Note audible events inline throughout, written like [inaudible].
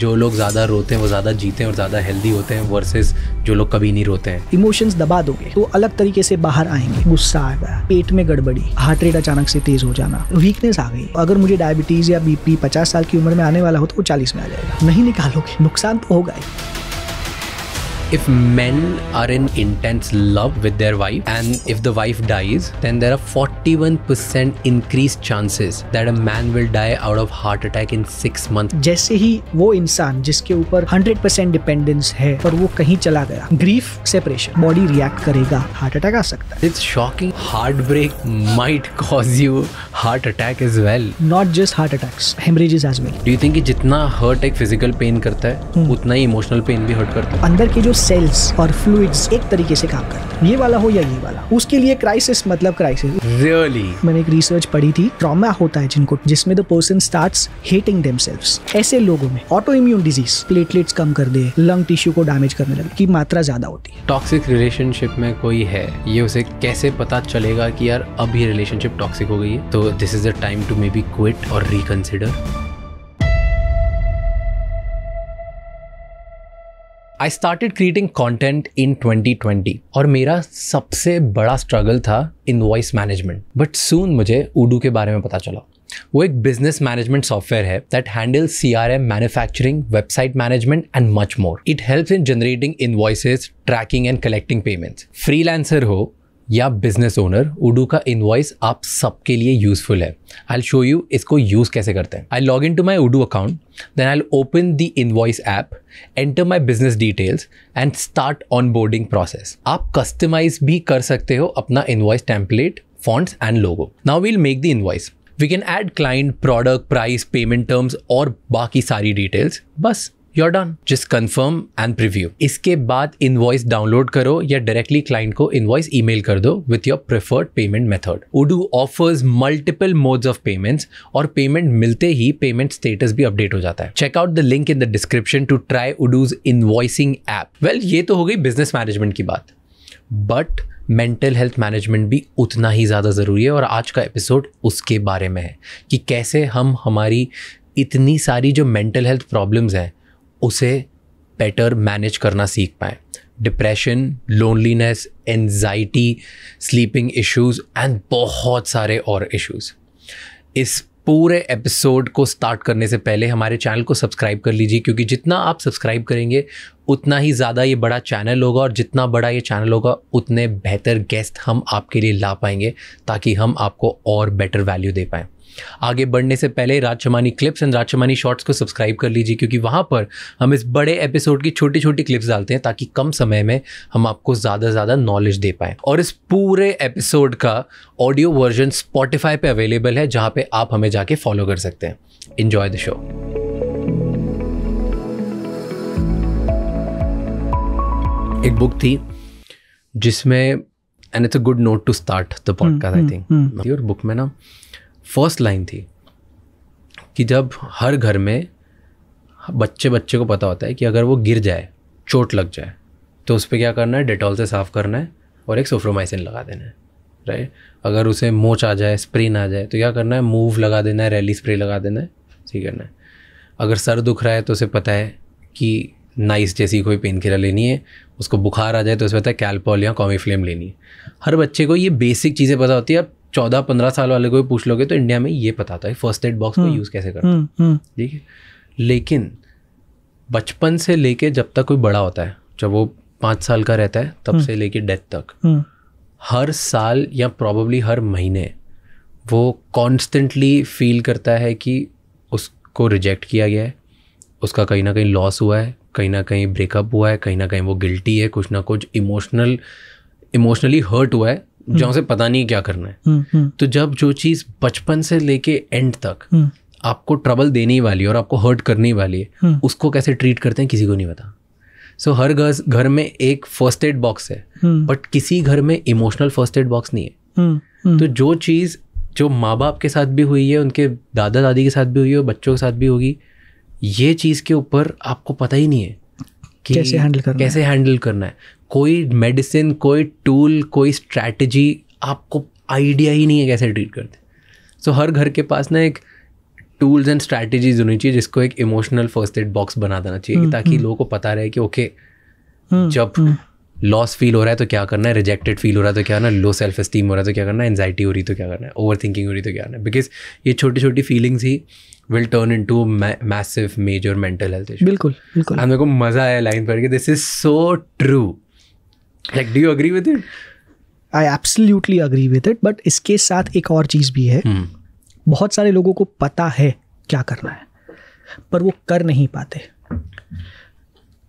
जो लोग ज़्यादा रोते हैं वो ज़्यादा जीते हैं और ज़्यादा हेल्दी होते हैं वर्सेस जो लोग कभी नहीं रोते हैं इमोशंस दबा दोगे तो अलग तरीके से बाहर आएंगे गुस्सा आ गया पेट में गड़बड़ी हार्ट रेट अचानक से तेज हो जाना वीकनेस आ गई अगर मुझे डायबिटीज़ या बीपी पचास साल की उम्र में आने वाला हो तो वो चालीस में आ जाएगा नहीं निकालोगे नुकसान तो होगा ही If men are in intense love with their wife and if the wife dies, then there are 41% increased chances that a man will die out of heart attack in 6 months. जैसे ही वो इंसान जिसके ऊपर 100% डिपेंडेंस है पर वो कहीं चला गया ग्रीफ सेपरेशन बॉडी रिएक्ट करेगा हार्ट अटैक आ सकता है it's shocking heart break might cause you heart attack is well not just heart attacks haemorrhages as well do you think जितना हर्ट एक फिजिकल पेन करता है हम्म। उतना ही इमोशनल पेन भी हर्ट करता है अंदर की जो सेल्स और फ्लूड एक तरीके से काम करते हैं ये वाला हो या ये वाला उसके लिए क्राइसिस मतलब क्राइसिस रियली really? मैंने एक रिसर्च पढ़ी थी ट्रॉमा होता है जिनको जिसमें the person starts hating themselves ऐसे लोगों में ऑटो इम्यून डिजीज प्लेटलेट्स कम कर दे लंग टिश्यू को डैमेज करने लगे की मात्रा ज्यादा होती है टॉक्सिक रिलेशनशिप में कोई है ये उसे कैसे पता चलेगा की यार अब ये रिलेशनशिप टॉक्सिक हो गई है तो this is the time to maybe quit और reconsider I started creating content in 2020 और मेरा सबसे बड़ा स्ट्रगल था in voice management but soon मुझे उडू के बारे में पता चला वो एक बिजनेस मैनेजमेंट सॉफ्टवेयर है that handle C R M manufacturing website management and much more it help in generating invoices tracking and collecting payments freelancer हो या बिजनेस ओनर उडू का इनवॉइस आप सबके लिए यूजफुल है आई शो यू इसको यूज़ कैसे करते हैं I log in to my Odoo account then I open the invoice app enter my business details and start onboarding process आप कस्टमाइज भी कर सकते हो अपना invoice template fonts and logo now we'll make the invoice. We can add client product price payment terms और बाकी सारी details बस are done just confirm and preview इसके बाद इनवॉइस डाउनलोड करो या डायरेक्टली क्लाइंट को इनवॉइस मेल कर दो with your preferred payment method Odoo offers multiple modes of payments और पेमेंट मिलते ही पेमेंट स्टेटस भी अपडेट हो जाता है checkout the link in the description to try Odoo's invoicing app well ये तो हो गई बिजनेस मैनेजमेंट की बात बट मेंटल हेल्थ मैनेजमेंट भी उतना ही ज़्यादा ज़रूरी है और आज का एपिसोड उसके बारे में है कि कैसे हम हमारी इतनी सारी जो मेंटल हेल्थ प्रॉब्लम्स हैं उसे बेटर मैनेज करना सीख पाएँ depression loneliness anxiety sleeping issues and बहुत सारे और इश्यूज इस पूरे एपिसोड को स्टार्ट करने से पहले हमारे चैनल को सब्सक्राइब कर लीजिए क्योंकि जितना आप सब्सक्राइब करेंगे उतना ही ज़्यादा ये बड़ा चैनल होगा और जितना बड़ा ये चैनल होगा उतने बेहतर गेस्ट हम आपके लिए ला पाएंगे ताकि हम आपको और बेटर वैल्यू दे पाएँ आगे बढ़ने से पहले Raj Shamani clips and Raj Shamani shorts को सब्सक्राइब कर लीजिए क्योंकि वहाँ पर हम इस बड़े एपिसोड की छोटी छोटी क्लिप्स डालते हैं ताकि कम समय में हम आपको ज़्यादा से ज़्यादा नॉलेज दे पाएँ और इस पूरे एपिसोड का ऑडियो वर्जन स्पॉटिफाई पर अवेलेबल है जहाँ पर आप हमें जाके फॉलो कर सकते हैं इन्जॉय द शो एक बुक थी जिसमें and it's a good note to start the podcast I think और बुक में ना फर्स्ट लाइन थी कि जब हर घर में बच्चे बच्चे को पता होता है कि अगर वो गिर जाए चोट लग जाए तो उस पर क्या करना है डेटॉल से साफ़ करना है और एक सोफ्रोमाइसिन लगा देना है राइट अगर उसे मोच आ जाए स्प्रेन आ जाए तो क्या करना है मूव लगा देना है रैली स्प्रे लगा देना है सही करना है अगर सर दुख रहा है तो उसे पता है कि नाइस जैसी कोई पेन किलर लेनी है उसको बुखार आ जाए तो उसे पता है कैलपोल या कॉमी फ्लेम लेनी है हर बच्चे को ये बेसिक चीज़ें पता होती है अब चौदह पंद्रह साल वाले को भी पूछ लोगे तो इंडिया में ये पता था फर्स्ट एड बॉक्स को यूज़ हम्म, कैसे हम्म, करते हैं हम्म। ठीक है लेकिन बचपन से लेके जब तक कोई बड़ा होता है जब वो पाँच साल का रहता है तब से लेके डेथ तक हर साल या प्रॉबली हर महीने वो कॉन्स्टेंटली फील करता है कि उसको रिजेक्ट किया गया है उसका कहीं ना कहीं लॉस हुआ है कहीं ना कहीं ब्रेकअप हुआ है कहीं ना कहीं वो गिल्टी है कुछ ना कुछ इमोशनल इमोशनली हर्ट हुआ है जहां से पता नहीं क्या करना है हम्म, हम्म। तो जब जो चीज़ बचपन से लेके एंड तक हम्म। आपको ट्रबल देने वाली और आपको हर्ट करने वाली है उसको कैसे ट्रीट करते हैं किसी को नहीं पता सो so, हर घर घर में एक फर्स्ट एड बॉक्स है बट किसी घर में इमोशनल फर्स्ट एड बॉक्स नहीं है तो जो चीज़ जो माँ बाप के साथ भी हुई है उनके दादा दादी के साथ भी हुई है बच्चों के साथ भी होगी ये चीज़ के ऊपर आपको पता ही नहीं है कि कैसे हैंडल करना कैसे हैंडल करना है कोई मेडिसिन कोई टूल कोई स्ट्रैटेजी आपको आइडिया ही नहीं है कैसे ट्रीट करते सो so, हर घर के पास ना एक टूल्स एंड स्ट्रैटेजीज होनी चाहिए जिसको एक इमोशनल फर्स्ट एड बॉक्स बना देना चाहिए हम्म, ताकि हम्म। लोगों को पता रहे कि ओके okay, हम्म, जब लॉस फील हो रहा है तो क्या करना है रिजेक्टेड फील हो रहा है तो क्या करना है लो सेल्फ स्टीम हो रहा है तो क्या करना है एनजाइटी हो रही तो क्या करना है ओवर थिंकिंग हो रही तो क्या करना है बिकॉज ये छोटी छोटी फीलिंग्स ही will turn into massive major mental health बिल्कुल बिल्कुल हमें को मज़ा आया लाइन पर this is so true like do you agree with it I absolutely agree with it but इसके साथ एक और चीज़ भी है hmm. बहुत सारे लोगों को पता है क्या करना है पर वो कर नहीं पाते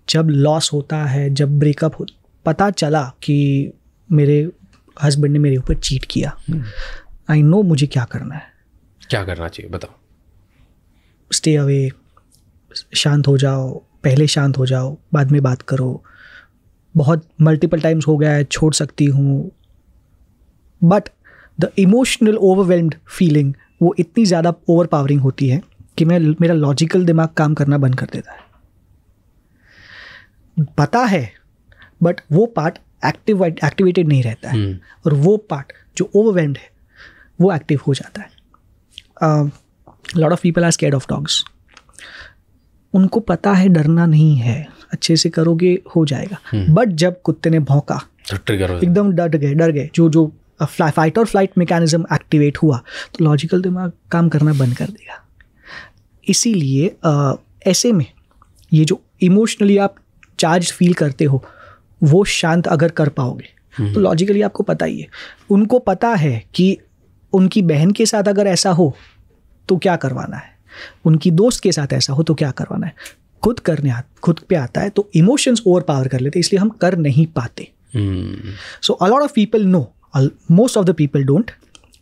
जब लॉस होता है जब ब्रेकअप हो पता चला कि मेरे हस्बैंड ने मेरे ऊपर चीट किया आई hmm. नो मुझे क्या करना है क्या करना चाहिए बताओ स्टे अवे शांत हो जाओ पहले शांत हो जाओ बाद में बात करो बहुत मल्टीपल टाइम्स हो गया है छोड़ सकती हूँ but the emotional overwhelmed feeling वो इतनी ज़्यादा ओवर पावरिंग होती है कि मैं मेरा लॉजिकल दिमाग काम करना बंद कर देता है पता है बट वो पार्ट एक्टिव एक्टिवेटेड नहीं रहता है hmm. और वो पार्ट जो ओवरवेल्ड है वो एक्टिव हो जाता है lot of people are scared of dogs उनको पता है डरना नहीं है अच्छे से करोगे हो जाएगा बट हम्म। जब कुत्ते ने भौंका तो एकदम डर गए डर गए जो जो फाइट और फ्लाइट मैकेनिज्म एक्टिवेट हुआ तो लॉजिकल दिमाग काम करना बंद कर देगा इसीलिए ऐसे में ये जो इमोशनली आप चार्ज फील करते हो वो शांत अगर कर पाओगे हम्म। तो लॉजिकली आपको पता ही है उनको पता है कि उनकी बहन के साथ अगर ऐसा हो तो क्या करवाना है उनकी दोस्त के साथ ऐसा हो तो क्या करवाना है खुद करने आ, खुद पे आता है तो इमोशंस ओवर पावर कर लेते इसलिए हम कर नहीं पाते so a lot of people no most of the people don't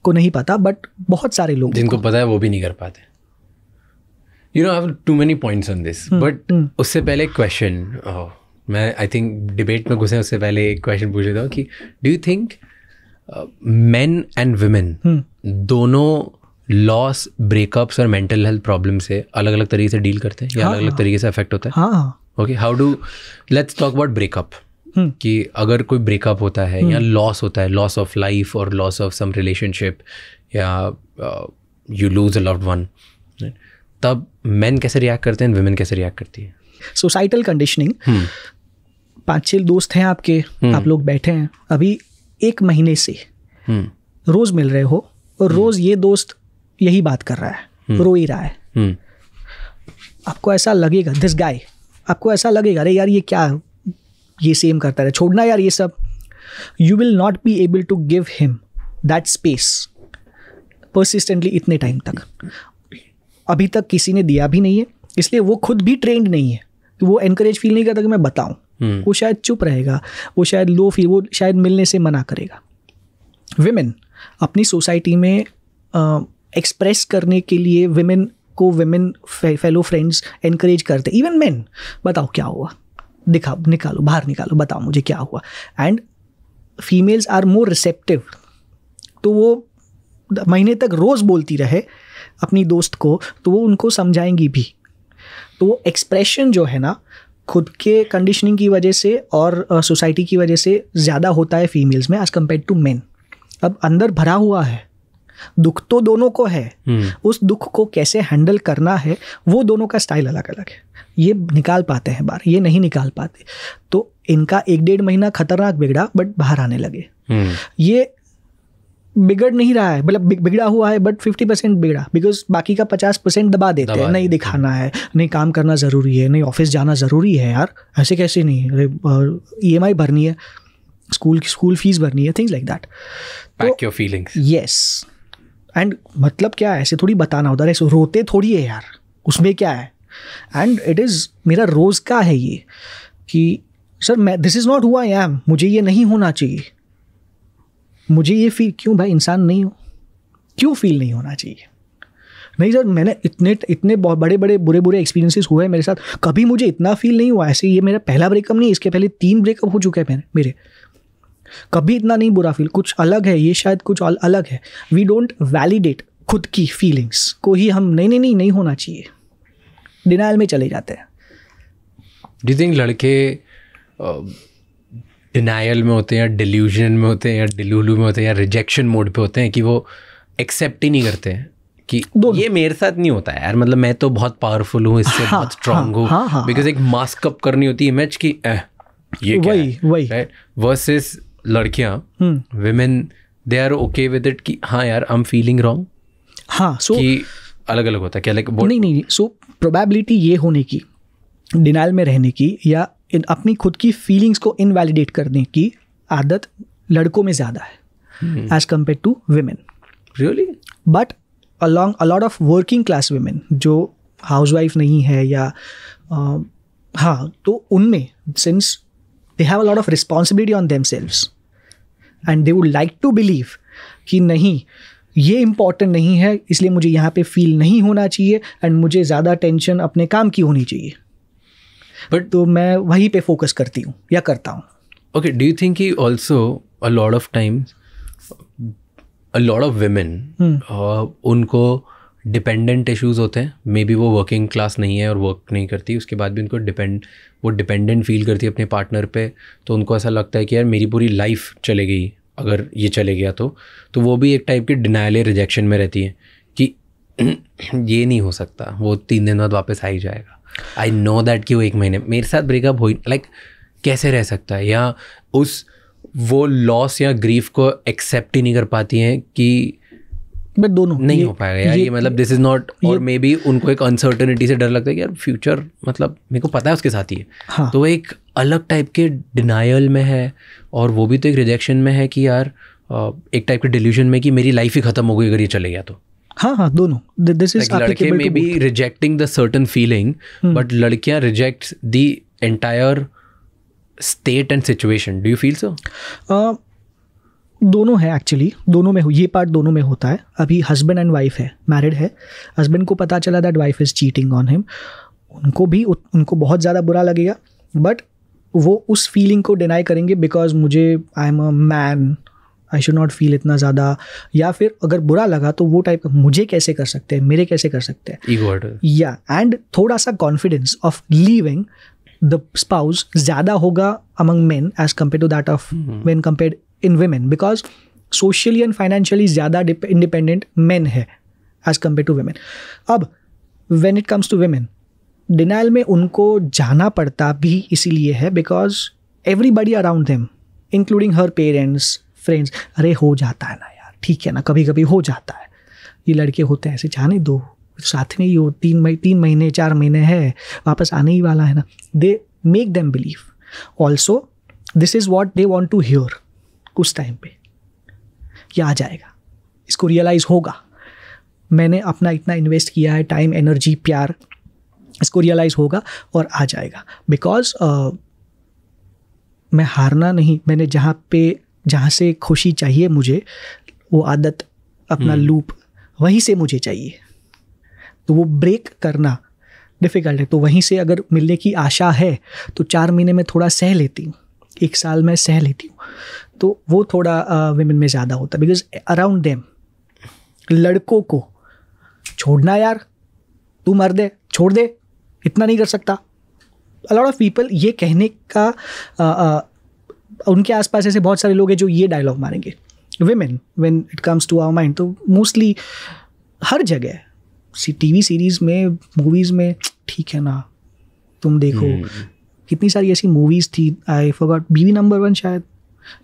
को नहीं पता बट बहुत सारे लोग जिनको पता है वो भी नहीं कर पाते you know have too many points on this but उससे पहले क्वेश्चन oh, मैं आई थिंक डिबेट में घुसे उससे पहले एक क्वेश्चन पूछ लेता हूँ कि do you think man and women दोनों लॉस ब्रेकअप्स और मेंटल हेल्थ प्रॉब्लम से अलग अलग तरीके से डील करते हैं या हाँ, अलग अलग हाँ। तरीके से अफेक्ट होता है हाँ okay how do let's talk about breakup कि अगर कोई ब्रेकअप होता है या लॉस हम्म। होता है लॉस ऑफ लाइफ और लॉस ऑफ सम रिलेशनशिप या you lose a loved one तब मैन कैसे रिएक्ट करते हैं वुमेन कैसे रिएक्ट करती है सोसाइटल कंडीशनिंग पाँच छः दोस्त हैं आपके हम्म। आप लोग बैठे हैं अभी एक महीने से हम्म। रोज़ मिल रहे हो और रोज़ ये दोस्त यही बात कर रहा है हम्म। रो ही रहा है हम्म। आपको ऐसा लगेगा दिस गाय आपको ऐसा लगेगा अरे यार ये क्या ये सेम करता रहे छोड़ना यार ये सब you will not be able to give him that space persistently इतने टाइम तक अभी तक किसी ने दिया भी नहीं है इसलिए वो खुद भी ट्रेंड नहीं है वो एनकरेज फील नहीं करता कि मैं बताऊं हम्म। वो शायद चुप रहेगा वो शायद लो फील वो शायद मिलने से मना करेगा विमेन अपनी सोसाइटी में एक्सप्रेस करने के लिए विमेन को वेमेन फेलो फ्रेंड्स एनकरेज करते इवन मेन बताओ क्या हुआ दिखाओ निकालो बाहर निकालो बताओ मुझे क्या हुआ and females are more receptive तो वो महीने तक रोज़ बोलती रहे अपनी दोस्त को तो वो उनको समझाएंगी भी तो वो एक्सप्रेशन जो है ना खुद के कंडीशनिंग की वजह से और सोसाइटी की वजह से ज़्यादा होता है फीमेल्स में एज़ कम्पेयर टू मेन अब अंदर भरा हुआ है दुख तो दोनों को है हम्म। उस दुख को कैसे हैंडल करना है वो दोनों का स्टाइल अलग अलग है ये निकाल पाते हैं बार ये नहीं निकाल पाते तो इनका एक डेढ़ महीना खतरनाक बिगड़ा बट बाहर आने लगे हम्म। ये बिगड़ नहीं रहा है मतलब बिगड़ा हुआ है बट फिफ्टी परसेंट बिगड़ा बिकॉज बाकी का पचास परसेंट दबा देते हैं नहीं दिखाना है नहीं काम करना ज़रूरी है नहीं ऑफिस जाना ज़रूरी है यार ऐसे कैसे नहीं अरे ई एम आई भरनी है स्कूल की स्कूल फीस भरनी है things like that your feelings yes and मतलब क्या है ऐसे थोड़ी बताना होता है ऐसे रोते थोड़ी है यार उसमें क्या है एंड इट इज़ मेरा रोज़ का है ये कि सर मैं दिस इज़ नॉट हुआ आई एम मुझे ये नहीं होना चाहिए मुझे ये फील क्यों भाई इंसान नहीं हो क्यों फील नहीं होना चाहिए नहीं सर मैंने इतने इतने बहुत बड़े बड़े बुरे बुरे एक्सपीरियंसेस हुए हैं मेरे साथ कभी मुझे इतना फील नहीं हुआ ऐसे ये मेरा पहला ब्रेकअप नहीं इसके पहले तीन ब्रेकअप हो चुके हैं मेरे मेरे कभी इतना नहीं बुरा फील कुछ अलग है ये शायद कुछ अलग है वी डोंट वैलिडेट खुद की फीलिंग्स को ही हम नहीं नहीं नहीं नहीं होना चाहिए डिनाइल में चले जाते हैं डी थिंक लड़के डिनाइल में होते हैं या डिल्यूजन में होते हैं या डिलूलू में होते हैं या रिजेक्शन मोड पे होते हैं कि वो एक्सेप्ट ही नहीं करते हैं कि ये मेरे साथ नहीं होता है यार मतलब मैं तो बहुत पावरफुल हूँ इससे हाँ, बहुत स्ट्रांग हाँ, हूँ बिकॉज हाँ, हाँ, एक मास्क अप करनी होती है इमेज की ए, ये वही वही वर्सेस लड़कियां women they are okay with it कि हाँ यार आई एम फीलिंग रॉन्ग हाँ सो so, अलग अलग होता है क्या लाइक नहीं नहीं सो प्रोबेबिलिटी so, ये होने की डिनाइल में रहने की या इन अपनी खुद की फीलिंग्स को इनवैलिडेट करने की आदत लड़कों में ज़्यादा है as compare to women really but along a lot of working class women जो हाउस नहीं है या uh, हाँ तो उनमें since they have a lot of responsibility on themselves and they would like to believe कि नहीं ये इम्पॉर्टेंट नहीं है इसलिए मुझे यहाँ पे फील नहीं होना चाहिए एंड मुझे ज़्यादा टेंशन अपने काम की होनी चाहिए बट तो मैं वहीं पे फोकस करती हूँ या करता हूँ okay do you think he also a lot of times a lot of women उनको डिपेंडेंट इश्यूज होते हैं मे बी वो वर्किंग क्लास नहीं है और वर्क नहीं करती उसके बाद भी उनको डिपेंड वो डिपेंडेंट फील करती है अपने पार्टनर पे तो उनको ऐसा लगता है कि यार मेरी पूरी लाइफ चले गई अगर ये चले गया तो तो वो भी एक टाइप की डिनाइल रिजेक्शन में रहती है कि [clears throat] ये नहीं हो सकता वो तीन दिन बाद वापस आ ही जाएगा आई नो दैट कि वो एक महीने मेरे साथ ब्रेकअप हो लाइक like, कैसे रह सकता है या उस वो लॉस या ग्रीफ को एक्सेप्ट ही नहीं कर पाती हैं कि बट दोनों नहीं हो पाएगा यार ये, ये मतलब दिस इज नॉट और मे बी उनको एक अनसर्टेनिटी से डर लगता है कि यार फ्यूचर मतलब मेरे को पता है उसके साथ ही है हाँ. तो वो एक अलग टाइप के डिनाइल में है और वो भी तो एक रिजेक्शन में है कि यार एक टाइप के डिल्यूजन में कि मेरी लाइफ ही खत्म हो गई अगर ये चले गया तो हाँ हाँ दोनों दिस इज लड़के maybe rejecting the certain feeling but लड़कियां reject the entire state and situation do you feel so दोनों है एक्चुअली दोनों में ये पार्ट दोनों में होता है अभी हस्बैंड एंड वाइफ है मैरिड है हस्बैंड को पता चला that wife is cheating on him उनको भी उनको बहुत ज़्यादा बुरा लगेगा बट वो उस फीलिंग को डिनाई करेंगे बिकॉज मुझे I am a man I should not feel इतना ज़्यादा या फिर अगर बुरा लगा तो वो टाइप का मुझे कैसे कर सकते हैं मेरे कैसे कर सकते हैं या एंड थोड़ा सा confidence of living the spouse ज़्यादा होगा among men as compare to that of when compare in women because socially and financially ज़्यादा इंडिपेंडेंट मैन है एज़ कम्पेयर टू वेमेन अब when it comes to women denial में उनको जाना पड़ता भी इसीलिए है because everybody around them including her parents friends अरे हो जाता है ना यार ठीक है ना कभी कभी हो जाता है ये लड़के होते हैं ऐसे जाने दो साथ में ही हो तीन मई तीन महीने चार महीने है वापस आने ही वाला है ना they make them believe also this is what they want to hear उस टाइम पे या आ जाएगा इसको रियलाइज़ होगा मैंने अपना इतना इन्वेस्ट किया है टाइम एनर्जी प्यार इसको रियलाइज़ होगा और आ जाएगा बिकॉज uh, मैं हारना नहीं मैंने जहाँ पे जहाँ से खुशी चाहिए मुझे वो आदत अपना लूप हम्म। वहीं से मुझे चाहिए तो वो ब्रेक करना डिफ़िकल्ट है तो वहीं से अगर मिलने की आशा है तो चार महीने में थोड़ा सह लेती हूँ एक साल में सह लेती हूँ तो वो थोड़ा वेमेन में ज़्यादा होता है बिकॉज अराउंड देम लड़कों को छोड़ना यार तू मर दे छोड़ दे इतना नहीं कर सकता अलॉट ऑफ पीपल ये कहने का आ, आ, उनके आसपास ऐसे बहुत सारे लोग हैं जो ये डायलॉग मारेंगे women when it comes to our mind तो मोस्टली हर जगह सी वी सीरीज में मूवीज़ में ठीक है ना तुम देखो हम्म। कितनी सारी ऐसी मूवीज़ थी आई फॉर बीवी नंबर वन शायद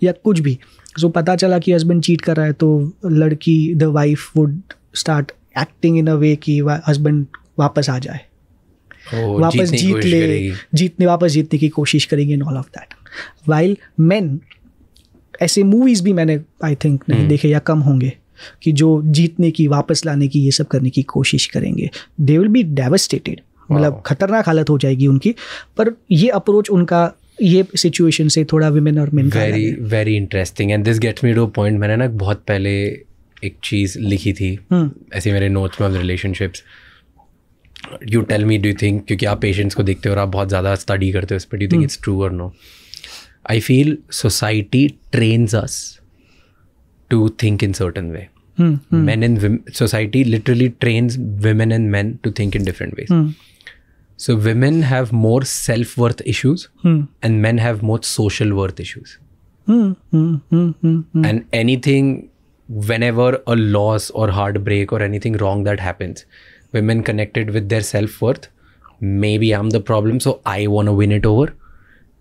या कुछ भी सो so, पता चला कि हस्बैंड चीट कर रहा है तो लड़की the wife would start acting in a way कि हस्बैंड वापस आ जाए oh, वापस जीत ले जीतने वापस जीतने की कोशिश करेंगे in all of that while man ऐसे मूवीज़ भी मैंने आई थिंक नहीं hmm. देखे या कम होंगे कि जो जीतने की वापस लाने की ये सब करने की कोशिश करेंगे दे विल बी डेवस्टेटेड मतलब खतरनाक हालत हो जाएगी उनकी पर ये अप्रोच उनका ये सिचुएशन से थोड़ा विमेन और men very very interesting and this gets me to point मैंने ना बहुत पहले एक चीज़ लिखी थी हम्म। ऐसे मेरे नोट्स में relationships you tell me do think क्योंकि आप पेशेंट्स को देखते हो और आप बहुत ज़्यादा स्टडी करते हो इस पर डू थिंक इट्स ट्रू और no I feel society trains us to think in certain way man and society literally literally trains and man to think in different different So women have more self worth issues, hmm. and men have more social worth issues. Hmm hmm, hmm, hmm, hmm, and anything, whenever a loss or heartbreak or anything wrong that happens, women connected with their self worth. Maybe I'm the problem, so I want to win it over.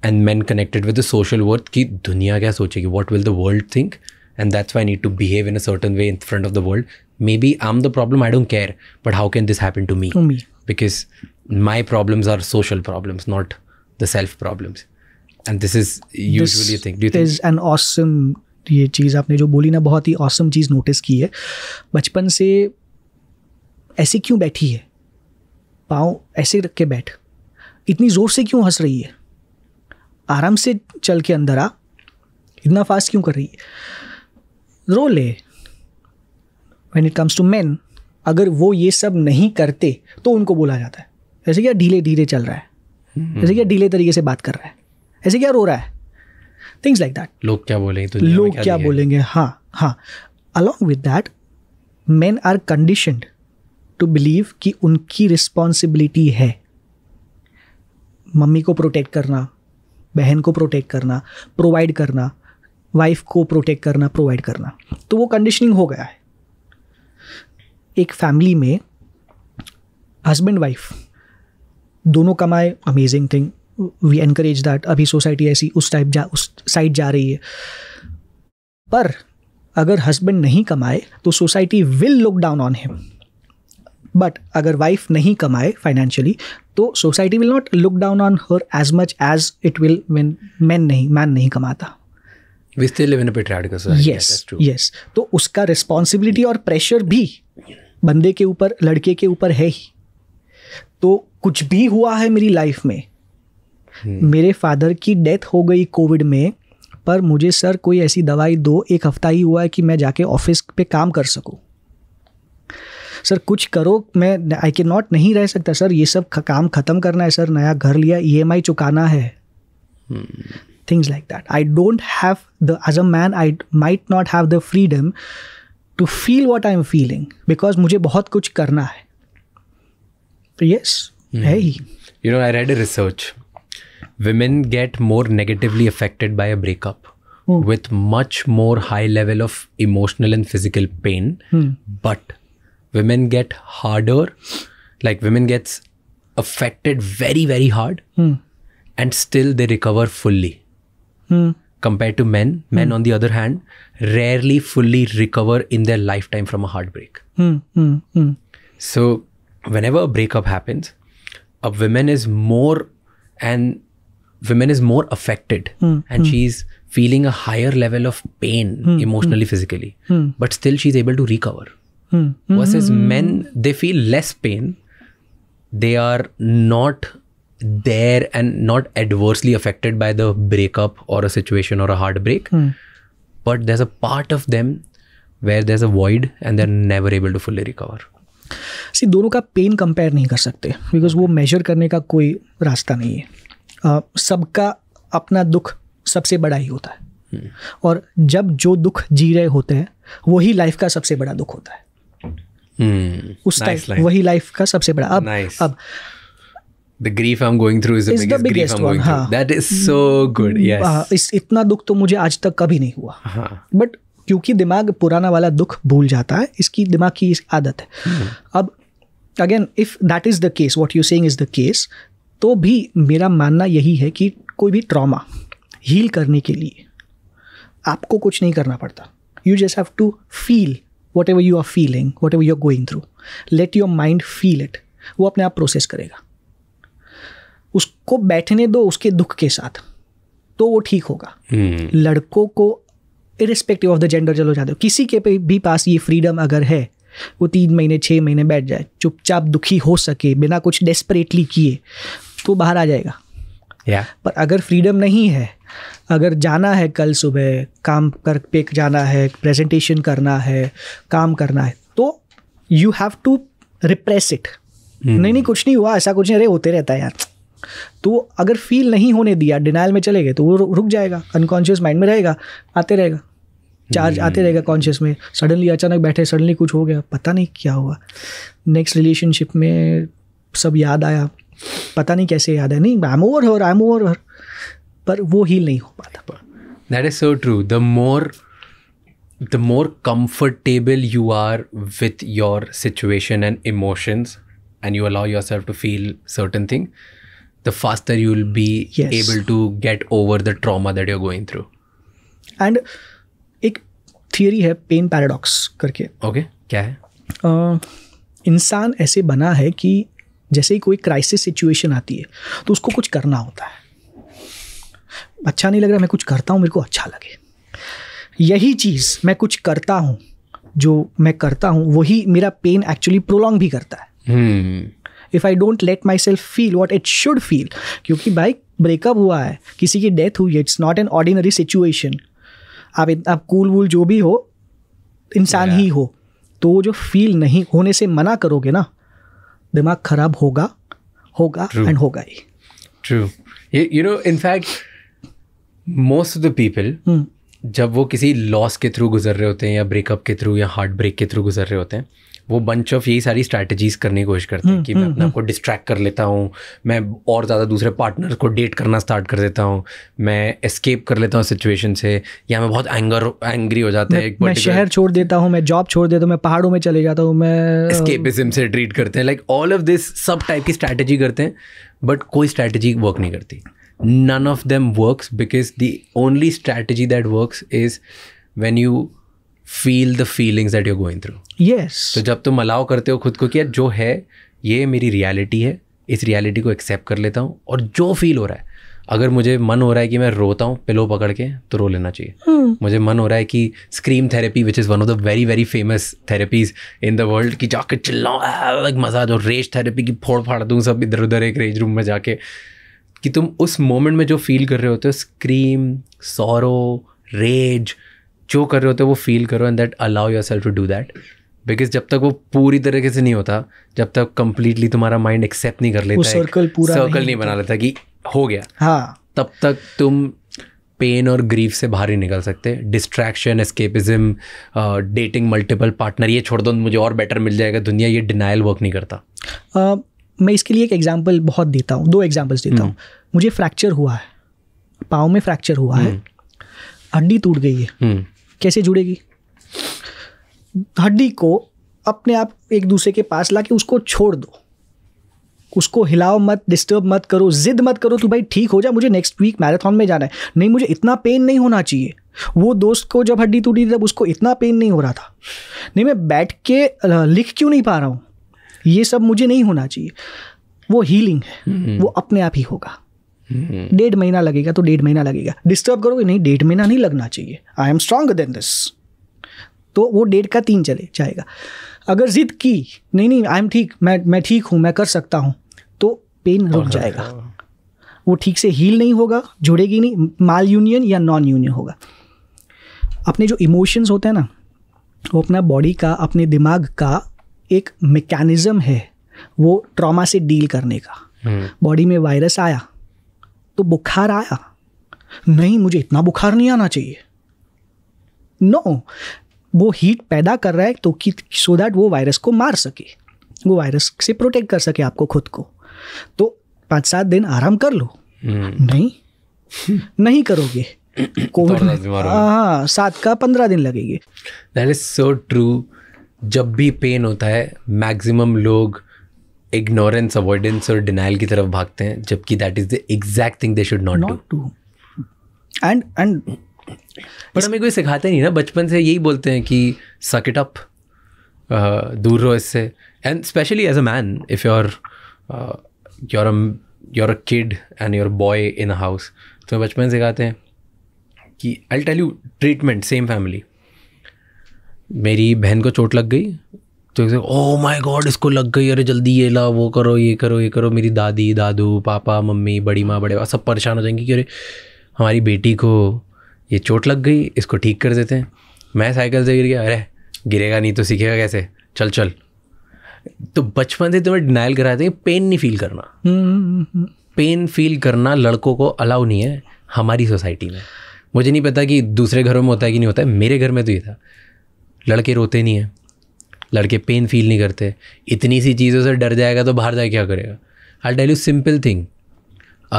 And men connected with the social worth, ki dunya kya sochegi, what will the world think? And that's why I need to behave in a certain way in front of the world. Maybe I'm the problem, I don't care, but how can this happen to me? To me. Because my problems are social problems, not the self problems. And this is usually this a thing. Do you think? an awesome ये चीज़ आपने जो बोली ना बहुत ही awesome चीज़ notice की है बचपन से ऐसे क्यों बैठी है पाँव ऐसे रख के बैठ इतनी ज़ोर से क्यों हंस रही है आराम से चल के अंदर आ इतना फास्ट क्यों कर रही है role when it comes to man अगर वो ये सब नहीं करते तो उनको बोला जाता है ऐसे क्या ढीले ढीले चल रहा है हम्म। ऐसे क्या ढीले तरीके से बात कर रहा है ऐसे क्या रो रहा है थिंग्स लाइक दैट लोग क्या बोलेंगे तो लोग क्या, क्या बोलेंगे हाँ हाँ along with that man are conditioned to believe कि उनकी रिस्पॉन्सिबिलिटी है मम्मी को प्रोटेक्ट करना बहन को प्रोटेक्ट करना प्रोवाइड करना वाइफ को प्रोटेक्ट करना प्रोवाइड करना तो वो कंडीशनिंग हो गया है एक फैमिली में हस्बैंड वाइफ दोनों कमाए amazing thing we encourage that अभी सोसाइटी ऐसी उस टाइप जा उस साइड जा रही है पर अगर हस्बैंड नहीं कमाए तो society will look down on him but अगर वाइफ नहीं कमाए फाइनेंशियली तो society will not look down on her as much as it will when man नहीं मैन नहीं कमाता यस यस तो उसका रिस्पॉन्सिबिलिटी और प्रेशर भी बंदे के ऊपर लड़के के ऊपर है ही तो कुछ भी हुआ है मेरी लाइफ में मेरे फादर की डेथ हो गई कोविड में पर मुझे सर कोई ऐसी दवाई दो एक हफ्ता ही हुआ है कि मैं जाके ऑफिस पे काम कर सकूँ सर कुछ करो मैं आई के नॉट नहीं रह सकता सर ये सब काम ख़त्म करना है सर नया घर लिया ई e चुकाना है things like that I don't have the as a man I might not have the freedom to feel what I am feeling because मुझे बहुत कुछ करना है yes Mm. Hey. You know, I read a research. Women get more negatively affected by a breakup mm. with much more high level of emotional and physical pain. Mm. But women get harder, like women gets affected very, very hard hmm. and still they recover fully. Hmm. Compared to men, hmm. men on the other hand, rarely fully recover in their lifetime from a heartbreak. So whenever a breakup happens, a woman is more and women is more affected mm, and mm. she's feeling a higher level of pain mm, emotionally physically hmm. but still she's able to recover versus men they feel less pain they are not there and not adversely affected by the breakup or a situation or a heartbreak but there's a part of them where there's a void and they're never able to fully recover see दोनों का pen compare नहीं कर सकते because वो major करने का कोई रास्ता नहीं है सबका अपना दुख सबसे बड़ा ही होता है हम्म। और जब जो दुख जी रहे होते हैं वही लाइफ का सबसे बड़ा दुख होता है hmm. उस टाइम nice वही लाइफ का सबसे बड़ा अब nice. अब The grief I'm going through is the is biggest, the biggest grief I'm going one, through. हाँ। That is so good. Mm, yes. हाँ, इस इतना दुख तो मुझे आज तक कभी नहीं हुआ हाँ। But क्योंकि दिमाग पुराना वाला दुख भूल जाता है इसकी दिमाग की आदत है हम्म। अब again if that is the case what you saying is the case तो भी मेरा मानना यही है कि कोई भी ट्रॉमा हील करने के लिए आपको कुछ नहीं करना पड़ता you just have to feel whatever you are feeling whatever you are going through let your mind feel it वो अपने आप प्रोसेस करेगा उसको बैठने दो उसके दुख के साथ तो वो ठीक होगा hmm. लड़कों को इरिस्पेक्टिव ऑफ द जेंडर चलो जाते हो किसी के भी पास ये फ्रीडम अगर है वो तीन महीने छः महीने बैठ जाए चुपचाप दुखी हो सके बिना कुछ डेस्परेटली किए तो बाहर आ जाएगा yeah. पर अगर फ्रीडम नहीं है अगर जाना है कल सुबह काम कर पे जाना है प्रेजेंटेशन करना है काम करना है तो you have to repress it नहीं नहीं कुछ नहीं हुआ ऐसा कुछ नहीं अरे होते रहता है यार तो अगर फील नहीं होने दिया डिनाइल में चले गए तो वो रुक जाएगा अनकॉन्शियस माइंड में रहेगा आते रहेगा चार्ज हम्म। आते रहेगा कॉन्शियस में सडनली अचानक बैठे सडनली कुछ हो गया पता नहीं क्या हुआ नेक्स्ट रिलेशनशिप में सब याद आया पता नहीं कैसे याद है नहीं I am over her I am over her पर वो हील नहीं हो पाता that is so true the more the more comfortable you are with your situation and emotions and you allow yourself to feel certain thing the faster you will be able to get over the trauma that you're going through and theory है pain paradox करके okay okay, क्या है इंसान ऐसे बना है कि जैसे ही कोई क्राइसिस सिचुएशन आती है तो उसको कुछ करना होता है अच्छा नहीं लग रहा मैं कुछ करता हूँ मेरे को अच्छा लगे यही चीज़ मैं कुछ करता हूँ जो मैं करता हूँ वही मेरा पेन एक्चुअली प्रोलॉन्ग भी करता है if I don't let myself feel what it should feel क्योंकि भाई ब्रेकअप हुआ है किसी की डेथ हुई है it's not an ordinary situation आप आप कूल वूल जो भी हो इंसान ही हो तो वो जो फील नहीं होने से मना करोगे ना दिमाग खराब होगा होगा एंड होगा ही true you know in fact most of the people जब वो किसी लॉस के थ्रू गुजर रहे होते हैं या ब्रेकअप के थ्रू या हार्ट ब्रेक के थ्रू गुजर रहे होते हैं वो बंच ऑफ यही सारी स्ट्रैटेजीज करने की कोशिश करते हैं हम्म, कि मैं हम्म, अपने आपको हम्म। डिस्ट्रैक्ट कर लेता हूँ मैं और ज़्यादा दूसरे पार्टनर को डेट करना स्टार्ट कर देता हूँ मैं एस्केप कर लेता हूँ सिचुएशन से या मैं बहुत एंगर एंग्री हो जाता है मैं शहर छोड़ देता हूँ मैं जॉब छोड़ देता हूँ मैं पहाड़ों में चले जाता हूँ मैं एस्केपिज्म से ट्रीट करते हैं लाइक ऑल ऑफ दिस सब टाइप की स्ट्रैटेजी करते हैं बट कोई स्ट्रैटेजी वर्क नहीं करती none of them work because the only strategy that work is when you feel the feelings that you going through yes तो जब तुम अलाउ करते हो खुद को कि जो है ये मेरी रियलिटी है इस रियलिटी को एक्सेप्ट कर लेता हूँ और जो फील हो रहा है अगर मुझे मन हो रहा है कि मैं रोता हूँ पिलो पकड़ के तो रो लेना चाहिए hmm. मुझे मन हो रहा है कि scream therapy which is one of the very very famous therapies in the world की जाके चिल्लाऊँ अलग मजा जो रेज थेरेपी की फोड़ फाड़ दूँ सब इधर उधर एक रेज रूम में जाके कि तुम उस मोमेंट में जो फील कर रहे होते हो स्क्रीम सौरो रेज जो कर रहे होते हो वो फील करो and that allow yourself to do that because जब तक वो पूरी तरीके से नहीं होता जब तक कंप्लीटली तुम्हारा माइंड एक्सेप्ट नहीं कर लेता सर्कल पूरा सर्कल नहीं, नहीं बना लेता कि हो गया हाँ तब तक तुम पेन और ग्रीफ से बाहर ही निकल सकते distraction escapism dating multiple partner ये छोड़ दो मुझे और बेटर मिल जाएगा दुनिया ये डिनाइल वर्क नहीं करता uh, मैं इसके लिए एक एग्जाम्पल बहुत देता हूँ दो एग्जाम्पल्स देता हूँ हम्म। मुझे फ्रैक्चर हुआ है पाँव में फ्रैक्चर हुआ है हम्म। हड्डी टूट गई है हम्म। कैसे जुड़ेगी हड्डी को अपने आप एक दूसरे के पास ला के उसको छोड़ दो उसको हिलाओ मत डिस्टर्ब मत करो जिद मत करो तू भाई ठीक हो जा मुझे नेक्स्ट वीक मैराथन में जाना है नहीं मुझे इतना पेन नहीं होना चाहिए वो दोस्त को जब हड्डी टूटी तब उसको इतना पेन नहीं हो रहा था नहीं मैं बैठ के लिख क्यों नहीं पा रहा हूँ ये सब मुझे नहीं होना चाहिए वो हीलिंग है हम्म। वो अपने आप ही होगा डेढ़ महीना लगेगा तो डेढ़ महीना लगेगा डिस्टर्ब करोगे नहीं डेढ़ महीना नहीं लगना चाहिए I am strong then this तो वो डेढ़ का तीन चले जाएगा अगर जिद की नहीं नहीं आई एम ठीक मैं मैं ठीक हूँ मैं कर सकता हूँ तो पेन रुक जाएगा वो ठीक से हील नहीं होगा जुड़ेगी नहीं माल यूनियन या नॉन यूनियन होगा अपने जो इमोशंस होते हैं ना वो अपना बॉडी का अपने दिमाग का एक मैकेनिज्म है वो ट्रॉमा से डील करने का बॉडी हम्म। में वायरस आया तो बुखार आया नहीं मुझे इतना बुखार नहीं आना चाहिए नो no, वो हीट पैदा कर रहा है तो कि सो दैट वो वायरस को मार सके वो वायरस से प्रोटेक्ट कर सके आपको खुद को तो पाँच सात दिन आराम कर लो hmm. नहीं नहीं करोगे कोविड [coughs] हाँ, हाँ सात का पंद्रह दिन लगेंगे दैट इज सो ट्रू जब भी पेन होता है मैक्सिमम लोग इग्नोरेंस अवॉइडेंस और डिनाइल की तरफ भागते हैं जबकि that is the exact thing they should not do and and पर हमें कोई सिखाते नहीं ना बचपन से यही बोलते हैं कि सक इट अप दूर रहो इससे and specially as a man if your your your a kid and your boy in a house तो बचपन से गाते हैं कि I tell you treatment same family मेरी बहन को चोट लग गई तो ओ माय गॉड इसको लग गई अरे जल्दी ये ला वो करो ये करो ये करो मेरी दादी दादू पापा मम्मी बड़ी माँ बड़े सब परेशान हो जाएंगे कि अरे हमारी बेटी को ये चोट लग गई इसको ठीक कर देते हैं मैं साइकिल से गिर गया अरे गिरेगा नहीं तो सीखेगा कैसे चल चल तो बचपन से तुम्हें डिनाइल कराते हैं पेन नहीं फील करना पेन फील करना लड़कों को अलाउ नहीं है हमारी सोसाइटी में मुझे नहीं पता कि दूसरे घरों में होता है कि नहीं होता है मेरे घर में तो ये था लड़के रोते नहीं हैं लड़के पेन फील नहीं करते इतनी सी चीज़ों से डर जाएगा तो बाहर जाए क्या करेगा I tell you simple thing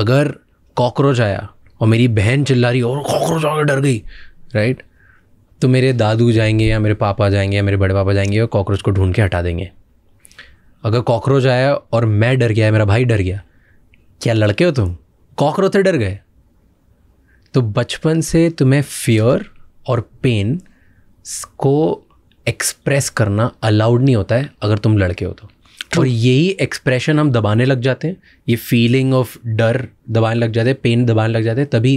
अगर कॉकरोच आया और मेरी बहन चिल्ला रही और कॉकरोच आकर डर गई राइट तो मेरे दादू जाएंगे या मेरे पापा जाएंगे या मेरे बड़े पापा जाएंगे और कॉकरोच को ढूंढ के हटा देंगे अगर कॉकरोच आया और मैं डर गया मेरा भाई डर गया क्या लड़के हो तुम कॉकरोच से डर गए तो बचपन से तुम्हें फियर और पेन को एक्सप्रेस करना अलाउड नहीं होता है अगर तुम लड़के हो तो और यही एक्सप्रेशन हम दबाने लग जाते हैं ये फीलिंग ऑफ डर दबाने लग जाते हैं पेन दबाने लग जाते हैं तभी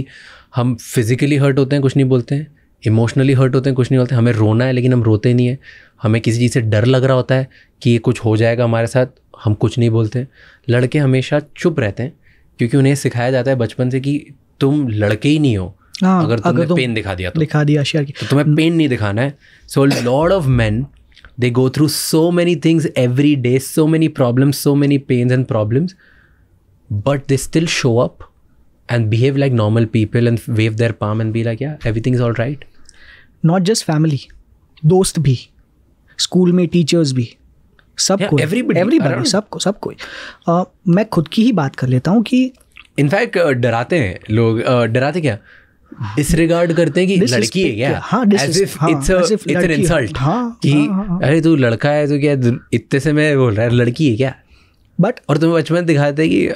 हम फिजिकली हर्ट होते हैं कुछ नहीं बोलते हैं इमोशनली हर्ट होते हैं कुछ नहीं बोलते हमें रोना है लेकिन हम रोते नहीं हैं हमें किसी चीज़ से डर लग रहा होता है कि ये कुछ हो जाएगा हमारे साथ हम कुछ नहीं बोलते लड़के हमेशा चुप रहते हैं क्योंकि उन्हें सिखाया जाता है बचपन से कि तुम लड़के ही नहीं हो हाँ, अगर तुमने अगर पेन दिखा दिया तो दिखा दिया शेयर की तो तुम्हें पेन हम्म। नहीं दिखाना है so lot of man they go through so many things every day so many problems so many pains and problems but they still show up and behave like normal people and wave their palm and be like yeah everything is all right not just family दोस्त भी school में teachers भी सब yeah, सबको everybody सबको uh, मैं खुद की ही बात कर लेता हूँ कि इनफैक्ट डराते हैं लोग डराते क्या डिसरिगार्ड करते हैं कि लड़की है क्या हाँ इट्स इट्स एन इंसल्ट कि हाँ, हाँ, हाँ। अरे तू लड़का है तो क्या इतने से मैं बोल रहा है लड़की है क्या बट और तुम्हें बचपन दिखाते कि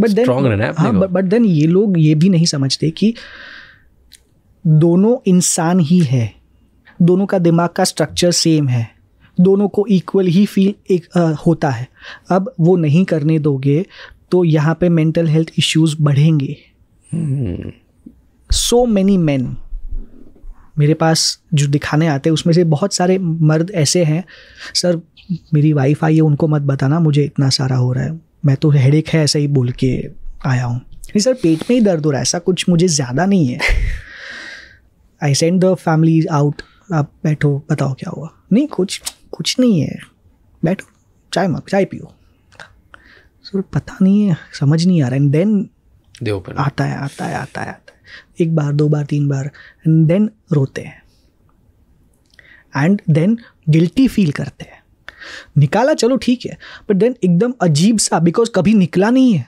बट देन रहना है हाँ बट देन ये लोग ये भी नहीं समझते कि दोनों इंसान ही है दोनों का दिमाग का स्ट्रक्चर सेम है दोनों को इक्वल ही फील एक आ, होता है अब वो नहीं करने दोगे तो यहाँ पे मेंटल हेल्थ इश्यूज बढ़ेंगे hmm. सो मैनी मैन मेरे पास जो दिखाने आते हैं उसमें से बहुत सारे मर्द ऐसे हैं सर मेरी वाइफ आई है उनको मत बताना मुझे इतना सारा हो रहा है मैं तो हेडेक है ऐसे ही बोल के आया हूँ नहीं सर पेट में ही दर्द हो रहा है ऐसा कुछ मुझे ज़्यादा नहीं है I send the family out आप बैठो बताओ क्या हुआ नहीं कुछ कुछ नहीं है बैठो चाय मत चाय पियो सर पता नहीं है समझ नहीं आ रहा एंड देन आता है आता है आता है एक बार दो बार तीन बार एंड देन रोते हैं एंड देन गिल्टी फील करते हैं निकाला चलो ठीक है बट देन एकदम अजीब सा बिकॉज कभी निकला नहीं है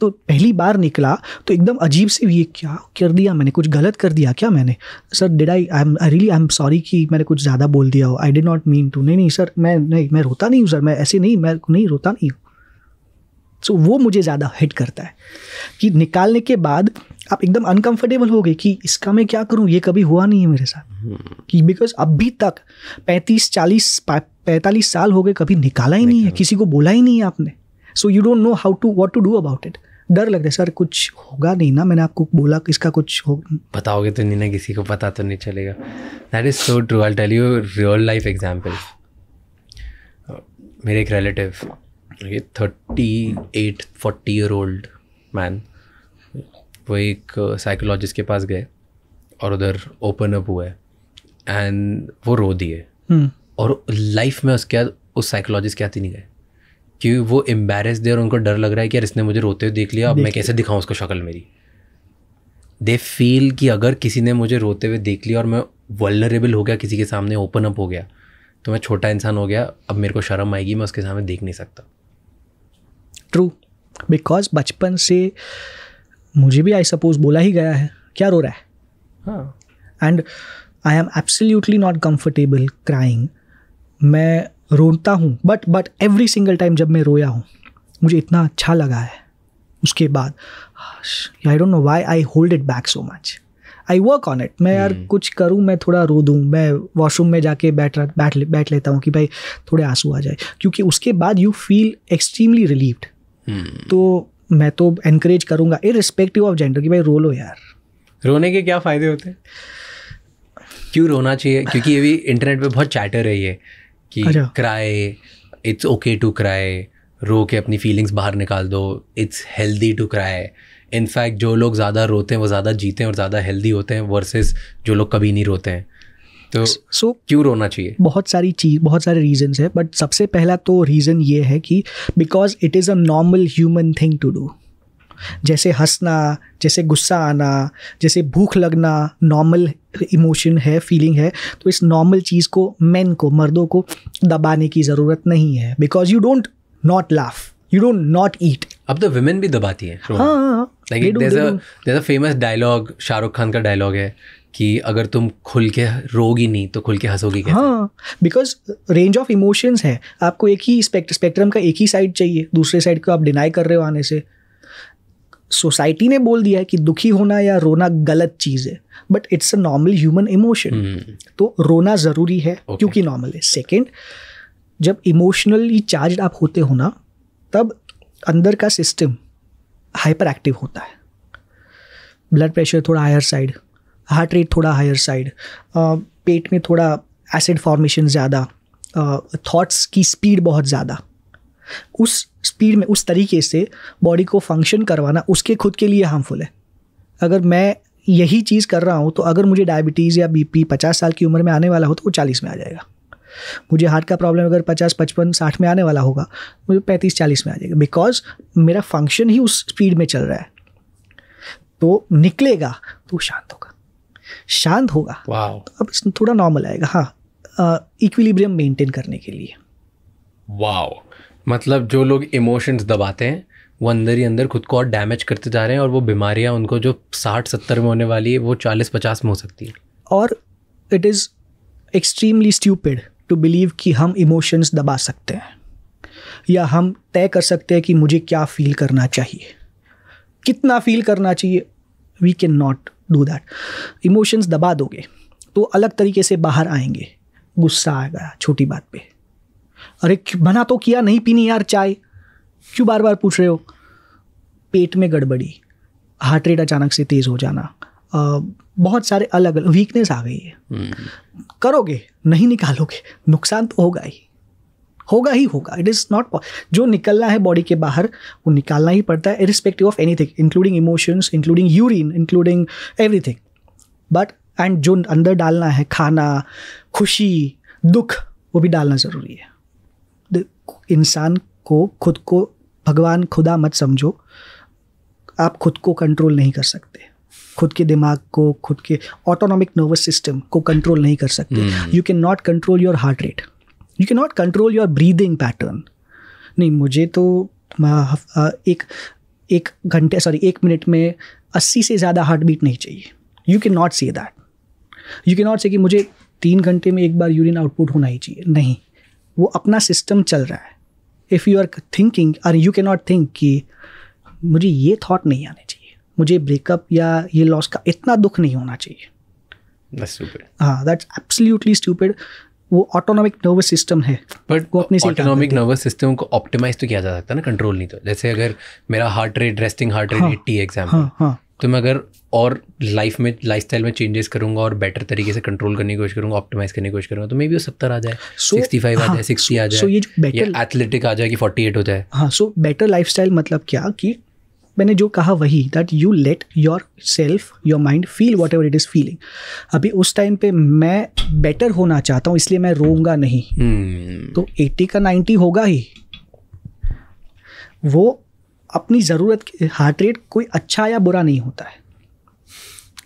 तो पहली बार निकला तो एकदम अजीब से ये क्या कर दिया मैंने कुछ गलत कर दिया क्या मैंने sir did I I am I really I am sorry कि मैंने कुछ ज़्यादा बोल दिया हो I did not mean to नहीं नहीं सर मैं नहीं मैं रोता नहीं हूँ सर मैं ऐसे नहीं मैं नहीं रोता नहीं हूँ सो so, वो मुझे ज़्यादा हिट करता है कि निकालने के बाद आप एकदम अनकंफर्टेबल हो गए कि इसका मैं क्या करूँ ये कभी हुआ नहीं है मेरे साथ कि बिकॉज अभी तक पैंतीस चालीस पैंतालीस साल हो गए कभी निकाला ही नहीं है किसी को बोला ही नहीं है आपने so you don't know how to what to do about it डर लग रहा है सर कुछ होगा नहीं ना मैंने आपको बोला इसका कुछ हो बताओगे तो नहीं ना किसी को पता तो नहीं चलेगा that is so true I tell you real life example मेरे एक रिलेटिव ये thirty eight forty year old man वो एक साइकोलॉजिस्ट uh, के पास गए और उधर ओपन अप हुआ है एंड वो रो दिए हम्म। और लाइफ में उसके बाद उस साइकोलॉजिस्ट के हाथ ही नहीं गए क्योंकि वो एम्बेरस दे और उनको डर लग रहा है कि यार इसने मुझे रोते हुए देख लिया अब मैं कैसे दिखाऊँ उसको शक्ल मेरी दे फील कि अगर किसी ने मुझे रोते हुए देख लिया और मैं वलरेबल हो गया किसी के सामने ओपन अप हो गया तो मैं छोटा इंसान हो गया अब मेरे को शर्म आएगी मैं उसके सामने देख नहीं सकता ट्रू बिकॉज बचपन से मुझे भी आई सपोज बोला ही गया है क्या रो रहा है and I am absolutely not comfortable crying मैं रोता हूँ but but every single time जब मैं रोया हूँ मुझे इतना अच्छा लगा है उसके बाद I don't know why I hold it back so much I work on it मैं यार hmm. कुछ करूँ मैं थोड़ा रो दूँ मैं वॉशरूम में जाके बैठ बैठ बैठ लेता हूँ कि भाई थोड़े आंसू आ जाए क्योंकि उसके बाद यू फील एक्सट्रीमली रिलीव्ड तो मैं तो इनक्रेज करूँगा रिस्पेक्टिव ऑफ जेंडर कि भाई रो लो यार रोने के क्या फ़ायदे होते हैं क्यों रोना चाहिए क्योंकि ये भी इंटरनेट पे बहुत चैटर है कि cry it's okay to cry रो के अपनी फीलिंग्स बाहर निकाल दो it's healthy to cry in fact जो लोग ज़्यादा रोते हैं वो ज़्यादा जीते हैं और ज़्यादा हेल्दी होते हैं वर्सेस जो लोग कभी नहीं रोते हैं तो सो so, क्यों रोना चाहिए बहुत सारी चीज बहुत सारे रीजन है बट सबसे पहला तो रीज़न ये है कि because it is a normal human thing to do जैसे हंसना जैसे गुस्सा आना जैसे भूख लगना नॉर्मल इमोशन है फीलिंग है तो इस नॉर्मल चीज़ को मैन को मर्दों को दबाने की ज़रूरत नहीं है because you don't not laugh you don't not eat अब तो वीमेन भी दबाती है हाँ फेमस हाँ, डायलॉग हाँ। शाहरुख खान का डायलॉग है कि अगर तुम खुल के रोगी नहीं तो खुल के हंसोगी कैसे हाँ बिकॉज रेंज ऑफ इमोशंस है आपको एक ही स्पेक्ट, स्पेक्ट्रम का एक ही साइड चाहिए दूसरे साइड को आप डिनाई कर रहे हो आने से सोसाइटी ने बोल दिया है कि दुखी होना या रोना गलत चीज़ है but it's a normal human emotion तो रोना ज़रूरी है okay. क्योंकि नॉर्मल है सेकेंड जब इमोशनली चार्ज आप होते हो ना तब अंदर का सिस्टम हाइपर एक्टिव होता है ब्लड प्रेशर थोड़ा हायर साइड हार्ट रेट थोड़ा हायर साइड पेट में थोड़ा एसिड फॉर्मेशन ज़्यादा थॉट्स की स्पीड बहुत ज़्यादा उस स्पीड में उस तरीके से बॉडी को फंक्शन करवाना उसके खुद के लिए हार्मफुल है अगर मैं यही चीज़ कर रहा हूँ तो अगर मुझे डायबिटीज़ या बीपी 50 साल की उम्र में आने वाला हो तो वो 40 में आ जाएगा मुझे हार्ट का प्रॉब्लम अगर 50 55 60 में आने वाला होगा मुझे 35 40 में आ जाएगा बिकॉज मेरा फंक्शन ही उस स्पीड में चल रहा है तो निकलेगा तो शांत होगा शांत होगा wow. तो अब थोड़ा नॉर्मल आएगा हाँ इक्विलिब्रियम मेंटेन करने के लिए वाओ wow. मतलब जो लोग इमोशंस दबाते हैं वो अंदर ही अंदर खुद को और डैमेज करते जा रहे हैं और वो बीमारियां उनको जो साठ सत्तर में होने वाली है वो चालीस पचास में हो सकती है और it is extremely stupid to believe कि हम इमोशंस दबा सकते हैं या हम तय कर सकते हैं कि मुझे क्या फील करना चाहिए कितना फील करना चाहिए we can not do that emotions दबा दोगे तो अलग तरीके से बाहर आएंगे गुस्सा आ गया छोटी बात पे अरे बना तो किया नहीं पीनी यार चाय क्यों बार बार पूछ रहे हो पेट में गड़बड़ी हार्ट रेट अचानक से तेज़ हो जाना आ, बहुत सारे अलग अलग वीकनेस आ गई है hmm. करोगे नहीं निकालोगे नुकसान तो होगा ही होगा ही होगा इट इज़ नॉट जो निकलना है बॉडी के बाहर वो निकालना ही पड़ता है irrespective of anything including emotions including urine including everything but and जो अंदर डालना है खाना खुशी दुख वो भी डालना ज़रूरी है इंसान को खुद को भगवान खुदा मत समझो आप खुद को कंट्रोल नहीं कर सकते खुद के दिमाग को खुद के ऑटोनॉमिक नर्वस सिस्टम को कंट्रोल नहीं कर सकते you can not control your heart rate you can not control your breathing pattern नहीं मुझे तो एक एक घंटे सॉरी एक मिनट में अस्सी से ज़्यादा हार्ट बीट नहीं चाहिए you can not say that you can not say कि मुझे तीन घंटे में एक बार यूरिन आउटपुट होना ही चाहिए नहीं वो अपना सिस्टम चल रहा है इफ़ यू आर थिंकिंग और यू कैन नॉट थिंक कि मुझे ये थाट नहीं आने चाहिए मुझे ब्रेकअप या ये लॉस का इतना दुख नहीं होना चाहिए हाँ दैट्स एब्सल्यूटली स्टूपिड वो ऑटोनॉमिक नर्वस सिस्टम है बट वो अपने ऑटोनॉमिक नर्वस सिस्टम को ऑप्टिमाइज तो किया जा सकता है ना कंट्रोल नहीं तो जैसे अगर मेरा heart rate resting heart rate eighty exam हाँ, हाँ. तो मैं अगर और लाइफ में लाइफ में चेंजेस करूंगा और बेटर तरीके से कंट्रोल करने की कोशिश करूंगा ऑप्टिमाइज करने की कोशिश करूंगा तो मे बी सत्तर आ जाए सिक्सटी फाइव आ हाँ, जाए सिक्सटी आ जाए एथलेटिक आ जाए कि फोर्टी एट हो जाए हाँ सो बेटर लाइफ मतलब क्या कि मैंने जो कहा वही that you let yourself your mind feel whatever it is feeling अभी उस टाइम पे मैं बेटर होना चाहता हूँ इसलिए मैं रोऊंगा नहीं hmm. तो एट्टी का नाइन्टी होगा ही वो अपनी ज़रूरत हार्ट रेट कोई अच्छा या बुरा नहीं होता है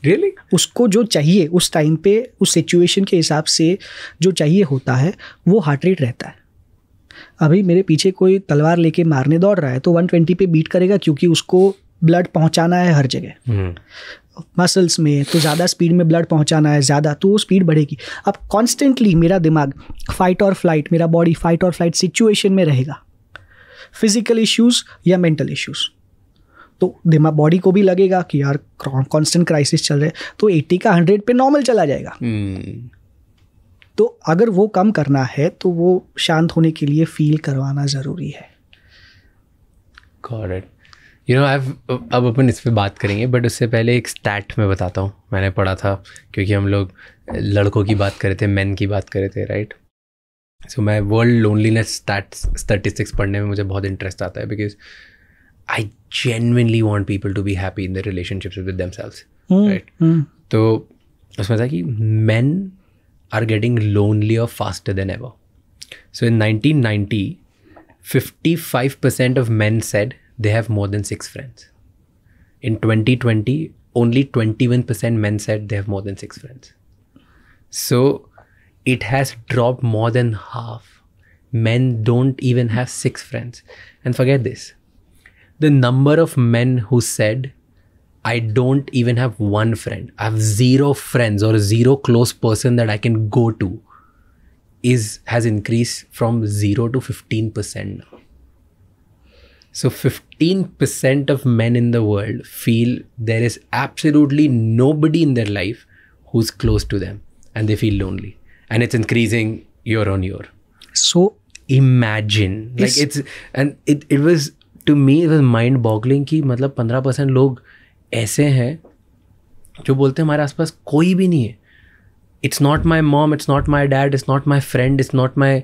रियली really? उसको जो चाहिए उस टाइम पे उस सिचुएशन के हिसाब से जो चाहिए होता है वो हार्ट रेट रहता है अभी मेरे पीछे कोई तलवार लेके मारने दौड़ रहा है तो 120 पे बीट करेगा क्योंकि उसको ब्लड पहुंचाना है हर जगह मसल्स हम्म। में तो ज़्यादा स्पीड में ब्लड पहुंचाना है ज़्यादा तो वो स्पीड बढ़ेगी अब कॉन्स्टेंटली मेरा दिमाग फाइट और फ्लाइट मेरा बॉडी फाइट और फ्लाइट सिचुएशन में रहेगा फिजिकल इश्यूज़ या मेंटल इश्यूज़ तो दिमाग बॉडी को भी लगेगा कि यार कॉन्स्टेंट क्राइसिस चल रहे तो एट्टी का हंड्रेड पे नॉर्मल चला जाएगा hmm. तो अगर वो कम करना है तो वो शांत होने के लिए फील करवाना ज़रूरी है यू नो आई अब अपन इस पर बात करेंगे बट उससे पहले एक स्टैट में बताता हूँ मैंने पढ़ा था क्योंकि हम लोग लड़कों की बात करे थे मैन की बात करे थे राइट सो so, मैं वर्ल्ड लोनलीनेस स्टैट्स स्टैटिस्टिक्स पढ़ने में मुझे बहुत इंटरेस्ट आता है because I genuinely want people to be happy in the relationships with themselves right तो उसमें था कि men are getting lonelier faster than ever. So in 1990, 55% of men said they have more than six friends. In 2020, only 21% men said they have more than six friends. So it has dropped more than half. Men don't even have six friends. And forget this the number of men who said I don't even have one friend. I have zero friends or zero close person that I can go to is has increased from 0 to 15% now. So 15% of men in the world feel there is absolutely nobody in their life who's close to them and they feel lonely and it's increasing year on year. So imagine it's, like it's and it it was to me it was mind boggling ki matlab 15% log ऐसे हैं जो बोलते हैं हमारे आसपास कोई भी नहीं है it's not my mom it's not my dad it's not my friend it's not my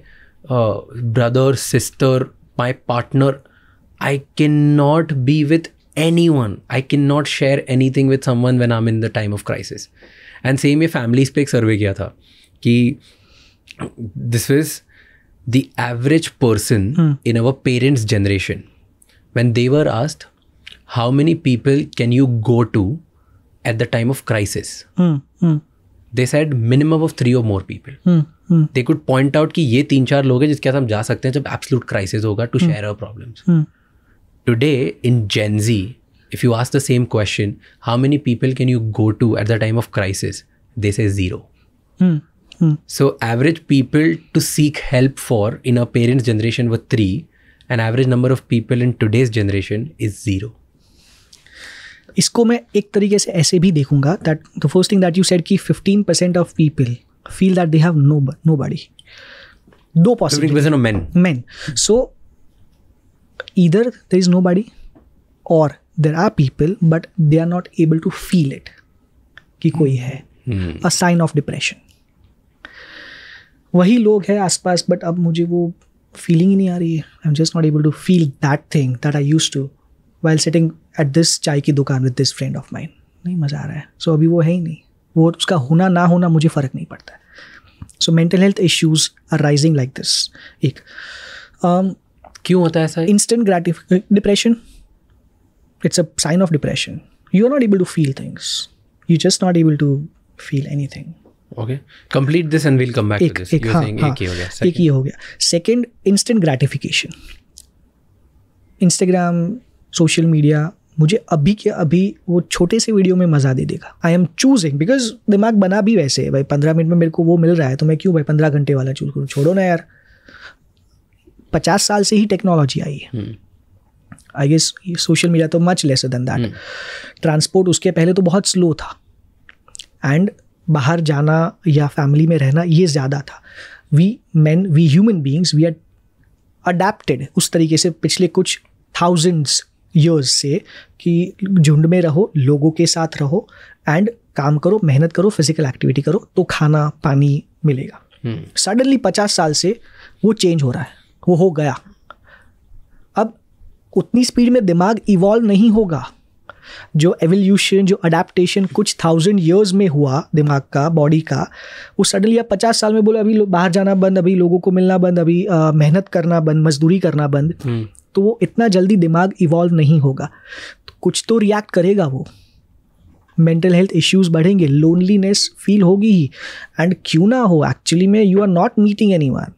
brother sister my partner I can not be with anyone I can not share anything with someone when I'm in the time of crisis and same ये families पे एक survey किया था कि this is the average person in our parents generation when they were asked how many people can you go to at the time of crisis? Mm, mm. They said minimum of three or more people. Hmm, hmm. They could point out कि ये तीन चार लोग हैं जिसके साथ हम जा सकते हैं जब एब्सोल्यूट क्राइसिस होगा to share our Today, in Gen Z, if you ask the same question, how many people can you go to at the time of crisis? They say zero. Mm, So, average people to seek help for in our parents' generation were three, and average number of people in today's generation is zero. इसको मैं एक तरीके से ऐसे भी देखूंगा that the first thing that you said कि fifteen percent of people feel that they have no nobody though possibility man man so there is nobody और there are people but they are not able to feel it कि कोई है अ sign of depression वही लोग हैं आसपास but अब मुझे वो फीलिंग ही नहीं आ रही है I am just not able to feel that thing that I use to while sitting at this chai की दुकान with this friend of mind नहीं मज़ा आ रहा है सो so, अभी वो है ही नहीं वो उसका होना ना होना मुझे फ़र्क नहीं पड़ता है so mental health issues are rising like this एक um, क्यों होता है ऐसा इंस्टेंट ग्रेटिफ depression it's a sign of depression you are not able to feel things you just not able to feel anything complete this and come back एक, ये हाँ, हाँ। हो गया second. एक ही हो गया second instant gratification Instagram social media मुझे अभी के अभी वो छोटे से वीडियो में मज़ा दे देगा आई एम चूजिंग बिकॉज दिमाग बना भी वैसे है भाई पंद्रह मिनट में मेरे को वो मिल रहा है तो मैं क्यों भाई पंद्रह घंटे वाला चूज करूँ छोड़ो ना यार पचास साल से ही टेक्नोलॉजी आई है आई गेस सोशल मीडिया तो much lesser than that transport उसके पहले तो बहुत स्लो था एंड बाहर जाना या फैमिली में रहना ये ज़्यादा था we man we human beings we are adapted उस तरीके से पिछले कुछ थाउजेंड्स ईयर्स से कि झुंड में रहो लोगों के साथ रहो एंड काम करो मेहनत करो फिजिकल एक्टिविटी करो तो खाना पानी मिलेगा सडनली हम्म। पचास साल से वो चेंज हो रहा है वो हो गया अब उतनी स्पीड में दिमाग इवॉल्व नहीं होगा जो एवोल्यूशन जो अडेप्टेशन कुछ थाउजेंड ईयर्स में हुआ दिमाग का बॉडी का वो सडनली आप पचास साल में बोले अभी बाहर जाना बंद अभी लोगों को मिलना बंद अभी मेहनत करना बंद मजदूरी करना बंद हम्म। तो वो इतना जल्दी दिमाग इवॉल्व नहीं होगा तो कुछ तो रिएक्ट करेगा वो मेंटल हेल्थ इश्यूज बढ़ेंगे लोनलीनेस फील होगी ही एंड क्यों ना हो एक्चुअली में you are not meeting anyone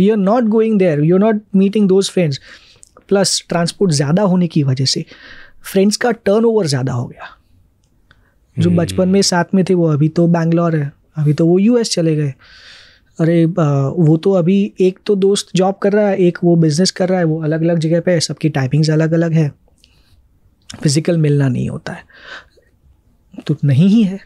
you are not going there you are not meeting those friends plus transport ज़्यादा होने की वजह से फ्रेंड्स का ओवर ज़्यादा हो गया जो hmm. बचपन में साथ में थे वो अभी तो बैंगलोर है अभी तो वो यूएस चले गए अरे वो तो अभी एक तो दोस्त जॉब कर रहा है एक वो बिज़नेस कर रहा है वो अलग अलग जगह पे सबकी टाइमिंग्स अलग अलग है फिज़िकल मिलना नहीं होता है तो नहीं ही है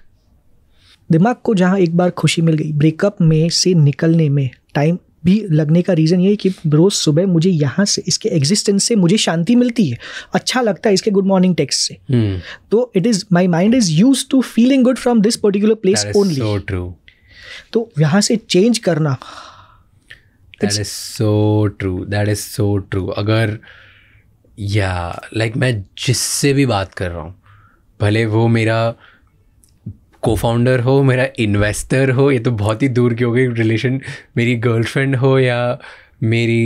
दिमाग को जहाँ एक बार खुशी मिल गई ब्रेकअप में से निकलने में टाइम भी लगने का रीज़न ये है कि रोज़ सुबह मुझे यहाँ से इसके एग्जिस्टेंस से मुझे शांति मिलती है अच्छा लगता है इसके गुड मॉर्निंग टेक्स्ट से हम्म। तो it is my mind is use to feeling good from this particular place only तो यहाँ से चेंज करना that is so true that is so true अगर या लाइक like मैं जिससे भी बात कर रहा हूँ भले वो मेरा को फाउंडर हो मेरा इन्वेस्टर हो ये तो बहुत ही दूर की हो गई रिलेशन मेरी गर्लफ्रेंड हो या मेरी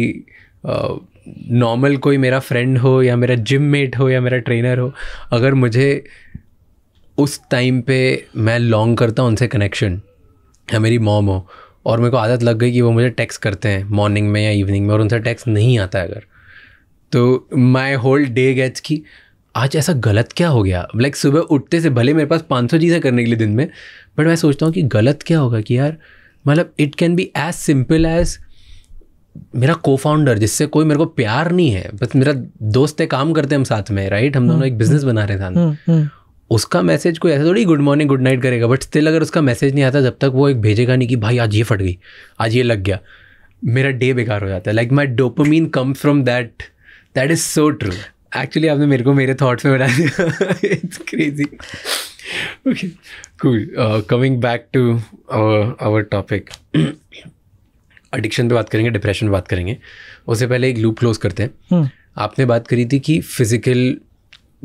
नॉर्मल uh, कोई मेरा फ्रेंड हो या मेरा जिम मेट हो या मेरा ट्रेनर हो अगर मुझे उस टाइम पे मैं लॉन्ग करता हूँ उनसे कनेक्शन या मेरी मॉम हो और मेरे को आदत लग गई कि वो मुझे टेक्स्ट करते हैं मॉर्निंग में या इवनिंग में और उनसे टैक्स नहीं आता अगर तो माई होल डे गेट्स की आज ऐसा गलत क्या हो गया लाइक like, सुबह उठते से भले मेरे पास सौ चीज़ें करने के लिए दिन में बट मैं सोचता हूँ कि गलत क्या होगा कि यार मतलब it can be as simple as मेरा को फाउंडर जिससे कोई मेरे को प्यार नहीं है बस मेरा दोस्त है काम करते हम साथ में राइट हम दोनों हम्म, एक बिजनेस हम्म, बना रहे थे उसका मैसेज कोई ऐसा थोड़ी गुड मॉर्निंग गुड नाइट करेगा बट स्टिल अगर उसका मैसेज नहीं आता जब तक वो एक भेजेगा नहीं कि भाई आज ये फट गई आज ये लग गया मेरा डे बेकार हो जाता है like my dopamine come from that that is so true actually आपने मेरे को मेरे थॉट्स में बता दिया it's crazy okay cool uh, coming back to topic uh, addiction पे बात करेंगे डिप्रेशन पे बात करेंगे उससे पहले एक लूप क्लोज करते हैं hmm. आपने बात करी थी कि फिजिकल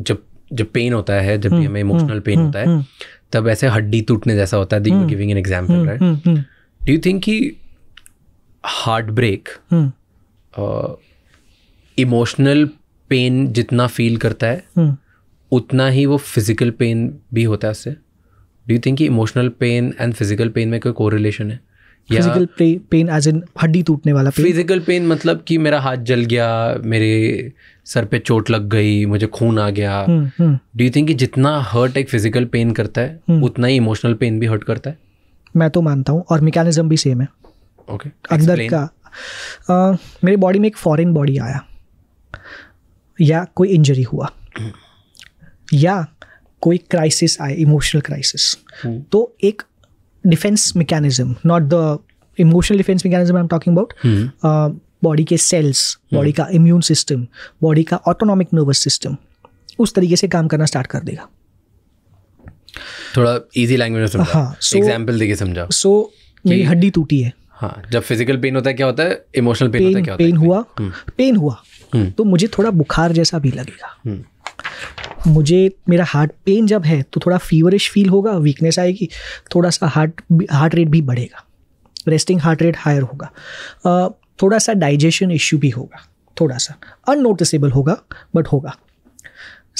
जब जब पेन होता है जब भी हम्म, हमें इमोशनल हम्म, पेन हम्म, होता है तब ऐसे हड्डी टूटने जैसा होता है giving an right do you think कि हार्ट ब्रेक इमोशनल पेन जितना फील करता है उतना ही वो फिजिकल पेन भी होता है उससे डू यू थिंक कि emotional pain and physical pain में कोई कोरिलेशन है फिजिकल पेन एज इन हड्डी टूटने वाला फिजिकल पेन मतलब कि मेरा हाथ जल गया मेरे सर पे चोट लग गई मुझे खून आ गया डू यू थिंक कि जितना हर्ट एक फिजिकल पेन करता है हम्म। उतना ही इमोशनल पेन भी हर्ट करता है मैं तो मानता हूँ और मैकेनिज्म भी सेम है ओके okay. अंदर Explain. का आ, मेरी बॉडी में एक फॉरेन बॉडी आया या कोई इंजरी हुआ या कोई क्राइसिस आए इमोशनल क्राइसिस तो एक defence mechanism not the emotional defence mechanism I am talking about body के सेल्स बॉडी hmm. का इम्यून सिस्टम बॉडी का ऑटोनॉमिक नर्वस सिस्टम उस तरीके से काम करना स्टार्ट कर देगा थोड़ा इजी लैंग्वेज में हाँ एग्जाम्पल देके समझा सो मेरी हड्डी टूटी है हाँ जब फिजिकल पेन होता है क्या होता है इमोशनल पेन, पेन होता है क्या होता पेन है? हुआ पेन hmm. हुआ हुँ. Hmm. तो मुझे थोड़ा बुखार जैसा भी लगेगा हुँ. मुझे मेरा हार्ट पेन जब है तो थोड़ा फीवरिश फील होगा वीकनेस आएगी थोड़ा सा हार्ट हार्ट रेट भी बढ़ेगा रेस्टिंग हार्ट रेट हायर होगा थोड़ा सा डाइजेशन इश्यू भी होगा थोड़ा सा अननोटिसेबल होगा बट होगा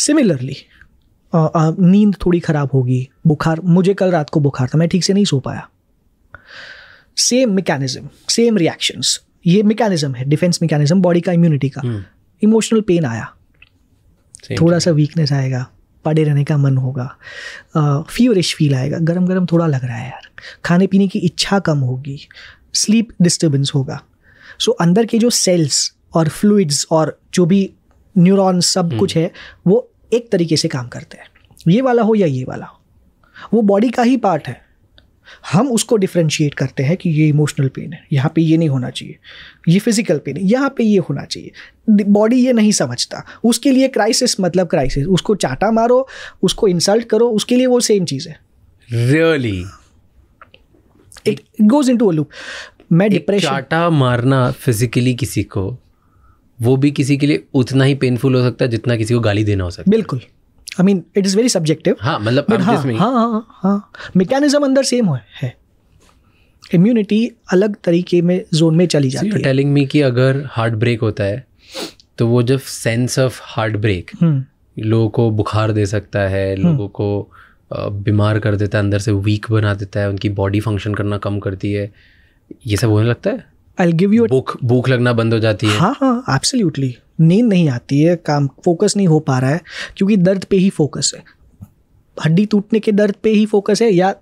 सिमिलरली नींद थोड़ी ख़राब होगी बुखार मुझे कल रात को बुखार था मैं ठीक से नहीं सो पाया सेम मेकेनिज्म सेम रिएक्शंस ये मेकेनिज्म है डिफेंस मेकेनिज्म बॉडी का इम्यूनिटी का इमोशनल हम्म। पेन आया same थोड़ा same. सा वीकनेस आएगा पड़े रहने का मन होगा फीवरिश फील आएगा गरम गरम थोड़ा लग रहा है यार खाने पीने की इच्छा कम होगी स्लीप डिस्टर्बेंस होगा सो so, अंदर के जो सेल्स और फ्लूड्स और जो भी न्यूरॉन सब हम्म। कुछ है वो एक तरीके से काम करते हैं ये वाला हो या ये वाला हो वो बॉडी का ही पार्ट है हम उसको डिफ्रेंशिएट करते हैं कि ये इमोशनल पेन है यहाँ पे ये नहीं होना चाहिए ये फिजिकल पेन है यहाँ पे ये होना चाहिए बॉडी ये नहीं समझता उसके लिए क्राइसिस मतलब क्राइसिस उसको चाटा मारो उसको इंसल्ट करो उसके लिए वो सेम चीज़ है really it goes into a loop मैं डिप्रेशन चाटा मारना फिजिकली किसी को वो भी किसी के लिए उतना ही पेनफुल हो सकता है जितना किसी को गाली देना हो सकता है बिल्कुल I mean it is very subjective हाँ मतलब हाँ, हाँ हाँ हाँ हाँ मैकेनिज्म अंदर सेम है इम्यूनिटी अलग तरीके में जोन में चली जाती है टेलिंग मी कि अगर हार्ट ब्रेक होता है तो वो जब सेंस ऑफ हार्ट ब्रेक लोगों को बुखार दे सकता है हम्म। लोगों को बीमार कर देता है अंदर से वीक बना देता है उनकी बॉडी फंक्शन करना कम करती है ये सब होने लगता है आई गिव यू भूख भूख लगना बंद हो जाती है हाँ हाँ एब्सोल्युटली नींद नहीं आती है काम फोकस नहीं हो पा रहा है क्योंकि दर्द पे ही फोकस है हड्डी टूटने के दर्द पे ही फोकस है या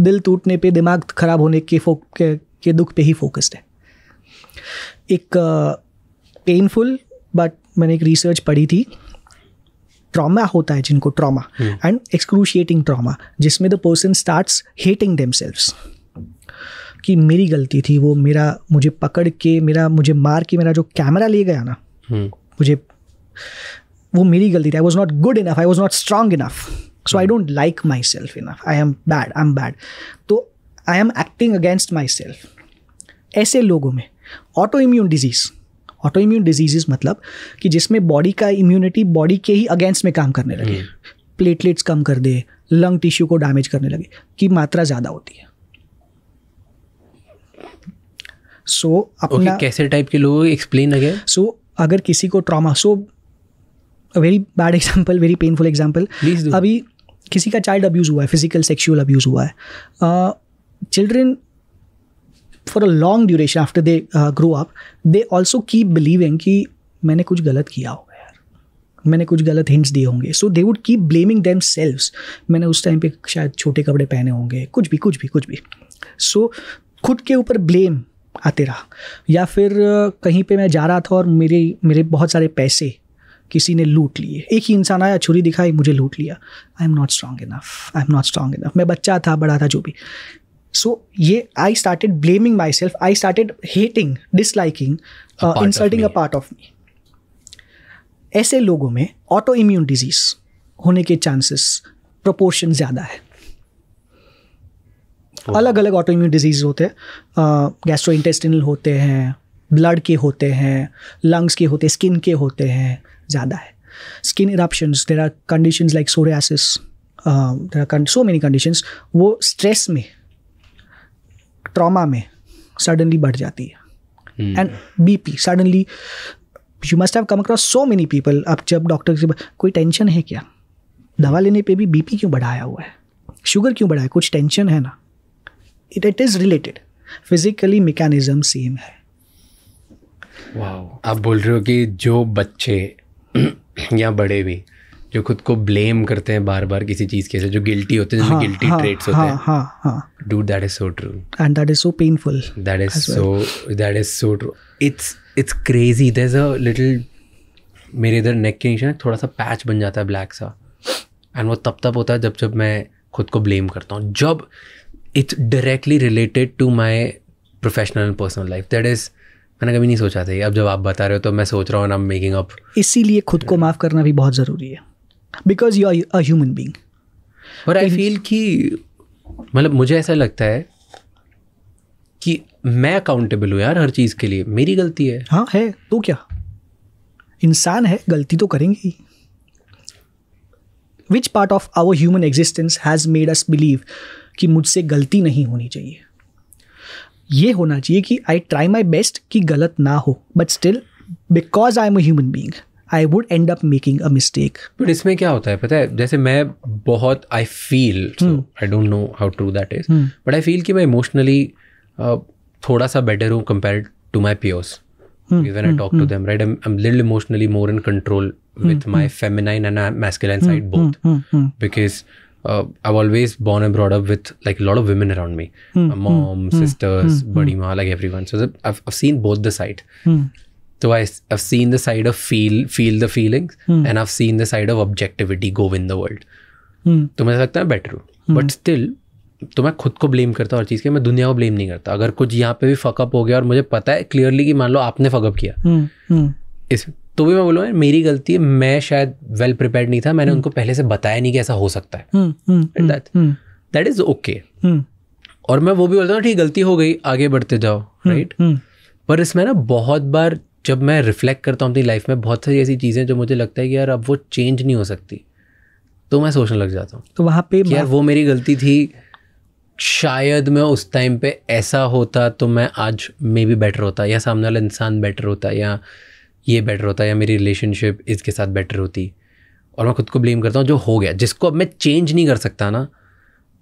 दिल टूटने पे दिमाग खराब होने के के, के दुख पे ही फोकस्ड है एक पेनफुल uh, बट मैंने एक रिसर्च पढ़ी थी ट्रॉमा होता है जिनको ट्रॉमा एंड एक्सक्रूशिएटिंग ट्रॉमा जिसमें the person starts hating themselves कि मेरी गलती थी वो मेरा मुझे पकड़ के मेरा मुझे मार के मेरा जो कैमरा ले गया ना हम्म। मुझे वो मेरी गलती थी I was not good enough I was not strong enough so I don't like myself enough I am bad I am bad तो I am acting against myself ऐसे लोगों में auto autoimmune disease autoimmune diseases मतलब कि जिसमें body का immunity body के ही against में काम करने लगे प्लेटलेट्स हम्म। कम कर दे लंग टिश्यू को डैमेज करने लगे की मात्रा ज़्यादा होती है सो so, अपना कैसे टाइप के लोग एक्सप्लेन अगेन सो अगर किसी को trauma so very bad example very painful example अभी किसी का चाइल्ड अब्यूज़ हुआ है फिजिकल सेक्शुअल अब्यूज़ हुआ है children for a long duration after they grow up they also keep believing कि मैंने कुछ गलत किया होगा यार मैंने कुछ गलत हिंट्स दिए होंगे so they would keep blaming themselves मैंने उस टाइम पे शायद छोटे कपड़े पहने होंगे कुछ भी कुछ भी कुछ भी सो so, खुद के ऊपर ब्लेम आते रहा या फिर कहीं पे मैं जा रहा था और मेरे मेरे बहुत सारे पैसे किसी ने लूट लिए एक ही इंसान आया छुरी दिखाई मुझे लूट लिया I am not strong enough I am not strong enough मैं बच्चा था बड़ा था जो भी सो so, ये I started blaming myself I started hating disliking insulting a part of me ऐसे लोगों में ऑटो इम्यून डिजीज होने के चांसेस प्रोपोर्शन ज़्यादा है अलग अलग ऑटो इम्यून डिजीज़ होते हैं गैस्ट्रो इंटेस्टिनल होते हैं ब्लड के होते हैं लंग्स के होते हैं स्किन के होते हैं ज़्यादा है skin eruption there are condition like psoriasis there are so many conditions वो स्ट्रेस में ट्रॉमा में सडनली बढ़ जाती है and B P suddenly you must have come across so many people अब जब डॉक्टर से कोई टेंशन है क्या दवा लेने पे भी बीपी क्यों बढ़ाया हुआ है शुगर क्यों बढ़ाया कुछ टेंशन है ना it it is related physically mechanism same है वाह आप बोल रहे हो कि जो बच्चे [clears throat] या बड़े भी जो खुद को ब्लेम करते हैं बार बार किसी चीज़ के से जो गिल्टी होते हैं जिनमें गिल्टी ट्रेट्स होते हाँ, हैं do that is so true and that is so painful that is so that is so true it's it's crazy there a little मेरे इधर नेक के नीचे ना थोड़ा सा पैच बन जाता है ब्लैक सा एंड वो तब तब होता है जब जब मैं खुद को ब्लेम करता हूँ जब it's directly related to my professional and personal life that is मैंने कभी नहीं सोचा था अब जब आप बता रहे हो तो मैं सोच रहा हूँ मेकिंग अप इसीलिए खुद को माफ़ करना भी बहुत ज़रूरी है because you are a human being और आई फील कि मतलब मुझे ऐसा लगता है कि मैं अकाउंटेबल हूँ यार हर चीज़ के लिए मेरी गलती है हाँ है तो क्या इंसान है गलती तो करेंगे ही which part of our human existence has made us believe कि मुझसे गलती नहीं होनी चाहिए ये होना चाहिए कि आई ट्राई माई बेस्ट कि गलत ना हो but still because I am human being I would end up making a mistake but इसमें क्या होता है पता है जैसे मैं बहुत I feel I don't know how true that is but I feel कि मैं इमोशनली थोड़ा सा बेटर हूँ compare to my even I talk to them right I am I'm emotionally more in control with my feminine and and masculine side both because uh, I've always born and brought up with like a lot of women around me, mm, mom, mm, sisters, mm, buddy ma, like everyone. So the, I've, I've seen both the side. So I, have seen the side of feel feel the feelings, and I've seen the side of objectivity go win the world. तो मैं लगता है better हूँ but still तो मैं खुद को blame करता हर चीज़ के मैं दुनिया को ब्लेम नहीं करता अगर कुछ यहाँ पे भी फकअप हो गया और मुझे पता है क्लियरली कि मान लो आपने फकअप किया इस तो भी मैं बोलूँ मेरी गलती है मैं शायद वेल प्रिपेयर नहीं था मैंने हम्म। उनको पहले से बताया नहीं कि ऐसा हो सकता है दैट इज ओके और मैं वो भी बोलता हूँ ठीक गलती हो गई आगे बढ़ते जाओ राइट हम्म, हम्म। पर इसमें ना बहुत बार जब मैं रिफ्लेक्ट करता हूँ अपनी लाइफ में बहुत सारी ऐसी चीज़ें जो मुझे लगता है कि यार अब वो चेंज नहीं हो सकती तो मैं सोचने लग जाता हूँ तो वहाँ पे यार वो मेरी गलती थी शायद मैं उस टाइम पे ऐसा होता तो मैं आज मे बी बेटर होता या सामने वाला इंसान बेटर होता या ये बेटर होता या मेरी रिलेशनशिप इसके साथ बेटर होती और मैं खुद को ब्लेम करता हूँ जो हो गया जिसको अब मैं चेंज नहीं कर सकता ना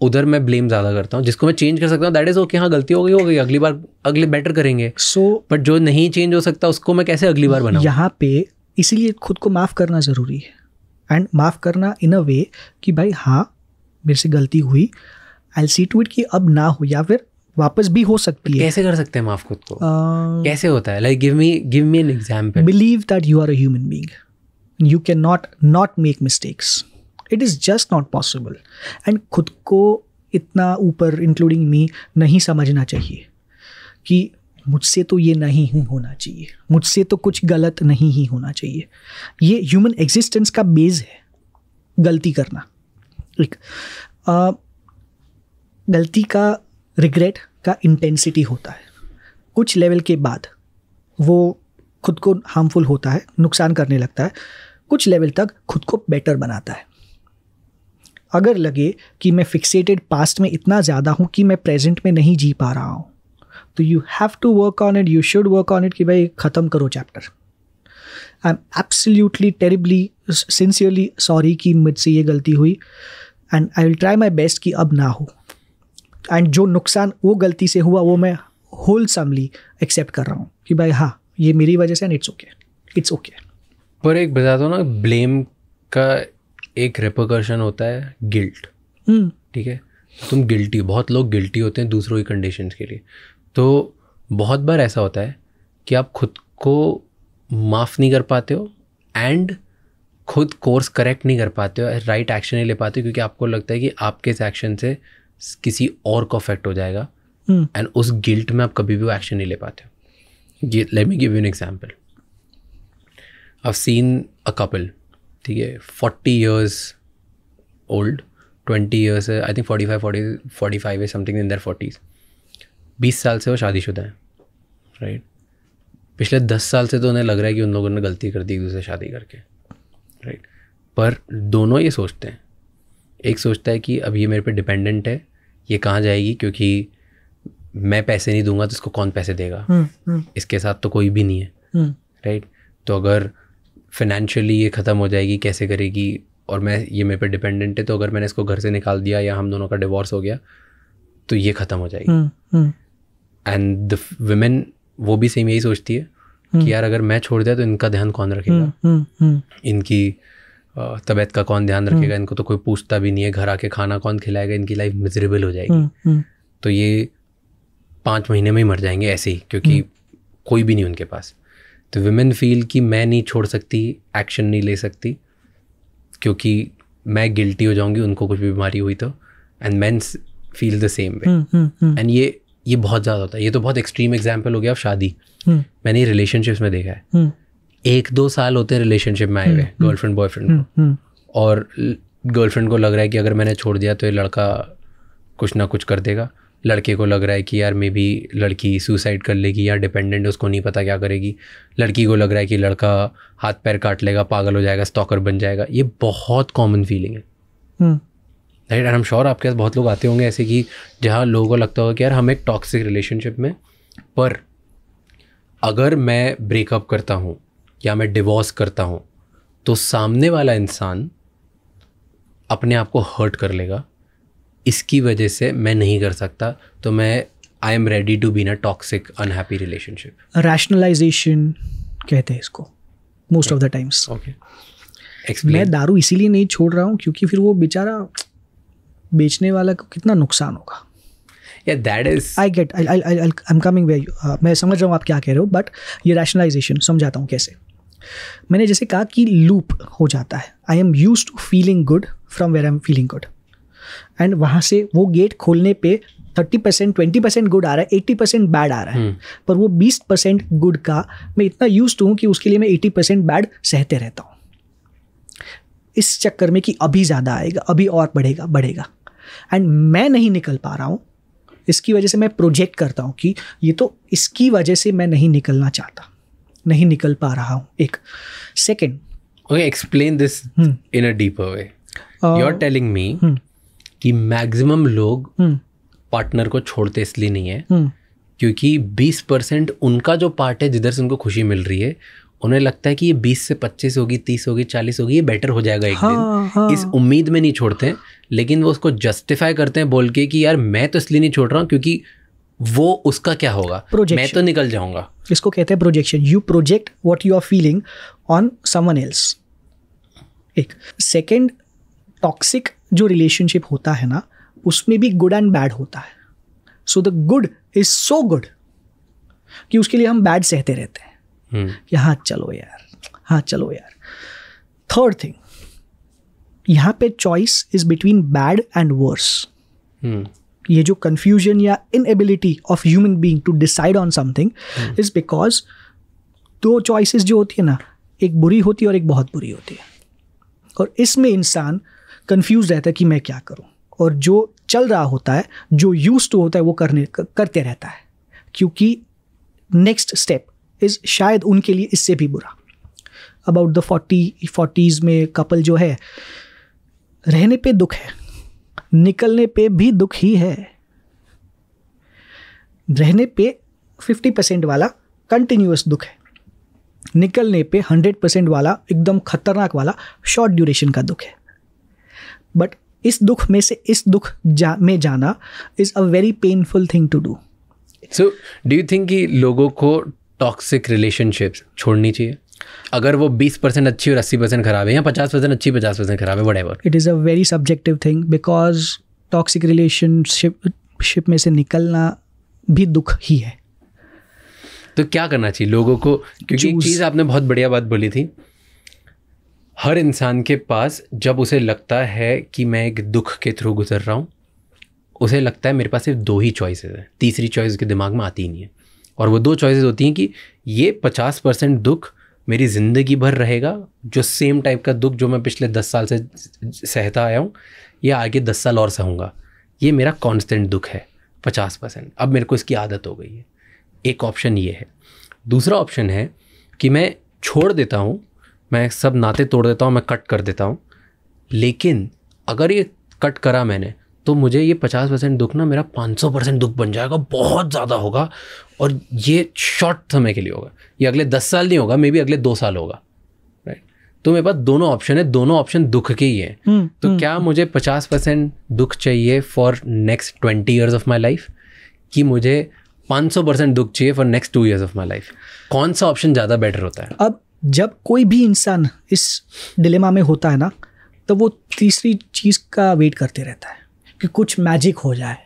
उधर मैं ब्लेम ज़्यादा करता हूँ जिसको मैं चेंज कर सकता हूँ दैट इज़ ओके हाँ गलती हो गई हो गई अगली बार अगले बेटर करेंगे सो so, बट जो नहीं चेंज हो सकता उसको मैं कैसे अगली बार बनाऊँ यहाँ पे इसीलिए खुद को माफ़ करना ज़रूरी है एंड माफ़ करना इन अ वे कि भाई हाँ मेरे से गलती हुई आई सी टू इट कि अब ना हो या फिर वापस भी हो सकती है कैसे कर सकते हैं माफ खुद को uh, कैसे होता है like give me give me an example believe that you are a human being you can not not make mistakes it is just not possible and खुद को इतना ऊपर इंक्लूडिंग मी नहीं समझना चाहिए कि मुझसे तो ये नहीं ही होना चाहिए मुझसे तो कुछ गलत नहीं ही होना चाहिए ये ह्यूमन एग्जिस्टेंस का बेस है गलती करना एक गलती का रिग्रेट का इंटेंसिटी होता है कुछ लेवल के बाद वो खुद को हार्मफुल होता है नुकसान करने लगता है कुछ लेवल तक खुद को बेटर बनाता है अगर लगे कि मैं फिक्सेटेड पास्ट में इतना ज़्यादा हूँ कि मैं प्रेजेंट में नहीं जी पा रहा हूँ तो you have to work on it you should work on it कि भाई ख़त्म करो chapter I am absolutely terribly sincerely sorry कि मुझसे ये गलती हुई and I will try my best कि अब ना हो एंड जो नुकसान वो गलती से हुआ वो मैं होल समली एक्सेप्ट कर रहा हूँ कि भाई हाँ ये मेरी वजह से and it's okay it's okay पर एक बता दो ना ब्लेम का एक रेपोकर्शन होता है गिल्ट हम्म। ठीक है तुम गिल्टी बहुत लोग गिल्टी होते हैं दूसरों की कंडीशन के लिए तो बहुत बार ऐसा होता है कि आप खुद को माफ़ नहीं कर पाते हो एंड खुद कोर्स करेक्ट नहीं कर पाते हो राइट एक्शन नहीं ले पाते हो क्योंकि आपको लगता है कि आपके इस एक्शन से किसी और को अफेक्ट हो जाएगा एंड हम्म। उस गिल्ट में आप कभी भी वो एक्शन नहीं ले पाते let me give you an example I seen a couple ठीक है forty years old twenty years I think forty five forty forty five है समथिंग इन दर फोर्टीज़ बीस साल से वो शादीशुदा हैं राइट पिछले दस साल से तो उन्हें लग रहा है कि उन लोगों ने गलती कर दी एक दूसरे शादी करके राइट पर दोनों ये सोचते हैं एक सोचता है कि अब ये मेरे पे डिपेंडेंट है ये कहाँ जाएगी क्योंकि मैं पैसे नहीं दूंगा तो इसको कौन पैसे देगा हुँ, हम्म, हुँ. हम्म। इसके साथ तो कोई भी नहीं है राइट हम्म। right? तो अगर फाइनेंशियली ये ख़त्म हो जाएगी कैसे करेगी और मैं ये मेरे पे डिपेंडेंट है तो अगर मैंने इसको घर से निकाल दिया या हम दोनों का डिवोर्स हो गया तो ये ख़त्म हो जाएगी एंड द वमेन वो भी सेम यही सोचती है कि यार अगर मैं छोड़ दिया तो इनका ध्यान कौन रखेगा इनकी तबियत का कौन ध्यान रखेगा हम्म। इनको तो कोई पूछता भी नहीं है घर आके खाना कौन खिलाएगा इनकी लाइफ मिजरेबल हो जाएगी हम्म, हम्म। तो ये पाँच महीने में ही मर जाएंगे ऐसे ही क्योंकि कोई भी नहीं उनके पास तो वुमेन फील कि मैं नहीं छोड़ सकती एक्शन नहीं ले सकती क्योंकि मैं गिल्टी हो जाऊंगी उनको कुछ भी बीमारी हुई तो and man feel the same way and ये ये बहुत ज़्यादा होता है ये तो बहुत एक्सट्रीम एग्जाम्पल हो गया अब शादी मैंने रिलेशनशिप्स में देखा है एक दो साल होते हैं रिलेशनशिप में आए हुए गर्लफ्रेंड हम्म, हम्म, बॉयफ्रेंड को हम्म, और गर्लफ्रेंड को लग रहा है कि अगर मैंने छोड़ दिया तो ये लड़का कुछ ना कुछ कर देगा लड़के को लग रहा है कि यार मे बी लड़की सुसाइड कर लेगी या डिपेंडेंट उसको नहीं पता क्या करेगी लड़की को लग रहा है कि लड़का हाथ पैर काट लेगा पागल हो जाएगा स्टॉकर बन जाएगा ये बहुत कॉमन फीलिंग है राइट एंड हम श्योर आपके पास बहुत लोग आते होंगे ऐसे कि जहाँ लोगों को लगता होगा कि यार हम एक टॉक्सिक रिलेशनशिप में पर अगर मैं ब्रेकअप करता हूँ या मैं डिवोर्स करता हूँ तो सामने वाला इंसान अपने आप को हर्ट कर लेगा इसकी वजह से मैं नहीं कर सकता तो मैं I am ready to be a toxic unhappy relationship rationalisation कहते हैं इसको most of the times okay मैं दारू इसीलिए नहीं छोड़ रहा हूँ क्योंकि फिर वो बेचारा बेचने वाला को कितना नुकसान होगा या that is I get I I I am coming way मैं समझ रहा हूँ आप क्या कह रहे हो बट ये रैशनलाइजेशन समझाता हूँ कैसे मैंने जैसे कहा कि लूप हो जाता है I am used to feeling good from where I am feeling good and वहाँ से वो गेट खोलने पे thirty percent twenty percent good आ रहा है एट्टी परसेंट बैड आ रहा है हम्म। पर वो बीस परसेंट गुड का मैं इतना यूज हूँ कि उसके लिए मैं एट्टी परसेंट बैड सहते रहता हूँ इस चक्कर में कि अभी ज़्यादा आएगा अभी और बढ़ेगा बढ़ेगा एंड मैं नहीं निकल पा रहा हूँ इसकी वजह से मैं प्रोजेक्ट करता हूँ कि ये तो इसकी वजह से मैं नहीं निकलना चाहता नहीं निकल पा रहा हूँ एक second okay explain this in a deeper way you are telling me कि मैक्सिमम लोग पार्टनर हम्म। को छोड़ते इसलिए नहीं है हम्म। क्योंकि 20 परसेंट उनका जो पार्ट है जिधर से उनको खुशी मिल रही है उन्हें लगता है कि ये 20 से 25 होगी 30 होगी 40 होगी ये बेटर हो जाएगा एक हाँ, दिन हाँ. इस उम्मीद में नहीं छोड़ते लेकिन वो उसको जस्टिफाई करते हैं बोल के कि यार मैं तो इसलिए नहीं छोड़ रहा हूँ क्योंकि वो उसका क्या होगा मैं तो निकल जाऊंगा इसको कहते हैं projection you project what you are feeling on someone else एक सेकेंड टॉक्सिक जो रिलेशनशिप होता है ना उसमें भी गुड एंड बैड होता है so the good is so good कि उसके लिए हम बैड सहते रहते हैं हम्म। कि हाँ चलो यार हाँ चलो यार थर्ड थिंग यहाँ पे choice is between bad and worse ये जो कन्फ्यूजन या inability of human being to decide on something is because दो चॉइसिस जो होती है ना एक बुरी होती है और एक बहुत बुरी होती है और इसमें इंसान कन्फ्यूज़ रहता है कि मैं क्या करूँ और जो चल रहा होता है जो यूज टू होता है वो करने करते रहता है क्योंकि नेक्स्ट स्टेप इज़ शायद उनके लिए इससे भी बुरा अबाउट द फोर्टी फोर्टीज़ में कपल जो है रहने पे दुख है निकलने पे भी दुख ही है रहने पे फिफ्टी परसेंट वाला कंटिन्यूस दुख है निकलने पे हंड्रेड परसेंट वाला एकदम खतरनाक वाला शॉर्ट ड्यूरेशन का दुख है बट इस दुख में से इस दुख जा में जाना is a very painful thing to do so do you think कि लोगों को टॉक्सिक रिलेशनशिप्स छोड़नी चाहिए अगर वो 20 परसेंट अच्छी और 80 परसेंट खराब है या 50 परसेंट अच्छी 50 परसेंट खराब है what it is a very subjective thing because toxic relationship ship में से निकलना भी दुख ही है तो क्या करना चाहिए लोगों को क्योंकि एक चीज़ आपने बहुत बढ़िया बात बोली थी हर इंसान के पास जब उसे लगता है कि मैं एक दुख के थ्रू गुजर रहा हूँ उसे लगता है मेरे पास सिर्फ दो ही चॉइसेस है तीसरी चॉइस उसके दिमाग में आती ही नहीं है और वो दो चॉइसेस होती हैं कि ये पचास परसेंट दुख मेरी ज़िंदगी भर रहेगा जो सेम टाइप का दुख जो मैं पिछले दस साल से सहता आया हूँ ये आगे दस साल और सहूँगा ये मेरा कॉन्स्टेंट दुख है पचास परसेंट अब मेरे को इसकी आदत हो गई है एक ऑप्शन ये है दूसरा ऑप्शन है कि मैं छोड़ देता हूँ मैं सब नाते तोड़ देता हूँ मैं कट कर देता हूँ लेकिन अगर ये कट करा मैंने तो मुझे ये पचास परसेंट दुख ना मेरा पाँच सौ परसेंट दुख बन जाएगा बहुत ज़्यादा होगा और ये शॉर्ट समय के लिए होगा ये अगले दस साल नहीं होगा मे बी अगले दो साल होगा राइट तो मेरे पास दोनों ऑप्शन है दोनों ऑप्शन दुख के ही है हम्म, तो हुँ, हम्म। क्या मुझे पचास परसेंट दुख चाहिए for next twenty years of my life कि मुझे पाँच सौ परसेंट दुख चाहिए for next two years of my life कौन सा ऑप्शन ज़्यादा बेटर होता है अब जब कोई भी इंसान इस डिलेमा में होता है ना तो वो तीसरी चीज़ का वेट करते रहता है कि कुछ मैजिक हो जाए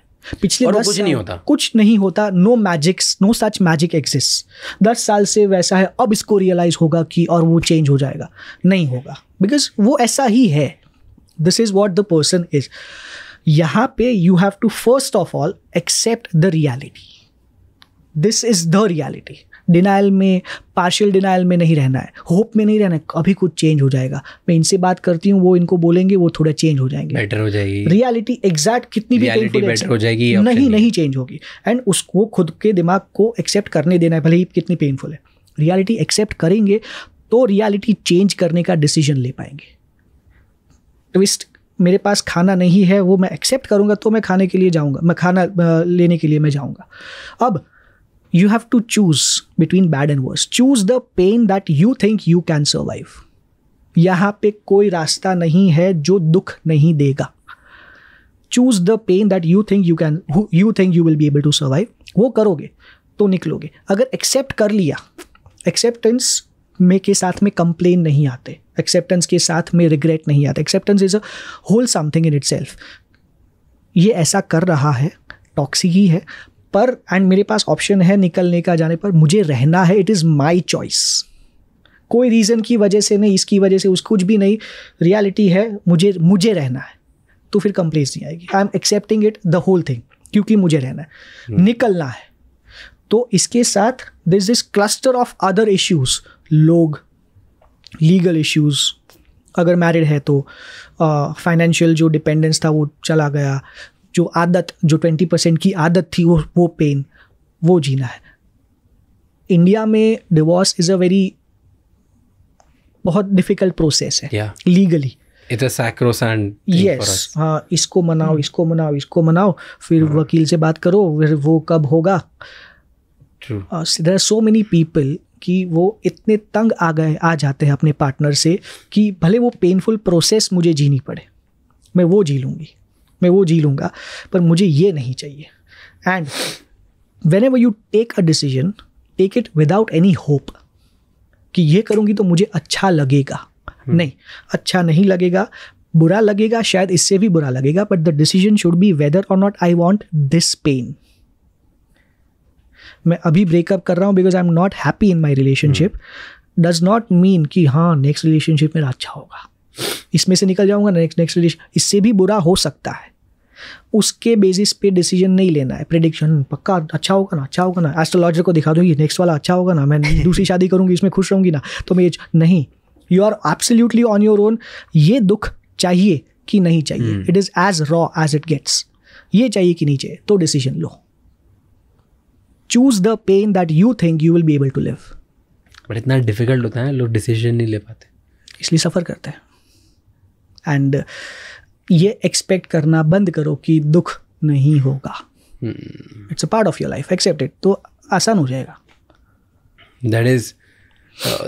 पिछले और कुछ नहीं होता कुछ नहीं होता no magics no such magic exist दस साल से वैसा है अब इसको रियलाइज होगा कि और वो चेंज हो जाएगा नहीं होगा बिकॉज वो ऐसा ही है this is what the person is यहाँ पे you have to first of all accept the reality this is the reality denial में पार्शियल डिनाइल में नहीं रहना है होप में नहीं रहना है अभी कुछ चेंज हो जाएगा मैं इनसे बात करती हूँ वो इनको बोलेंगे वो थोड़ा चेंज हो जाएंगे बेटर हो जाएगी रियलिटी एग्जैक्ट कितनी भी बेटर हो जाएगी नहीं नहीं चेंज होगी एंड उसको खुद के दिमाग को एक्सेप्ट करने देना है भले ही कितनी पेनफुल है रियलिटी एक्सेप्ट करेंगे तो रियलिटी चेंज करने का डिसीजन ले पाएंगे ट्विस्ट मेरे पास खाना नहीं है वो मैं एक्सेप्ट करूँगा तो मैं खाने के लिए जाऊँगा मैं खाना लेने के लिए मैं जाऊँगा अब you have to choose between bad and worse choose the pain that you think you can survive यहाँ पे कोई रास्ता नहीं है जो दुख नहीं देगा choose the pain that you think you can you think you will be able to survive वो करोगे तो निकलोगे अगर एक्सेप्ट कर लिया एक्सेप्टेंस में के साथ में कंप्लेन नहीं आते एक्सेप्टेंस के साथ में रिग्रेट नहीं आते acceptance is a whole something in itself ये ऐसा कर रहा है टॉक्सिक ही है पर एंड मेरे पास ऑप्शन है निकलने का जाने पर मुझे रहना है इट इज़ माई चॉइस कोई रीज़न की वजह से नहीं इसकी वजह से उस कुछ भी नहीं रियलिटी है मुझे मुझे रहना है तो फिर कंप्लेन नहीं आएगी I am accepting it the whole thing क्योंकि मुझे रहना है hmm. निकलना है तो इसके साथ this is cluster of other issues लोग लीगल इश्यूज अगर मैरिड है तो फाइनेंशियल uh, जो डिपेंडेंस था वो चला गया जो आदत जो ट्वेंटी परसेंट की आदत थी वो वो पेन वो जीना है इंडिया में डिवोर्स इज़ अ वेरी बहुत डिफिकल्ट प्रोसेस है लीगली यस हाँ इसको मनाओ इसको मनाओ इसको मनाओ फिर hmm. वकील से बात करो फिर वो कब होगा देर सो मेनी पीपल कि वो इतने तंग आ गए आ जाते हैं अपने पार्टनर से कि भले वो पेनफुल प्रोसेस मुझे जीनी पड़े मैं वो जी लूँगी मैं वो जी लूँगा पर मुझे ये नहीं चाहिए and whenever you take a decision take it without any hope कि ये करूँगी तो मुझे अच्छा लगेगा hmm. नहीं अच्छा नहीं लगेगा बुरा लगेगा शायद इससे भी बुरा लगेगा but the decision should be whether और not I want this pain मैं अभी ब्रेकअप कर रहा हूँ because I am not happy in my relationship does not mean कि हाँ नेक्स्ट रिलेशनशिप मेरा अच्छा होगा इसमें से निकल जाऊंगा नेक्स्ट नेक्स्ट रिलेशन इससे भी बुरा हो सकता है उसके बेसिस पे डिसीजन नहीं लेना है प्रिडिक्शन पक्का अच्छा होगा ना अच्छा होगा ना एस्ट्रोलॉजर को दिखा दूंगी नेक्स्ट वाला अच्छा होगा ना मैं [laughs] दूसरी शादी करूंगी इसमें खुश रहूंगी ना तो मैं नहीं you are absolutely on your own ये दुख चाहिए कि नहीं चाहिए it is as raw as it gets ये चाहिए कि नहीं चाहिए तो डिसीजन लो choose the pain that you think you will be able to live but इतना डिफिकल्ट होता है लोग डिसीजन नहीं ले पाते इसलिए सफ़र करते हैं एंड ये एक्सपेक्ट करना बंद करो कि दुख नहीं होगा it's a part of your life accept it तो आसान हो जाएगा that is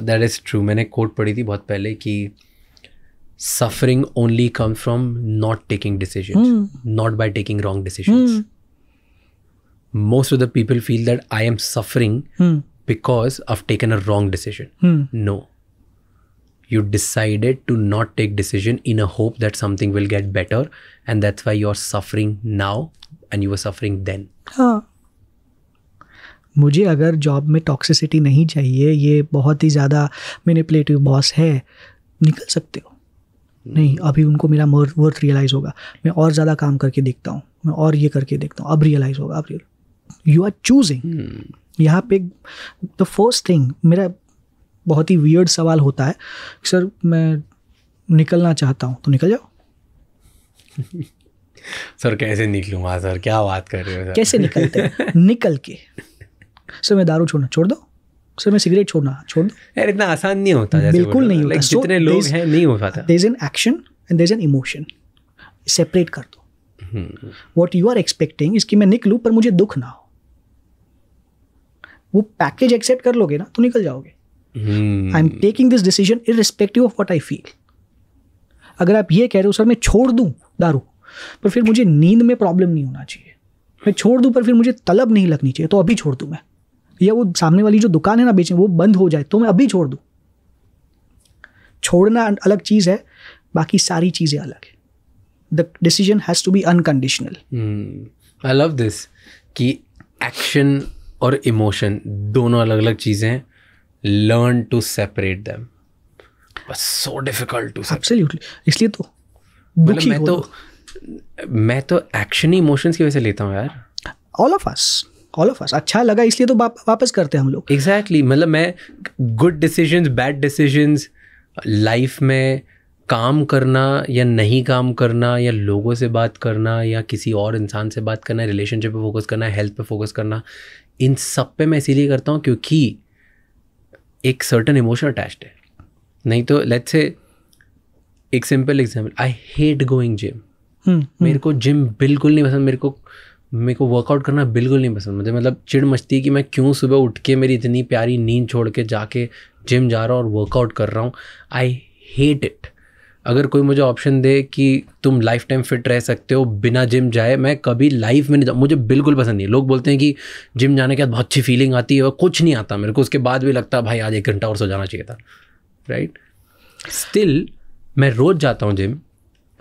that is true मैंने कोट पढ़ी थी बहुत पहले कि suffering only come from not taking decision not by taking wrong decision most of the people feel that I am suffering because of taken a wrong decision no you decided to not take decision in a hope that something will get better and that's why you're suffering now and you were suffering then हाँ मुझे अगर job में toxicity नहीं चाहिए ये बहुत ही ज़्यादा प्लेटिव boss है निकल सकते हो नहीं अभी उनको मेरा वर्थ रियलाइज़ होगा मैं और ज़्यादा काम करके देखता हूँ मैं और ये करके देखता हूँ अब रियलाइज़ होगा अब यू आर चूजिंग यहाँ पे द फर्स्ट थिंग मेरा बहुत ही वियर्ड सवाल होता है सर मैं निकलना चाहता हूँ तो निकल जाओ [laughs] सर कैसे निकलूंगा सर क्या बात कर रहे हो कैसे निकलते [laughs] निकल के सर मैं दारू छोड़ना छोड़ दो सर मैं सिगरेट छोड़ना छोड़ दो यार इतना आसान नहीं होता जैसे बिल्कुल नहीं होता like, so, जितने लोग हैं नहीं हो पाता there is an action and there is an emotion separate कर दो वॉट यू आर एक्सपेक्टिंग इसकी मैं निकलूँ पर मुझे दुख ना हो वो पैकेज एक्सेप्ट कर लोगे ना तो निकल जाओगे I am taking this decision irrespective of what I feel अगर आप ये कह रहे हो सर मैं छोड़ दूँ दारू पर फिर मुझे नींद में प्रॉब्लम नहीं होना चाहिए मैं छोड़ दूँ पर फिर मुझे तलब नहीं लगनी चाहिए तो अभी छोड़ दूँ मैं या वो सामने वाली जो दुकान है ना बेचने वो बंद हो जाए तो मैं अभी छोड़ दूँ छोड़ना अलग चीज़ है बाकी सारी चीज़ें अलग है the decision has to be unconditional I love this कि एक्शन और इमोशन दोनों अलग अलग चीज़ें हैं learn to separate them so difficult to absolutely इसलिए तो, मतलब तो मैं तो मैं तो एक्शन इमोशंस की वजह से लेता हूँ यार all of us all of us अच्छा लगा इसलिए तो वापस करते हैं हम लोग एग्जैक्टली exactly. मतलब मैं good decisions bad decisions life में काम करना या नहीं काम करना या लोगों से बात करना या किसी और इंसान से बात करना रिलेशनशिप पे फोकस करना हेल्थ पे फोकस करना इन सब पे मैं इसीलिए करता हूँ क्योंकि एक सर्टन इमोशन अटैच्ड है नहीं तो लेट्स से एक simple example I hate going gym मेरे को जिम बिल्कुल नहीं पसंद मेरे को मेरे को वर्कआउट करना बिल्कुल नहीं पसंद मुझे मतलब चिड़ मचती है कि मैं क्यों सुबह उठ के मेरी इतनी प्यारी नींद छोड़ के जाके जिम जा रहा हूँ और वर्कआउट कर रहा हूँ आई हेट इट अगर कोई मुझे ऑप्शन दे कि तुम लाइफ टाइम फिट रह सकते हो बिना जिम जाए मैं कभी लाइफ में नहीं जाऊँ मुझे बिल्कुल पसंद नहीं लोग बोलते हैं कि जिम जाने के बाद बहुत अच्छी फीलिंग आती है और कुछ नहीं आता मेरे को उसके बाद भी लगता है भाई आज एक घंटा और सो जाना चाहिए था राइट स्टिल मैं रोज़ जाता हूँ जिम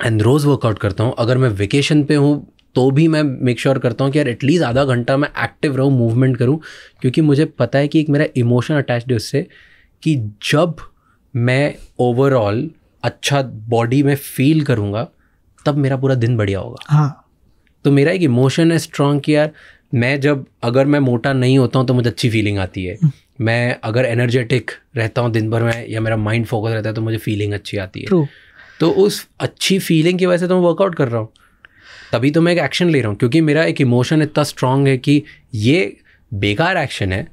एंड रोज़ वर्कआउट करता हूँ अगर मैं वेकेशन पे हूँ तो भी मैं मेक श्योर sure करता हूँ कि यार एटलीस्ट आधा घंटा मैं एक्टिव रहूँ मूवमेंट करूँ क्योंकि मुझे पता है कि एक मेरा इमोशन अटैच्ड है उससे कि जब मैं ओवरऑल अच्छा बॉडी में फील करूँगा तब मेरा पूरा दिन बढ़िया होगा हाँ तो मेरा एक इमोशन है स्ट्रांग कि यार मैं जब अगर मैं मोटा नहीं होता हूँ तो मुझे अच्छी फीलिंग आती है हम्म। मैं अगर एनर्जेटिक रहता हूँ दिन भर में या मेरा माइंड फोकस रहता है तो मुझे फीलिंग अच्छी आती है True. तो उस अच्छी फीलिंग की वजह से तो मैं वर्कआउट कर रहा हूँ तभी तो मैं एक एक्शन ले रहा हूँ क्योंकि मेरा एक इमोशन इतना स्ट्रांग है कि ये बेकार एक्शन है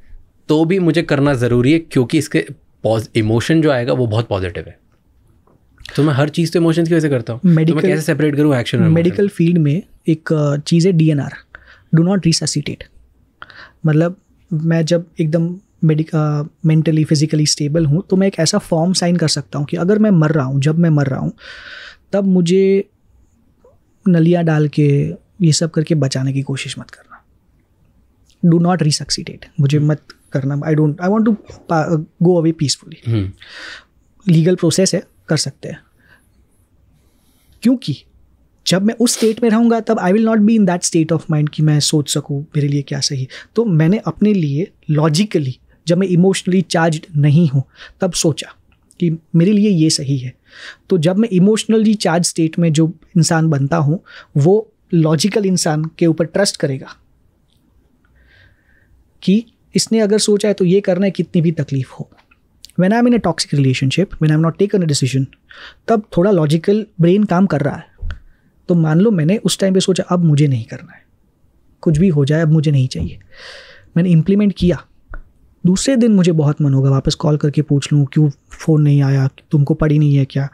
तो भी मुझे करना ज़रूरी है क्योंकि इसके इमोशन जो आएगा वो बहुत पॉजिटिव है तो मैं हर चीज़ तो इमोशंस की वजह से करता हूँ मेडिकल तो कैसे सेपरेट करूँ एक्शन मेडिकल फील्ड में एक चीज़ है D N R do not resuscitate मतलब मैं जब एकदम मेडिका मेंटली फिजिकली स्टेबल हूँ तो मैं एक ऐसा फॉर्म साइन कर सकता हूँ कि अगर मैं मर रहा हूँ जब मैं मर रहा हूँ तब मुझे नलिया डाल के ये सब करके बचाने की कोशिश मत करना डू नॉट रिसक्सीडेट मुझे हम्म। मत करना I don't I want to go away peacefully legal process है कर सकते हैं क्योंकि जब मैं उस स्टेट में रहूँगा तब I will not be in that state of mind कि मैं सोच सकूँ मेरे लिए क्या सही तो मैंने अपने लिए लॉजिकली जब मैं इमोशनली चार्ज नहीं हूँ तब सोचा कि मेरे लिए ये सही है तो जब मैं इमोशनली चार्ज स्टेट में जो इंसान बनता हूँ वो लॉजिकल इंसान के ऊपर ट्रस्ट करेगा कि इसने अगर सोचा है तो ये करना है कितनी भी तकलीफ हो when I am in a toxic relationship when I am not taken a decision तब थोड़ा लॉजिकल ब्रेन काम कर रहा है तो मान लो मैंने उस टाइम पे सोचा अब मुझे नहीं करना है कुछ भी हो जाए अब मुझे नहीं चाहिए मैंने इम्प्लीमेंट किया दूसरे दिन मुझे बहुत मन होगा वापस कॉल करके पूछ लूँ क्यों फ़ोन नहीं आया तुमको पड़ी नहीं है क्या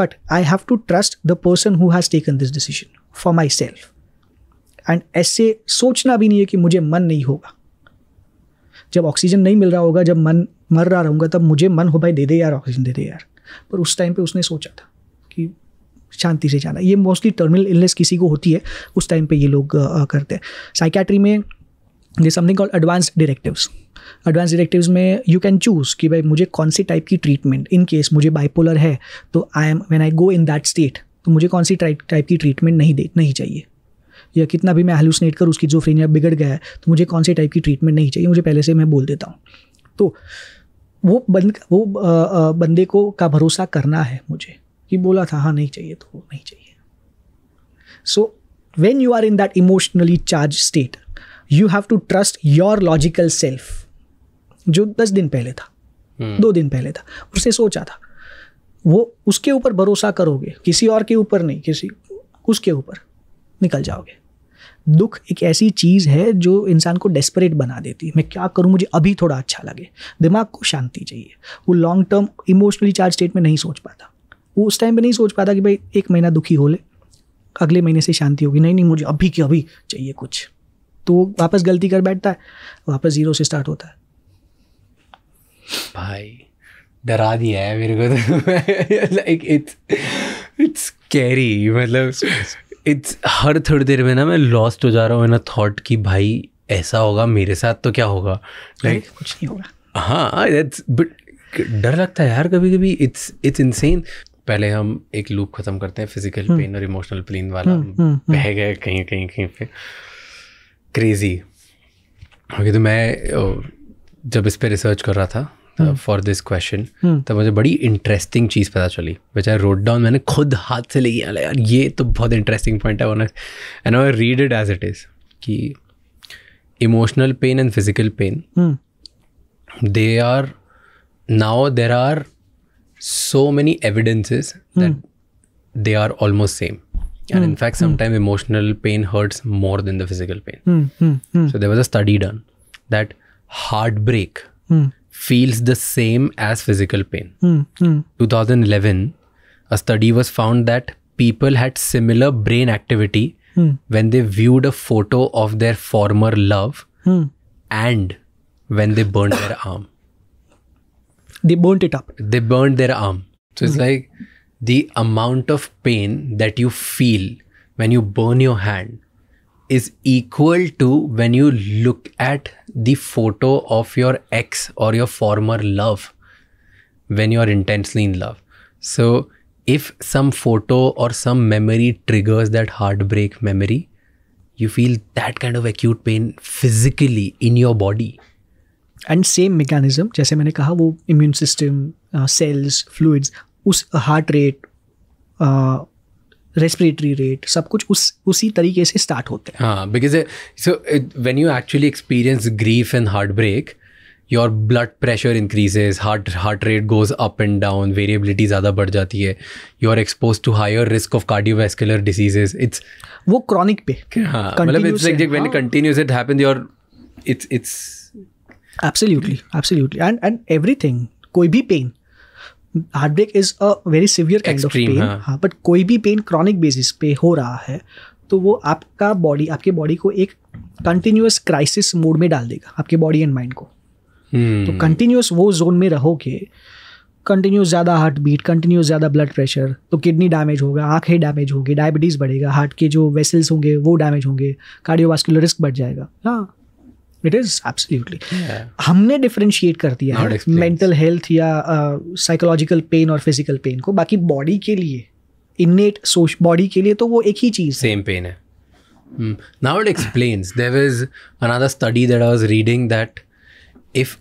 but I have to trust the person who has taken this decision for myself and ऐसे सोचना भी नहीं है कि मुझे मन नहीं होगा जब ऑक्सीजन नहीं मिल रहा होगा जब मन मर रहा रहूँगा तब मुझे मन हो भाई दे दे यार ऑक्सीजन दे दे यार पर उस टाइम पे उसने सोचा था कि शांति से जाना ये मोस्टली टर्मिनल इलनेस किसी को होती है उस टाइम पे ये लोग करते हैं साइकेट्री में ये something call advance directives advance directives में यू कैन चूज़ कि भाई मुझे कौन सी टाइप की ट्रीटमेंट इन केस मुझे बाइपोलर है तो I am when I go in that state तो मुझे कौन सी टाइप की ट्रीटमेंट नहीं दे नहीं चाहिए या कितना भी मैं हेलूसनेट कर उसकी जो फ्रेनिया बिगड़ गया है तो मुझे कौन से टाइप की ट्रीटमेंट नहीं चाहिए मुझे पहले से मैं बोल देता हूँ तो वो बंद वो बंदे को का भरोसा करना है मुझे कि बोला था हाँ नहीं चाहिए तो नहीं चाहिए so when you are in that emotionally charge state you have to trust your logical self जो दस दिन पहले था hmm. दो दिन पहले था उसने सोचा था वो उसके ऊपर भरोसा करोगे किसी और के ऊपर नहीं किसी उसके ऊपर निकल जाओगे दुख एक ऐसी चीज़ है जो इंसान को डेस्परेट बना देती है मैं क्या करूँ मुझे अभी थोड़ा अच्छा लगे दिमाग को शांति चाहिए वो long term emotionally charge state में नहीं सोच पाता वो उस टाइम पे नहीं सोच पाता कि भाई एक महीना दुखी हो ले अगले महीने से शांति होगी नहीं नहीं मुझे अभी के अभी चाहिए कुछ तो वो वापस गलती कर बैठता है वापस ज़ीरो से स्टार्ट होता है भाई डरा दिया है मेरे को तो लाइक इट्स इट्स कैरी मतलब इट्स हर थोड़ी देर में ना मैं लॉस्ट हो जा रहा हूँ ना थॉट कि भाई ऐसा होगा मेरे साथ तो क्या होगा लाइक like, कुछ नहीं होगा हाँ इट्स बट डर लगता है यार कभी कभी इट्स इट्स इनसेन पहले हम एक लूप खत्म करते हैं फिजिकल पेन हम्म। और इमोशनल पेन वाला हम्म, हम्म, बह गए कहीं कहीं कहीं पे क्रेजी ओके तो मैं जब इस पर रिसर्च कर रहा था फॉर दिस क्वेश्चन तो मुझे बड़ी इंटरेस्टिंग चीज़ पता चली बेचारे रोड डाउन मैंने खुद हाथ से ले लिया यार ये तो बहुत इंटरेस्टिंग पॉइंट है and I read it as it is कि emotional pain and physical pain they are now there are so many evidences that they are almost same in fact fact emotional pain hurts more than the physical pain so there was a study done that heartbreak feels the same as physical pain. Mm, mm. 2011, a study was found that people had similar brain activity mm. when they viewed a photo of their former love hmm. and when they burned their [coughs] arm. They burnt it up. They burned their arm. So it's hmm. like the amount of pain that you feel when you burn your hand is equal to when you look at the photo of your ex or your former love when you're intensely in love. So, if some photo or some memory triggers that heartbreak memory, you feel that kind of acute pain physically in your body. And same mechanism जैसे मैंने कहा वो immune system cells fluids उस heart rate respiratory rate सब कुछ उस उसी तरीके से स्टार्ट होते हैं हाँ because so you actually experience grief and heartbreak your blood pressure increases heart heart rate goes up and down variability ज़्यादा बढ़ जाती है you are expose to higher risk of cardiovascular diseases it's वो chronic पे [laughs] हाँ continuous it happens your it's it's absolutely absolutely and and thing कोई भी pain heartbreak is a very severe kind of pain हाँ but हाँ, कोई भी pen chronic basis पे हो रहा है तो वो आपका बॉडी आपके बॉडी को एक कंटिन्यूस क्राइसिस मोड में डाल देगा आपके बॉडी एंड माइंड को hmm. तो कंटिन्यूस वो जोन में रहोगे कंटिन्यूस ज़्यादा हार्ट बीट कंटिन्यूस ज़्यादा ब्लड प्रेशर तो किडनी डैमेज होगा आँखें डैमेज होगी डायबिटीज़ बढ़ेगा हार्ट के जो वेसल्स होंगे वो डैमेज होंगे कार्डियोवास्कुलर रिस्क बढ़ जाएगा हाँ इट इज एब्सोल्युटली हमने डिफ्रेंशिएट कर दिया है मेंटल हेल्थ या साइकोलॉजिकल uh, पेन और फिजिकल पेन को बाकी बॉडी के लिए इननेट सोच बॉडी के लिए तो वो एक ही चीज सेम पेन है now it explains there is another study that I was reading that if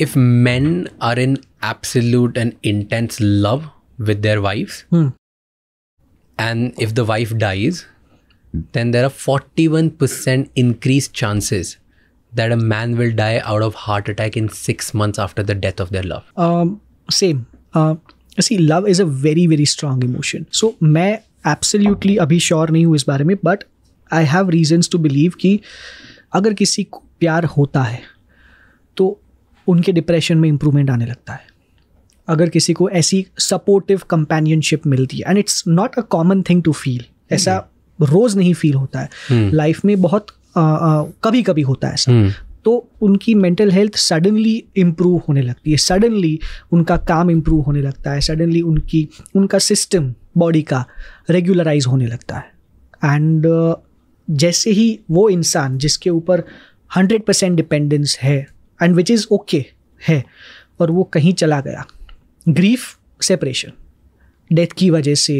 if men are in absolute and intense love with their wives and if the wife dies then there are 41% increased chances that a man will die out of heart attack in six months after the death of their love? Um, same. Uh, see, love is a very very strong emotion. So मैं absolutely अभी sure नहीं हूँ इस बारे में but I have reasons to believe कि अगर किसी को प्यार होता है तो उनके डिप्रेशन में इम्प्रूवमेंट आने लगता है अगर किसी को ऐसी सपोर्टिव कंपेनियनशिप मिलती है and it's not a common thing to feel ऐसा hmm. रोज नहीं फील होता है लाइफ hmm. में बहुत कभी कभी होता है ऐसा हम्म। तो उनकी मेंटल हेल्थ सडनली इम्प्रूव होने लगती है सडनली उनका काम इम्प्रूव होने लगता है सडनली उनकी उनका सिस्टम बॉडी का रेगुलराइज होने लगता है एंड uh, जैसे ही वो इंसान जिसके ऊपर हंड्रेड परसेंट डिपेंडेंस है एंड विच इज़ ओके है और वो कहीं चला गया ग्रीफ सेपरेशन डेथ की वजह से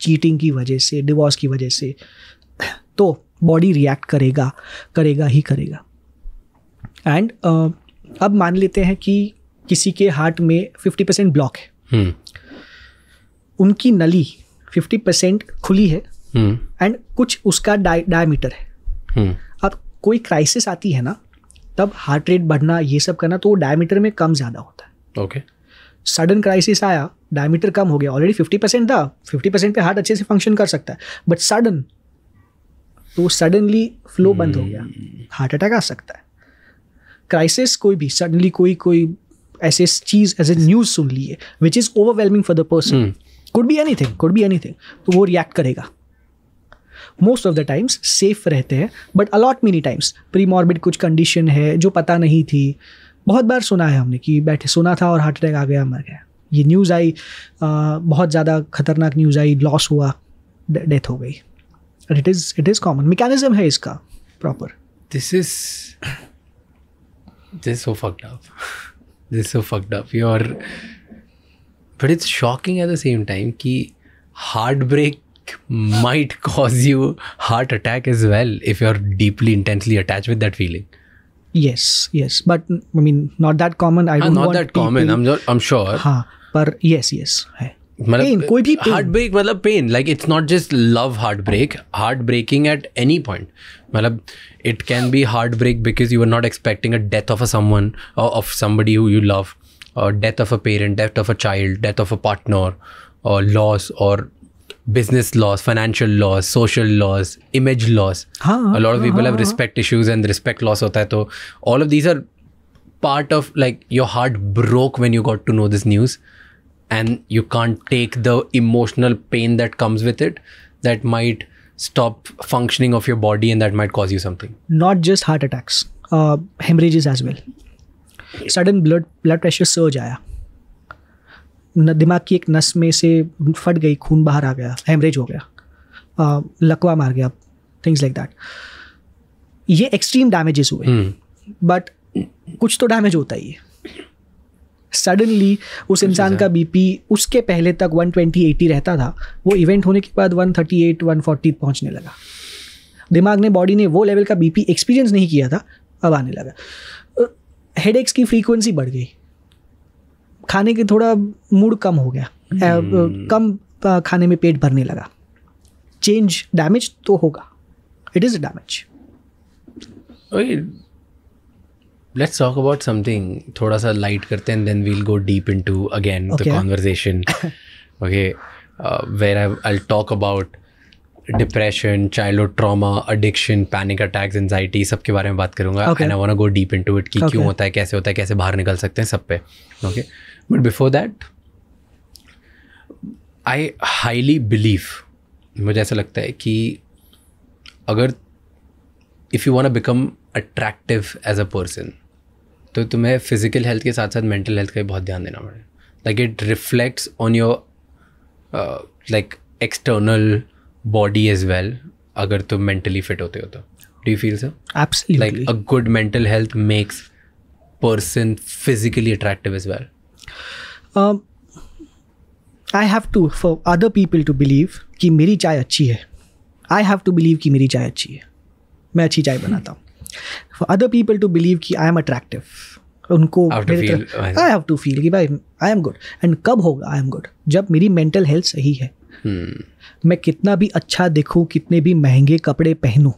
चीटिंग की वजह से डिवोर्स की वजह से तो बॉडी रिएक्ट करेगा करेगा ही करेगा एंड uh, अब मान लेते हैं कि किसी के हार्ट में फिफ्टी परसेंट ब्लॉक है hmm. उनकी नली फिफ्टी परसेंट खुली है एंड हम्म। hmm. कुछ उसका डायमीटर है hmm. अब कोई क्राइसिस आती है ना तब हार्ट रेट बढ़ना ये सब करना तो वो डायमीटर में कम ज़्यादा होता है ओके सडन क्राइसिस आया डायमीटर कम हो गया ऑलरेडी फिफ्टी परसेंट था फिफ्टी परसेंट पे हार्ट अच्छे से फंक्शन कर सकता है बट सडन तो सडनली फ्लो बंद हो गया हार्ट hmm. अटैक आ सकता है क्राइसिस कोई भी सडनली कोई कोई ऐसे चीज़ एज ए न्यूज़ सुन ली है which is overwhelming for the person could be anything could be anything तो वो रिएक्ट करेगा most of the times safe रहते हैं but a lot many times premorbid कुछ कंडीशन है जो पता नहीं थी बहुत बार सुना है हमने कि बैठे सुना था और हार्ट अटैक आ गया मर गया ये न्यूज़ आई आ, बहुत ज़्यादा खतरनाक न्यूज़ आई लॉस हुआ डेथ हो गई and it is it is common mechanism है इसका proper this is this so fucked up this so fucked up your but it's shocking at the same time कि heart break might cause you heart attack is well if you are deeply intensely attach with that feeling yes yes but I mean not that common I not that common I am sure हाँ पर yes yes, yes yes, है मतलब pain, कोई भी heartbreak मतलब pain like it's not just love heartbreak heart breaking at any point मतलब it can be heartbreak because you are not expecting a death of a someone of somebody who you love death of a parent death of a child death of a partner loss और business loss, financial loss, social loss, image loss. a lot of people have respect issues and respect loss hota hai. So all of these are part of like your heart broke when you got to know this news and you can't take the emotional pain that comes with it that might stop functioning of your body and that might cause you something not just heart attacks uh, hemorrhages as well Sudden blood blood pressure surge, aya. दिमाग की एक नस में से फट गई खून बाहर आ गया हेमरेज हो गया लकवा मार गया थिंग्स लाइक दैट ये एक्सट्रीम डैमेजेस हुए बट कुछ तो डैमेज होता ही है सडनली उस अच्छा, इंसान अच्छा। का बीपी उसके पहले तक 120 80 रहता था वो इवेंट होने के बाद 138 140 पहुंचने लगा दिमाग ने बॉडी ने वो लेवल का बीपी एक्सपीरियंस नहीं किया था अब आने लगा हेड की फ्रीक्वेंसी बढ़ गई खाने के थोड़ा मूड कम हो गया hmm. कम खाने में पेट भरने लगा चेंज डैमेज तो होगा it is damage let's talk about something थोड़ा सा लाइट करते हैं then we'll go deep into again the conversation okay where I I talk about depression childhood trauma addiction panic attacks anxiety के बारे में बात करूंगा and I want go deep to it कि क्यों होता है कैसे होता है कैसे बाहर निकल सकते हैं सब पे okay but before that I highly believe मुझे ऐसा लगता है कि अगर if you want become attractive as a person तो तुम्हें फिजिकल हेल्थ के साथ साथ मेंटल हेल्थ का भी बहुत ध्यान देना पड़ेगा like it reflects on your like external body as well अगर तुम मेंटली फिट होते हो तो do you feel sir absolutely like a good mental health makes person physically attractive as well I have to for other people to believe कि मेरी चाय अच्छी है आई हैव टू बिलीव कि मेरी चाय अच्छी है मैं अच्छी चाय बनाता हूँ for other people to believe कि आई एम अट्रैक्टिव उनको आई हैव टू फील कि भाई आई एम गुड एंड कब होगा आई एम गुड जब मेरी मेंटल हेल्थ सही है hmm. मैं कितना भी अच्छा दिखूँ कितने भी महंगे कपड़े पहनूँ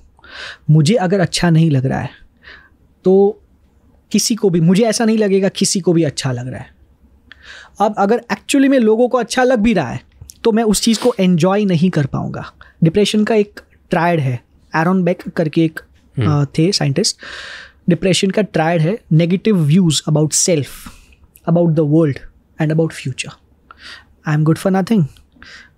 मुझे अगर अच्छा नहीं लग रहा है तो किसी को भी मुझे ऐसा नहीं लगेगा किसी को भी अच्छा लग रहा है अब अगर एक्चुअली में लोगों को अच्छा लग भी रहा है तो मैं उस चीज़ को एन्जॉय नहीं कर पाऊँगा डिप्रेशन का एक ट्रायड है एरोन बैक करके एक Hmm. Uh, थे साइंटिस्ट डिप्रेशन का ट्रायड है negative views about self about the world and about future I am good for nothing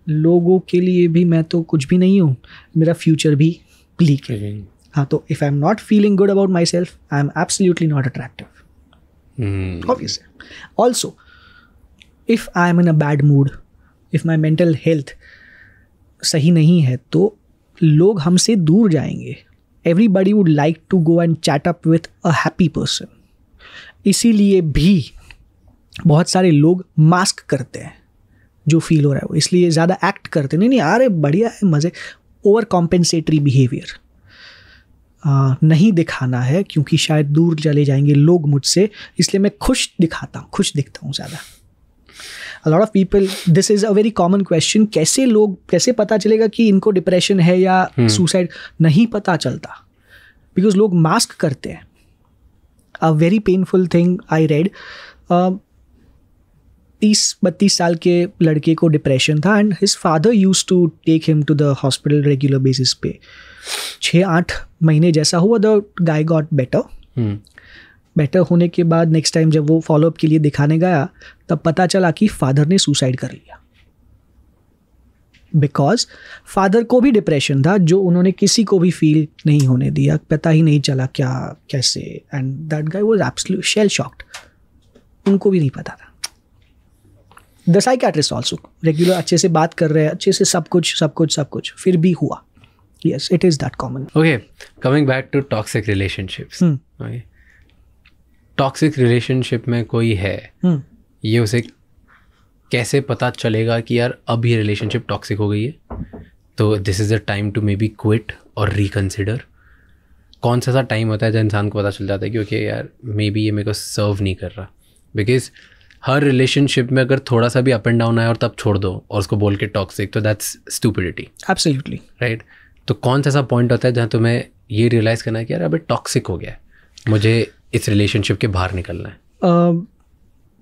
लोगों के लिए भी मैं तो कुछ भी नहीं हूँ मेरा फ्यूचर भी ब्लीक है hmm. हाँ तो if I am not feeling good about myself I am absolutely not attractive obvious also if I am in a bad mood if my mental health सही नहीं है तो लोग हमसे दूर जाएंगे everybody would like to go and chat up with a happy person इसीलिए भी बहुत सारे लोग मास्क करते हैं जो फील हो रहा है वो इसलिए ज़्यादा एक्ट करते नहीं नहीं अरे बढ़िया है मज़े ओवर कॉम्पेंसेटरी बिहेवियर नहीं दिखाना है क्योंकि शायद दूर चले जाएंगे लोग मुझसे इसलिए मैं खुश दिखाता हूँ खुश दिखता हूँ ज़्यादा a lot of people this is a very common question कैसे लोग कैसे पता चलेगा कि इनको डिप्रेशन है या सुसाइड हम्म। नहीं पता चलता बिकॉज लोग मास्क करते हैं a very painful thing I read तीस बत्तीस साल के लड़के को डिप्रेशन था and his father use to take him to the hospital regular basis पे छः आठ महीने जैसा हुआ the guy got better better होने के बाद नेक्स्ट टाइम जब वो फॉलोअप के लिए दिखाने गया तब पता चला कि फादर ने सुसाइड कर लिया बिकॉज फादर को भी डिप्रेशन था जो उन्होंने किसी को भी फील नहीं होने दिया पता ही नहीं चला क्या कैसे and that guy was absolute shell shocked उनको भी नहीं पता था द साइकेट्रिस्ट ऑल्सो रेगुलर अच्छे से बात कर रहे हैं अच्छे से सब कुछ सब कुछ सब कुछ फिर भी हुआ yes it is that common okay coming back to toxic relationships okay toxic relationship में कोई है हम्म। ये उसे कैसे पता चलेगा कि यार अब ये रिलेशनशिप टॉक्सिक हो गई है तो this is a time to maybe quit और रिकन्सिडर कौन सा सा टाइम होता है जब इंसान को पता चल जाता है कि ओके यार मे बी ये मेरे को सर्व नहीं कर रहा बिकॉज हर रिलेशनशिप में अगर थोड़ा सा भी अप एंड डाउन आए और तब छोड़ दो और उसको बोल के टॉक्सिक तो दैट्स स्टूपिडिटी एब्सोल्युटली राइट तो कौन सा ऐसा पॉइंट होता है जहाँ तुम्हें ये रियलाइज़ करना है कि यार अभी टॉक्सिक हो गया मुझे इस रिलेशनशिप के बाहर निकलना है आ,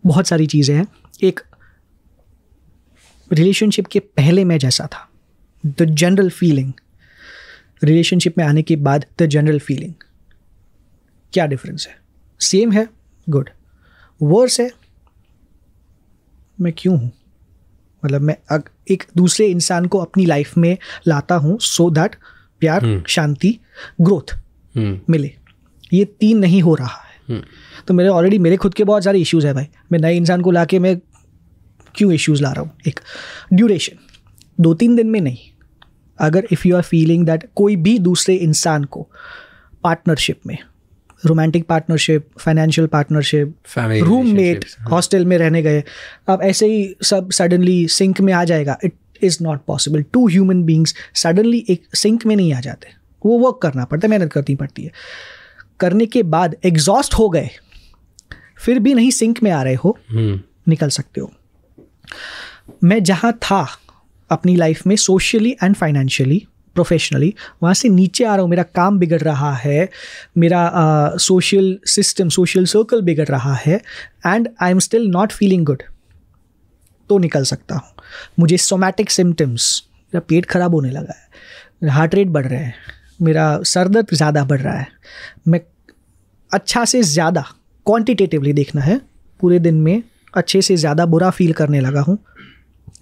बहुत सारी चीज़ें हैं एक रिलेशनशिप के पहले मैं जैसा था द जनरल फीलिंग रिलेशनशिप में आने के बाद द जनरल फीलिंग क्या डिफरेंस है सेम है गुड वर्स है मैं क्यों हूँ मतलब मैं अग, एक दूसरे इंसान को अपनी लाइफ में लाता हूँ सो दैट प्यार हम्म। शांति ग्रोथ हम्म। मिले ये तीन नहीं हो रहा है हम्म। तो मेरे ऑलरेडी मेरे खुद के बहुत सारे इश्यूज़ हैं भाई मैं नए इंसान को ला के मैं क्यों इश्यूज़ ला रहा हूँ एक ड्यूरेशन दो तीन दिन में नहीं अगर if you are feeling that कोई भी दूसरे इंसान को पार्टनरशिप में romantic partnership financial partnership roommate hostel में रहने गए अब ऐसे ही सब सडनली सिंक में आ जाएगा it is not possible to human beings suddenly एक सिंक में नहीं आ जाते वो वर्क करना पड़ता है मेहनत करनी पड़ती है करने के बाद एग्जॉस्ट हो गए फिर भी नहीं सिंक में आ रहे हो हम्म। निकल सकते हो मैं जहाँ था अपनी लाइफ में सोशली एंड फाइनेंशियली प्रोफेशनली वहाँ से नीचे आ रहा हूँ मेरा काम बिगड़ रहा है मेरा सोशल सिस्टम सोशल सर्कल बिगड़ रहा है and I am still not feeling good तो निकल सकता हूँ मुझे सोमैटिक सिम्टम्स मेरा पेट खराब होने लगा है हार्ट रेट बढ़ रहा है मेरा सर दर्द ज़्यादा बढ़ रहा है मैं अच्छा से ज़्यादा क्वांटिटेटिवली देखना है पूरे दिन में अच्छे से ज़्यादा बुरा फील करने लगा हूँ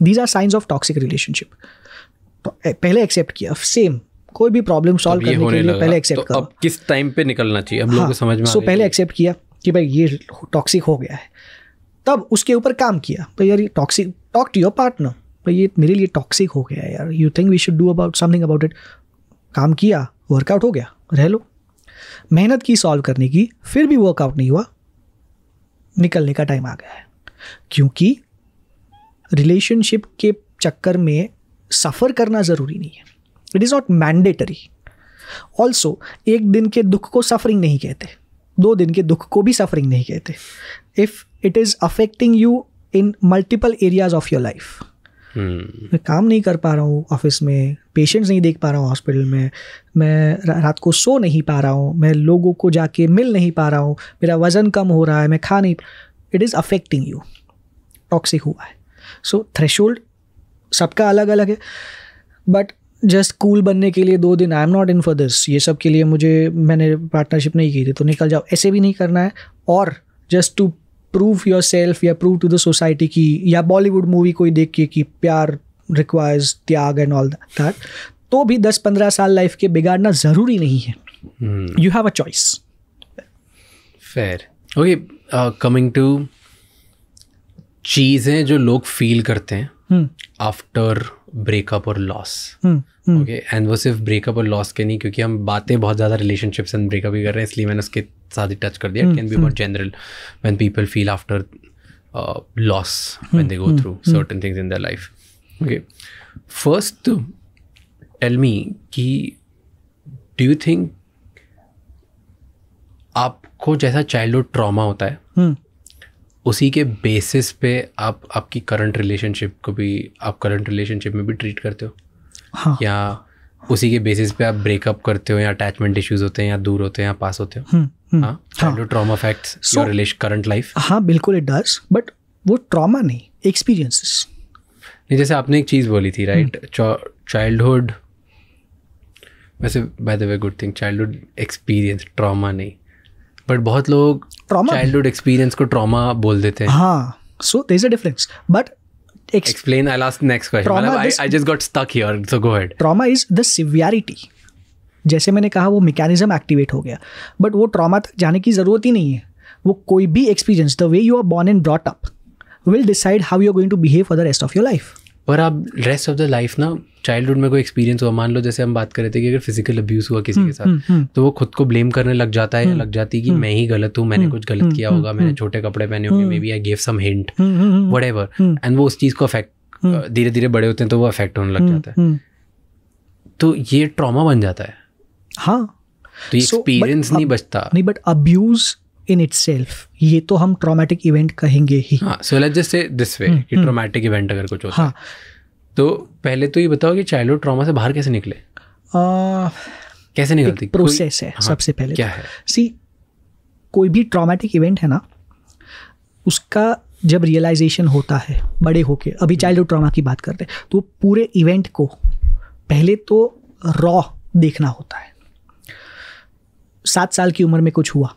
these are signs of toxic relationship पहले एक्सेप्ट किया सेम कोई भी प्रॉब्लम सॉल्व करने के लिए पहले एक्सेप्ट तो अब किस टाइम पे निकलना चाहिए अब हाँ, लोगों को समझ में सो पहले एक्सेप्ट किया कि भाई ये टॉक्सिक हो गया है तब उसके ऊपर काम किया भाई यार ये toxic talk to your partner भाई ये मेरे लिए टॉक्सिक हो गया है यार you think we should do about something about it काम किया वर्कआउट हो गया रह लो मेहनत की सॉल्व करने की फिर भी वर्कआउट नहीं हुआ निकलने का टाइम आ गया है क्योंकि रिलेशनशिप के चक्कर में सफ़र करना ज़रूरी नहीं है it is not mandatory also एक दिन के दुख को सफरिंग नहीं कहते दो दिन के दुख को भी सफरिंग नहीं कहते if it is affecting you in multiple areas of your life hmm. मैं काम नहीं कर पा रहा हूँ ऑफिस में पेशेंट्स नहीं देख पा रहा हूँ हॉस्पिटल में मैं रात को सो नहीं पा रहा हूँ मैं लोगों को जाके मिल नहीं पा रहा हूँ मेरा वज़न कम हो रहा है मैं खा नहीं it is affecting you toxic हुआ है सो थ्रेश सबका अलग अलग है बट जस्ट कूल बनने के लिए दो दिन I am not in for this ये सब के लिए मुझे मैंने पार्टनरशिप नहीं की थी तो निकल जाओ ऐसे भी नहीं करना है और just to prove yourself या प्रूव टू द सोसाइटी की या बॉलीवुड मूवी कोई देखिए कि प्यार रिक्वायर्स त्याग एंड ऑल दैट तो भी दस पंद्रह साल लाइफ के बिगाड़ना ज़रूरी नहीं है you have a choice fair okay coming to चीज़ें जो लोग फील करते हैं आफ्टर hmm. ब्रेकअप और लॉस ओके एंड वो सिर्फ ब्रेकअप और लॉस के नहीं क्योंकि हम बातें बहुत ज़्यादा रिलेशनशिप्स एंड ब्रेकअप भी कर रहे हैं इसलिए मैंने उसके साथ ही टच कर दिया can be more general when people feel after loss when they go through certain things in the life okay first tell me कि डू यू थिंक आपको जैसा चाइल्ड हुड ट्रामा होता है hmm. उसी के बेसिस पे आप आपकी करंट रिलेशनशिप को भी आप करंट रिलेशनशिप में भी ट्रीट करते हो हाँ या उसी के बेसिस पे आप ब्रेकअप करते हो या अटैचमेंट इश्यूज होते हैं या दूर होते हैं या पास होते हो trauma trauma facts your relation current life हाँ बिल्कुल इट डज बट वो ट्रॉमा नहीं एक्सपीरियंसेस नहीं जैसे आपने एक चीज़ बोली थी राइट हम्म। चाइल्डहुड वैसे by the way good thing childhood experience trauma नहीं बट बहुत लोग ट्रॉमा चाइल्डहुड एक्सपीरियंस को ट्रॉमा बोल देते हैं हाँ so there is a difference but explain I last next question question आई I, this, I just got stuck here so go ahead trauma is जैसे मैंने कहा वो मैकेनिज्म एक्टिवेट हो गया बट वो ट्रॉमा तक जाने की ज़रूरत ही नहीं है वो कोई भी experience the way you are born and brought up will decide how you are going to behave for the rest of your life पर आप रेस्ट ऑफ द लाइफ ना चाइल्डहुड में कोई एक्सपीरियंस हुआ मान लो जैसे हम बात कर रहे थे कि अगर फिजिकल अब्यूज़ हुआ किसी के हम्म, हम्म, साथ हम्म। तो वो खुद को ब्लेम करने लग जाता है या लग जाती है कि मैं ही गलत हूँ मैंने कुछ गलत किया होगा मैंने छोटे कपड़े पहने होंगे maybe I gave some hint whatever and वो उस चीज़ को अफेक्ट धीरे धीरे बड़े होते हैं तो वो अफेक्ट होने लग जाता है तो ये ट्रॉमा बन जाता है हाँ तो एक्सपीरियंस नहीं बचता नहीं but abuse in itself ये तो हम ट्रॉमेटिक इवेंट कहेंगे ही so let's say this way event अगर कुछ होता हाँ तो पहले तो ये बताओ कि चाइल्डहुड ट्रॉमा से बाहर कैसे निकले कैसे निकलती प्रोसेस है हाँ, सबसे पहले तो। क्या है सी कोई भी ट्रॉमेटिक इवेंट है ना उसका जब रियलाइजेशन होता है बड़े होके अभी चाइल्डहुड हम्म। ट्रॉमा की बात करते हैं तो पूरे इवेंट को पहले तो रॉ देखना होता है सात साल की उम्र में कुछ हुआ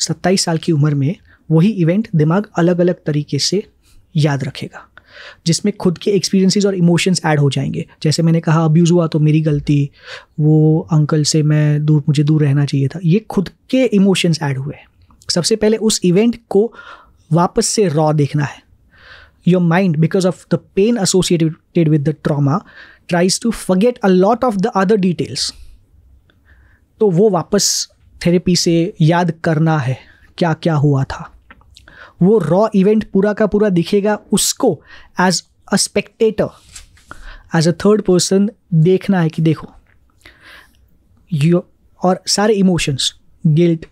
सत्ताईस साल की उम्र में वही इवेंट दिमाग अलग अलग तरीके से याद रखेगा जिसमें खुद के एक्सपीरियंसेस और इमोशंस ऐड हो जाएंगे जैसे मैंने कहा अब्यूज़ हुआ तो मेरी गलती वो अंकल से मैं दूर मुझे दूर रहना चाहिए था ये खुद के इमोशंस ऐड हुए सबसे पहले उस इवेंट को वापस से रॉ देखना है your mind because of the pain associated with the trauma tries to forget a lot of the other details तो वो वापस थेरेपी से याद करना है क्या क्या हुआ था वो रॉ इवेंट पूरा का पूरा दिखेगा उसको as a spectator as a third person देखना है कि देखो यो और सारे इमोशंस गिल्ट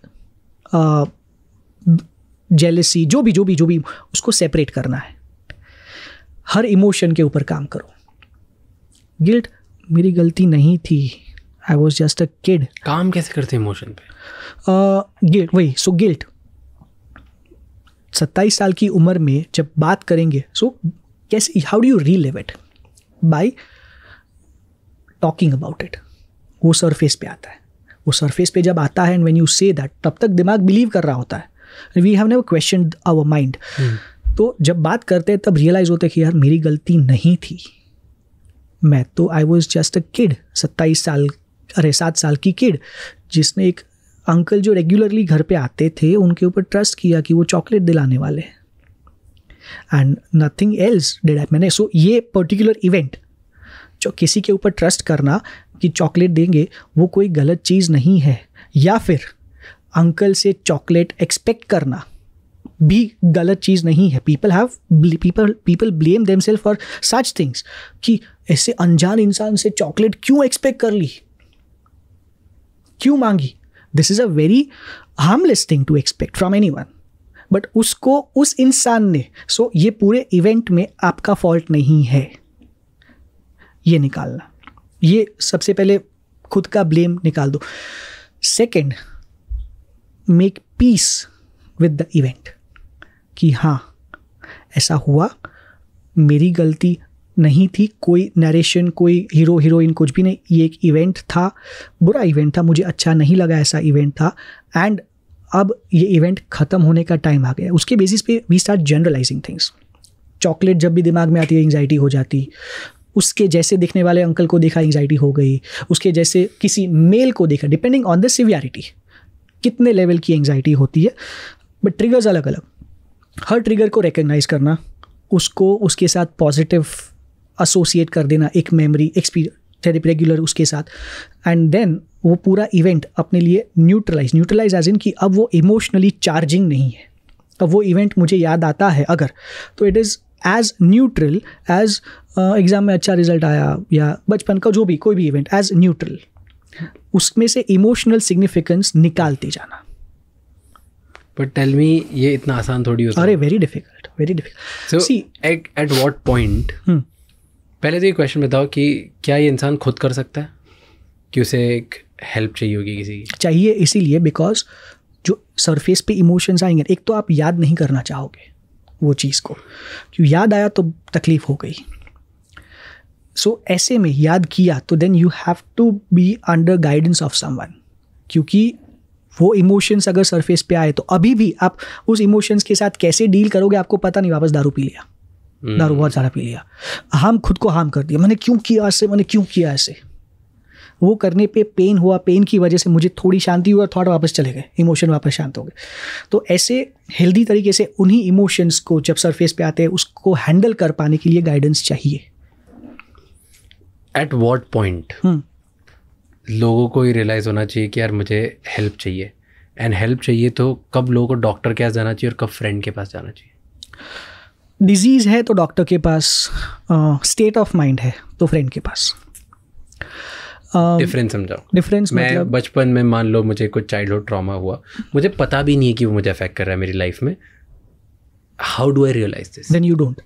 जेलसी जो भी जो भी जो भी उसको सेपरेट करना है हर इमोशन के ऊपर काम करो गिल्ट मेरी गलती नहीं थी I was just a kid काम कैसे करते इमोशन पे गिल्ट uh, वही सो गिल्ट सत्ताईस साल की उम्र में जब बात करेंगे सो कैसे how do you relive it by talking about it वो सरफेस पे आता है वो सरफेस पे जब आता है and when you say that तब तक दिमाग बिलीव कर रहा होता है we have never question our mind तो जब बात करते हैं तब रियलाइज़ होता है कि यार मेरी गलती नहीं थी मैं तो I was just a kid सत्ताईस साल अरे सात साल की किड जिसने एक अंकल जो रेगुलरली घर पे आते थे उनके ऊपर ट्रस्ट किया कि वो चॉकलेट दिलाने वाले एंड नथिंग एल्स डेड हैप मैंने सो ये पर्टिकुलर इवेंट जो किसी के ऊपर ट्रस्ट करना कि चॉकलेट देंगे वो कोई गलत चीज़ नहीं है या फिर अंकल से चॉकलेट एक्सपेक्ट करना भी गलत चीज़ नहीं है people have people people blame themselves for such things कि ऐसे अनजान इंसान से चॉकलेट क्यों एक्सपेक्ट कर ली क्यों मांगी this is a very harmless thing to expect from anyone but उसको उस इंसान ने सो so ये पूरे इवेंट में आपका फॉल्ट नहीं है ये निकालना ये सबसे पहले खुद का ब्लेम निकाल दो second make peace with the event कि हाँ ऐसा हुआ मेरी गलती नहीं थी कोई नरेशन कोई हीरो हीरोइन कुछ भी नहीं ये एक इवेंट था बुरा इवेंट था मुझे अच्छा नहीं लगा ऐसा इवेंट था एंड अब ये इवेंट ख़त्म होने का टाइम आ गया उसके बेसिस पे we start generalizing things chocolate जब भी दिमाग में आती है एंगजाइटी हो जाती उसके जैसे दिखने वाले अंकल को देखा एंगजाइटी हो गई उसके जैसे किसी मेल को देखा डिपेंडिंग ऑन द सिवियरिटी कितने लेवल की एंगजाइटी होती है बट ट्रिगर्स अलग अलग हर ट्रिगर को रिकग्नाइज करना उसको उसके साथ पॉजिटिव एसोसिएट कर देना एक मेमोरी थेरेपी रेगुलर उसके साथ एंड देन वो पूरा इवेंट अपने लिए न्यूट्रलाइज न्यूट्रलाइज एज इन कि अब वो इमोशनली चार्जिंग नहीं है अब वो इवेंट मुझे याद आता है अगर तो it is as neutral as exam में अच्छा रिजल्ट आया या बचपन का जो भी कोई भी इवेंट एज न्यूट्रल उसमें से इमोशनल सिग्निफिकेंस निकालते जाना बट टेल मी ये इतना आसान थोड़ी होता अरे very difficult very difficult see at at what point पहले तो ये क्वेश्चन बताओ कि क्या ये इंसान खुद कर सकता है कि उसे एक हेल्प चाहिए होगी किसी की चाहिए इसीलिए बिकॉज जो सरफेस पे इमोशंस आएंगे एक तो आप याद नहीं करना चाहोगे वो चीज़ को क्यों याद आया तो तकलीफ हो गई सो so, ऐसे में याद किया तो then you have to be under guidance of someone क्योंकि वो इमोशंस अगर सरफेस पे आए तो अभी भी आप उस इमोशंस के साथ कैसे डील करोगे आपको पता नहीं वापस दारू पी लिया दारू हम्म। बहुत ज़्यादा पी लिया हार्म खुद को हार्म कर दिया मैंने क्यों किया ऐसे मैंने क्यों किया ऐसे वो करने पे पेन हुआ पेन की वजह से मुझे थोड़ी शांति हुई और थॉट वापस चले गए इमोशन वापस शांत हो गए तो ऐसे हेल्दी तरीके से उन्हीं इमोशंस को जब सरफेस पे आते हैं उसको हैंडल कर पाने के लिए गाइडेंस चाहिए एट वॉट पॉइंट लोगों को ये रियलाइज़ होना चाहिए कि यार मुझे हेल्प चाहिए एंड हेल्प चाहिए तो कब लोगों को डॉक्टर के पास जाना चाहिए और कब फ्रेंड के पास जाना चाहिए डिजीज़ है तो डॉक्टर के पास स्टेट ऑफ माइंड है तो फ्रेंड के पास डिफरेंस समझाओ डिफरेंस मैं मतलब... बचपन में मान लो मुझे कुछ चाइल्डहुड ट्रॉमा हुआ मुझे पता भी नहीं है कि वो मुझे अफेक्ट कर रहा है मेरी लाइफ में how do I realise this then you don't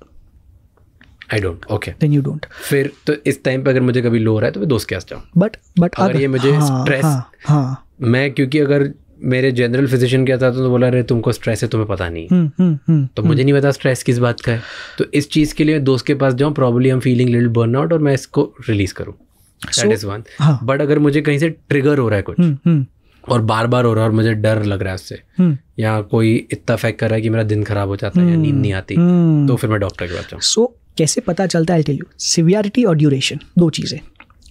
I don't okay then you don't फिर तो इस टाइम पे अगर मुझे कभी लो हो रहा है तो मैं दोस्त के पास जाऊं बट बट अगर, ये मुझे स्ट्रेस हाँ, हां हाँ. मैं क्योंकि अगर मेरे जनरल फिजिशियन क्या था तो बोला रहे तुमको स्ट्रेस है तुम्हें पता नहीं हुँ, हुँ, हम्म, हम्म, हम्म, तो मुझे नहीं पता स्ट्रेस किस बात का है तो इस चीज़ के लिए दोस्त के पास जाऊँ probably am feeling little burn out और मैं इसको रिलीज करूँ दैट इज़ वन बट अगर मुझे कहीं से ट्रिगर हो रहा है कुछ हुँ, हुँ. और बार बार हो रहा है और मुझे डर लग रहा है उससे या कोई इतना फैक कर रहा है कि मेरा दिन खराब हो जाता है या नींद नहीं आती तो फिर मैं डॉक्टर के पास जाऊँ सो कैसे पता चलता है सिवियरिटी और ड्यूरेशन दो चीज़ें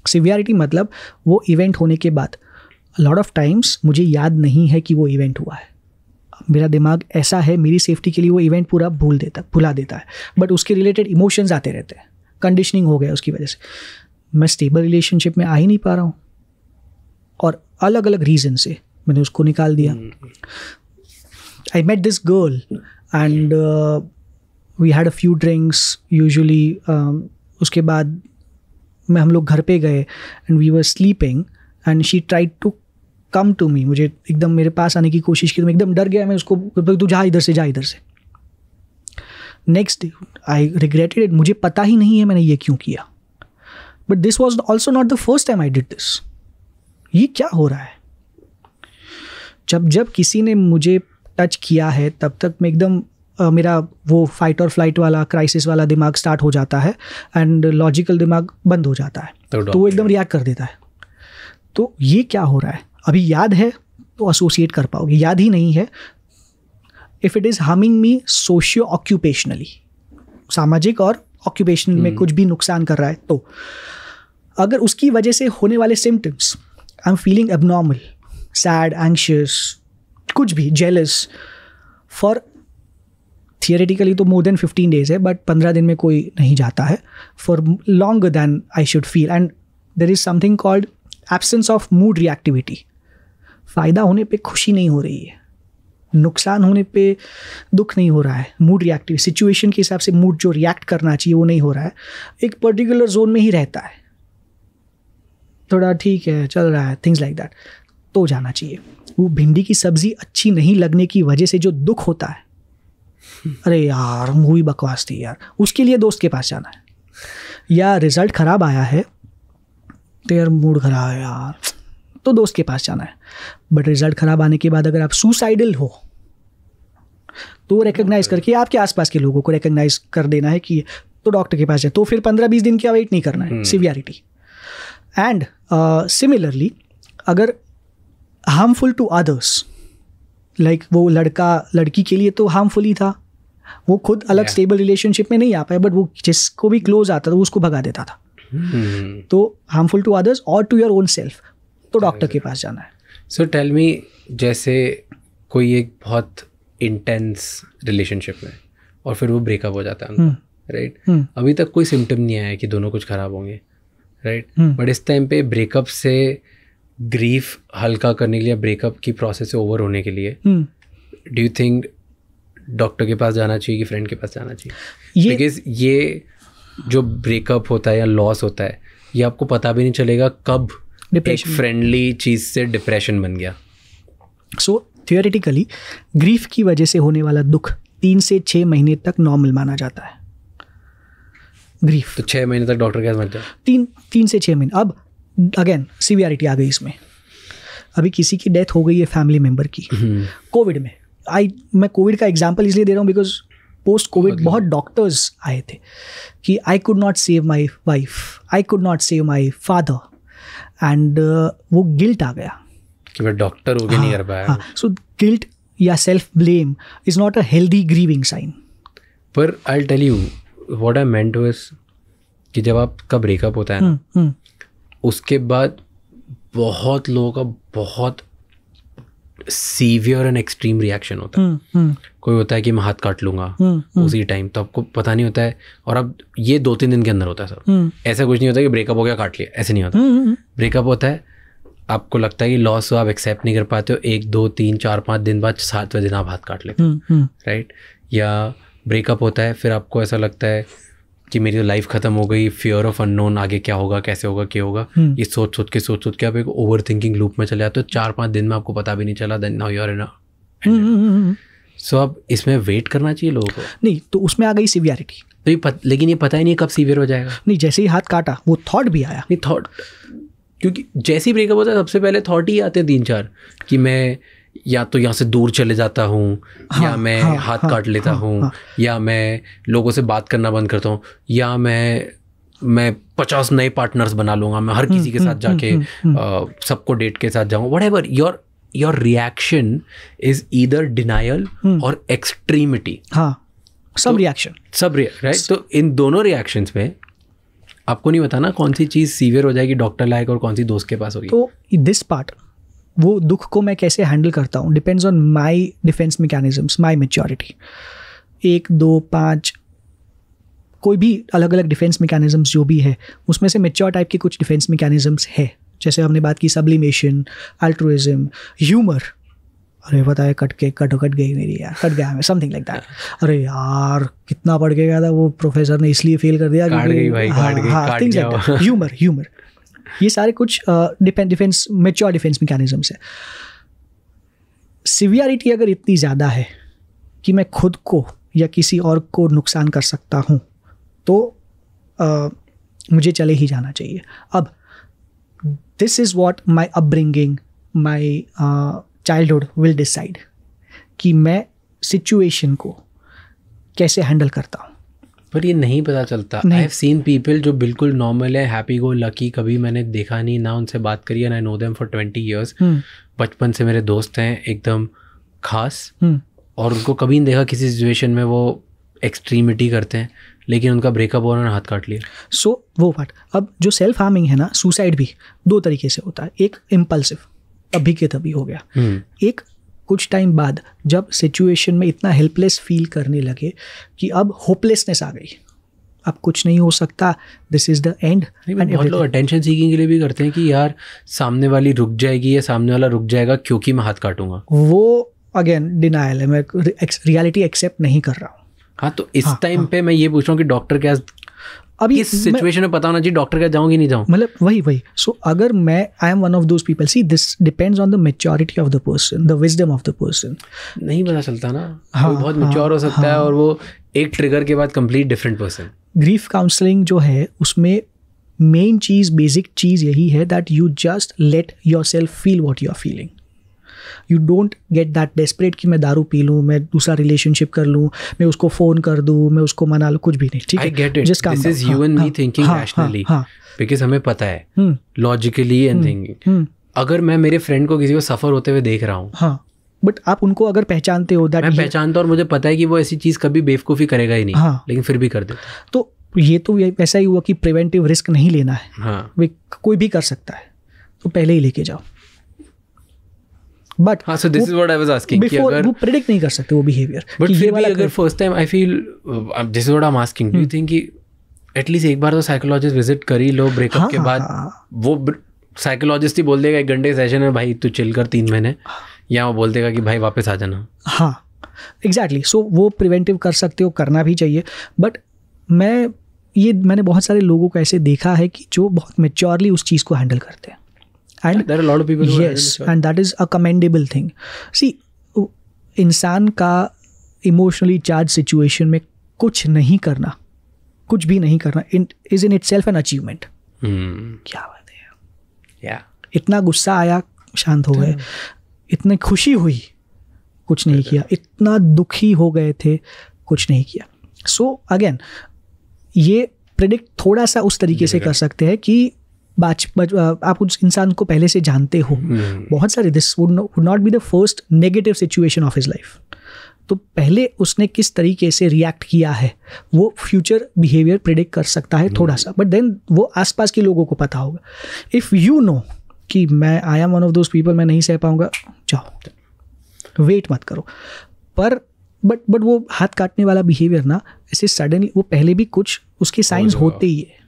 सिवियरिटी मतलब वो इवेंट होने के बाद लॉट ऑफ टाइम्स मुझे याद नहीं है कि वो इवेंट हुआ है मेरा दिमाग ऐसा है मेरी सेफ्टी के लिए वो इवेंट पूरा भूल देता भुला देता है बट उसके रिलेटेड इमोशंस आते रहते हैं कंडीशनिंग हो गया उसकी वजह से मैं स्टेबल रिलेशनशिप में आ ही नहीं पा रहा हूँ और अलग अलग रीज़न से मैंने उसको निकाल दिया I met this girl and we had a few drinks usually उसके बाद मैं हम लोग घर पे गए and we were sleeping and she try to come to me मुझे एकदम मेरे पास आने की कोशिश की तो मैं एकदम डर गया मैं उसको तू जा इधर से जा इधर से नेक्स्ट आई रिग्रेटेड इट मुझे पता ही नहीं है मैंने ये क्यों किया but this was also not the first time I did this ये क्या हो रहा है जब जब किसी ने मुझे टच किया है तब तक मैं एकदम Uh, मेरा वो फाइट और फ्लाइट वाला क्राइसिस वाला दिमाग स्टार्ट हो जाता है एंड लॉजिकल दिमाग बंद हो जाता है तो, तो वो एकदम रिएक्ट कर देता है तो ये क्या हो रहा है अभी याद है तो एसोसिएट कर पाओगे याद ही नहीं है if it is harming me socio occupationally सामाजिक और ऑक्यूपेशन में हम्म। कुछ भी नुकसान कर रहा है तो अगर उसकी वजह से होने वाले symptoms I am feeling abnormal sad anxious कुछ भी जेलस फॉर थियोरेटिकली तो मोर देन फिफ्टीन डेज है बट पंद्रह दिन में कोई नहीं जाता है for long than I should feel and there is something called absence of mood reactivity फ़ायदा होने पे खुशी नहीं हो रही है नुकसान होने पे दुख नहीं हो रहा है मूड रिएक्टिव सिचुएशन के हिसाब से मूड जो रिएक्ट करना चाहिए वो नहीं हो रहा है एक पर्टिकुलर जोन में ही रहता है थोड़ा ठीक है चल रहा है थिंग्स लाइक दैट तो जाना चाहिए वो भिंडी की सब्ज़ी अच्छी नहीं लगने की वजह से जो दुख होता है अरे यार मूवी बकवास थी यार उसके लिए दोस्त के पास जाना है या रिज़ल्ट ख़राब आया है तेर मूड खराब है यार तो दोस्त के पास जाना है बट रिजल्ट खराब आने के बाद अगर आप सुसाइडल हो तो रिकोगनाइज करके आपके आसपास के लोगों को रिकग्नाइज कर देना है कि तो डॉक्टर के पास जाए तो फिर पंद्रह बीस दिन की वेट नहीं करना है सिवियरिटी एंड सिमिलरली अगर हार्मफुल टू अदर्स लाइक वो लड़का लड़की के लिए तो हार्मफुल ही था वो खुद अलग स्टेबल yeah. रिलेशनशिप में नहीं आ पाया बट वो जिसको भी क्लोज आता था वो उसको भगा देता था हम्म। तो हार्मफुल टू अदर्स और टू योर ओन सेल्फ तो डॉक्टर के पास जाना है सो टेल मी जैसे कोई एक बहुत इंटेंस रिलेशनशिप में और फिर वो ब्रेकअप हो जाता है राइट हम्म। right? हम्म। अभी तक कोई सिम्टम नहीं आया कि दोनों कुछ खराब होंगे राइट बट इस टाइम पे ब्रेकअप से ग्रीफ हल्का करने के लिए ब्रेकअप की प्रोसेस से ओवर होने के लिए डू यू थिंक डॉक्टर के पास जाना चाहिए कि फ्रेंड के पास जाना चाहिए बिकॉज ये जो ब्रेकअप होता है या लॉस होता है ये आपको पता भी नहीं चलेगा कब एक फ्रेंडली चीज़ से डिप्रेशन बन गया सो थियोरेटिकली ग्रीफ की वजह से होने वाला दुख तीन से छः महीने तक नॉर्मल माना जाता है ग्रीफ तो छः महीने तक डॉक्टर क्या समझता है तीन तीन से छः महीने अब अगेन सीवियरिटी आ गई इसमें अभी किसी की डेथ हो गई है फैमिली मेम्बर की कोविड हम्म। में आई मैं कोविड का एग्जाम्पल इसलिए दे रहा हूँ बिकॉज पोस्ट कोविड बहुत डॉक्टर्स आए थे कि I could not save my wife I could not save my father and वो गिल्ट आ गया कि मैं डॉक्टर हो नहीं कर हाँ, पाया सो हाँ, गिल्ट या self blame is not a healthy grieving sign पर I tell you what I meant was कि जब आपका ब्रेकअप होता है ना हम्म, हम्म। उसके बाद बहुत लोगों का बहुत सीवियर एंड एक्सट्रीम रिएक्शन होता है हुँ. हम्म, हम्म। कोई होता है कि मैं हाथ काट लूंगा हुँ. हम्म, उसी टाइम तो आपको पता नहीं होता है और अब ये दो तीन दिन के अंदर होता है सर ऐसा कुछ नहीं होता कि ब्रेकअप हो गया काट लिया ऐसे नहीं होता ब्रेकअप होता है आपको लगता है कि लॉस आप एक्सेप्ट नहीं कर पाते हो एक दो तीन चार पाँच दिन बाद सातवें दिन आप हाथ काट लेते हो राइट या ब्रेकअप होता है फिर आपको ऐसा लगता है कि मेरी तो लाइफ ख़त्म हो गई फियर ऑफ अननोन आगे क्या होगा कैसे होगा क्या होगा हम्म। ये सोच सोच के सोच सोच के आप एक ओवर थिंकिंग लूप में चले जाते हो चार पाँच दिन में आपको पता भी नहीं चला then now you're in so अब इसमें वेट करना चाहिए लोगों को नहीं तो उसमें आ गई सीवियरिटी तो ये पत, लेकिन ये पता ही नहीं कब सीवियर हो जाएगा नहीं जैसे ही हाथ काटा वो थॉट भी आया नहीं थॉट क्योंकि जैसे ही ब्रेकअप होता है सबसे पहले थॉट ही आते हैं तीन चार कि मैं या तो यहाँ से दूर चले जाता हूँ हाँ, या मैं हाँ, हाथ हाँ, काट लेता हाँ, हूँ हाँ, या मैं लोगों से बात करना बंद करता हूँ या मैं मैं पचास नए पार्टनर्स बना लूँगा मैं हर किसी हम्म, के साथ हम्म, जाके हम्म, सबको डेट के साथ जाऊँ whatever your your reaction is either denial और एक्सट्रीमिटी हाँ तो सब रिएक्शन सब राइट तो इन दोनों रिएक्शंस में आपको नहीं बताना कौन सी चीज़ सीवियर हो जाएगी डॉक्टर लायक और कौन सी दोस्त के पास होगी तो दिस पार्ट वो दुख को मैं कैसे हैंडल करता हूँ depends on my defence mechanisms my maturity एक दो पाँच कोई भी अलग अलग डिफेंस मैकेनिज़म्स जो भी है उसमें से मेच्योर टाइप के कुछ डिफेंस मैकेनिज़म्स है जैसे हमने बात की सब्लिमेशन अल्ट्रोइज्म ह्यूमर अरे बताया कट के कट कट गई मेरी यार कट गया मैं समथिंग लाइक दैट अरे यार कितना पढ़ के गया था वो प्रोफेसर ने इसलिए फेल कर दिया ह्यूमर ह्यूमर हाँ, ये सारे कुछ डिफेंस मेच्योर डिफेंस मैकेनिज्म है सिवियरिटी अगर इतनी ज़्यादा है कि मैं खुद को या किसी और को नुकसान कर सकता हूँ तो आ, मुझे चले ही जाना चाहिए अब this is what my upbringing my childhood will decide कि मैं सिचुएशन को कैसे हैंडल करता हूँ पर ये नहीं पता चलता आई हैव सीन पीपल जो बिल्कुल नॉर्मल है हैप्पी गो लकी कभी मैंने देखा नहीं ना उनसे बात करी and I know them for twenty years बचपन से मेरे दोस्त हैं एकदम खास hmm. और उनको कभी नहीं देखा किसी सिचुएशन में वो एक्सट्रीमिटी करते हैं लेकिन उनका ब्रेकअप और हाथ काट लिया सो so, वो पार्ट अब जो सेल्फ हार्मिंग है ना सुसाइड भी दो तरीके से होता है एक इम्पल्सिव अभी के तभी हो गया hmm. एक कुछ टाइम बाद जब सिचुएशन में इतना हेल्पलेस फील करने लगे कि अब होपलेसनेस आ गई अब कुछ नहीं हो सकता दिस इज़ द एंड बहुत लोग अटेंशन सीकिंग के लिए भी करते हैं कि यार सामने वाली रुक जाएगी या सामने वाला रुक जाएगा क्योंकि मैं हाथ काटूंगा वो अगेन डिनाइल है मैं रियलिटी एक्सेप्ट नहीं कर रहा हूँ हाँ तो इस टाइम हाँ, हाँ, पे मैं ये पूछ रहा हूँ कि डॉक्टर क्या अभी इस सिचुएशन में पता होना चाहिए डॉक्टर का जाऊंगी नहीं जाऊँ मतलब वही वही सो so, अगर मैं I am one of those people see this depends on the maturity of the person the wisdom of the person नहीं पता चलता ना हाँ, बहुत हाँ, मेच्योर हो सकता हाँ, है और वो एक ट्रिगर के बाद complete different person grief counselling जो है उसमें मेन चीज़ बेसिक चीज़ यही है that you just let yourself feel what you are feeling you don't get that desperate कि मैं दारू पी लूँ मैं दूसरा रिलेशनशिप कर लूँ मैं उसको फ़ोन कर दूँ मैं उसको मना लूँ कुछ भी नहीं ठीक है जिस काम is you and me thinking rationally because हमें पता है लॉजिकली एंड थिंकिंग अगर मैं मेरे फ्रेंड को किसी को सफ़र होते हुए देख रहा हूँ हाँ बट आप उनको अगर पहचानते हो दैट मैं पहचानता और मुझे पता है कि वो ऐसी चीज़ कभी बेवकूफ़ी करेगा ही नहीं हाँ लेकिन फिर भी कर दे तो ये तो ऐसा ही हुआ कि प्रिवेंटिव रिस्क नहीं लेना है हाँ कोई भी कर सकता है तो पहले ही लेके जाओ बट हाँ so this is what I was asking कि अगर वो प्रेडिक्ट नहीं कर सकते वो बिहेवियर बट ये भी अगर first time I feel this is what I am asking do you think कि एटलीस्ट एक बार तो साइकोलॉजिस्ट विजिट कर ही लो ब्रेकअप हाँ, के हाँ, बाद हाँ. वो साइकोलॉजिस्ट ही बोल देगा एक घंटे सेशन में भाई तू चिल कर तीन महीने या वो बोल देगा कि भाई वापस आ जाना हाँ एग्जैक्टली exactly. सो so, वो प्रिवेंटिव कर सकते हो करना भी चाहिए बट मैं ये मैंने बहुत सारे लोगों को ऐसे देखा है कि जो बहुत मेच्योरली उस चीज़ को हैंडल करते हैं and there are a lot of people yes and that is a commendable इंसान का इमोशनली चार्ज सिचुएशन में कुछ नहीं करना कुछ भी नहीं करना in is in itself an achievement क्या बात है yeah. इतना गुस्सा आया शांत हो गए hmm. इतनी खुशी हुई कुछ नहीं किया इतना दुखी हो गए थे कुछ नहीं किया सो so, अगेन ये प्रिडिक्ट थोड़ा सा उस तरीके से कर सकते हैं कि बाच, आप उस इंसान को पहले से जानते हो हम्म। बहुत सारे this would not be the first negative situation of his life तो पहले उसने किस तरीके से रिएक्ट किया है वो फ्यूचर बिहेवियर प्रिडिक्ट कर सकता है थोड़ा सा बट देन वो आसपास के लोगों को पता होगा इफ़ यू नो कि मैं I am one of those people मैं नहीं सह पाऊंगा जाओ वेट मत करो पर बट बट वो हाथ काटने वाला बिहेवियर ना ऐसे सडनली वो पहले भी कुछ उसके साइंस होते ही है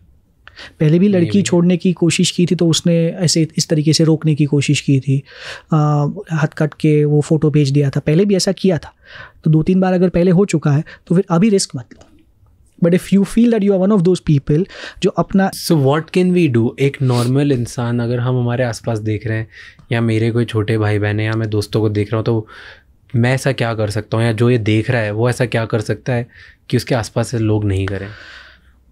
पहले भी लड़की छोड़ने की कोशिश की थी तो उसने ऐसे इस तरीके से रोकने की कोशिश की थी हाथ कट के वो फ़ोटो भेज दिया था पहले भी ऐसा किया था तो दो तीन बार अगर पहले हो चुका है तो फिर अभी रिस्क मत लो but if you feel that you are one of those people जो अपना so what can we do एक नॉर्मल इंसान अगर हम हमारे आसपास देख रहे हैं या मेरे कोई छोटे भाई बहन या मैं दोस्तों को देख रहा हूँ तो मैं ऐसा क्या कर सकता हूँ या जो ये देख रहा है वो ऐसा क्या कर सकता है कि उसके आसपास से लोग नहीं करें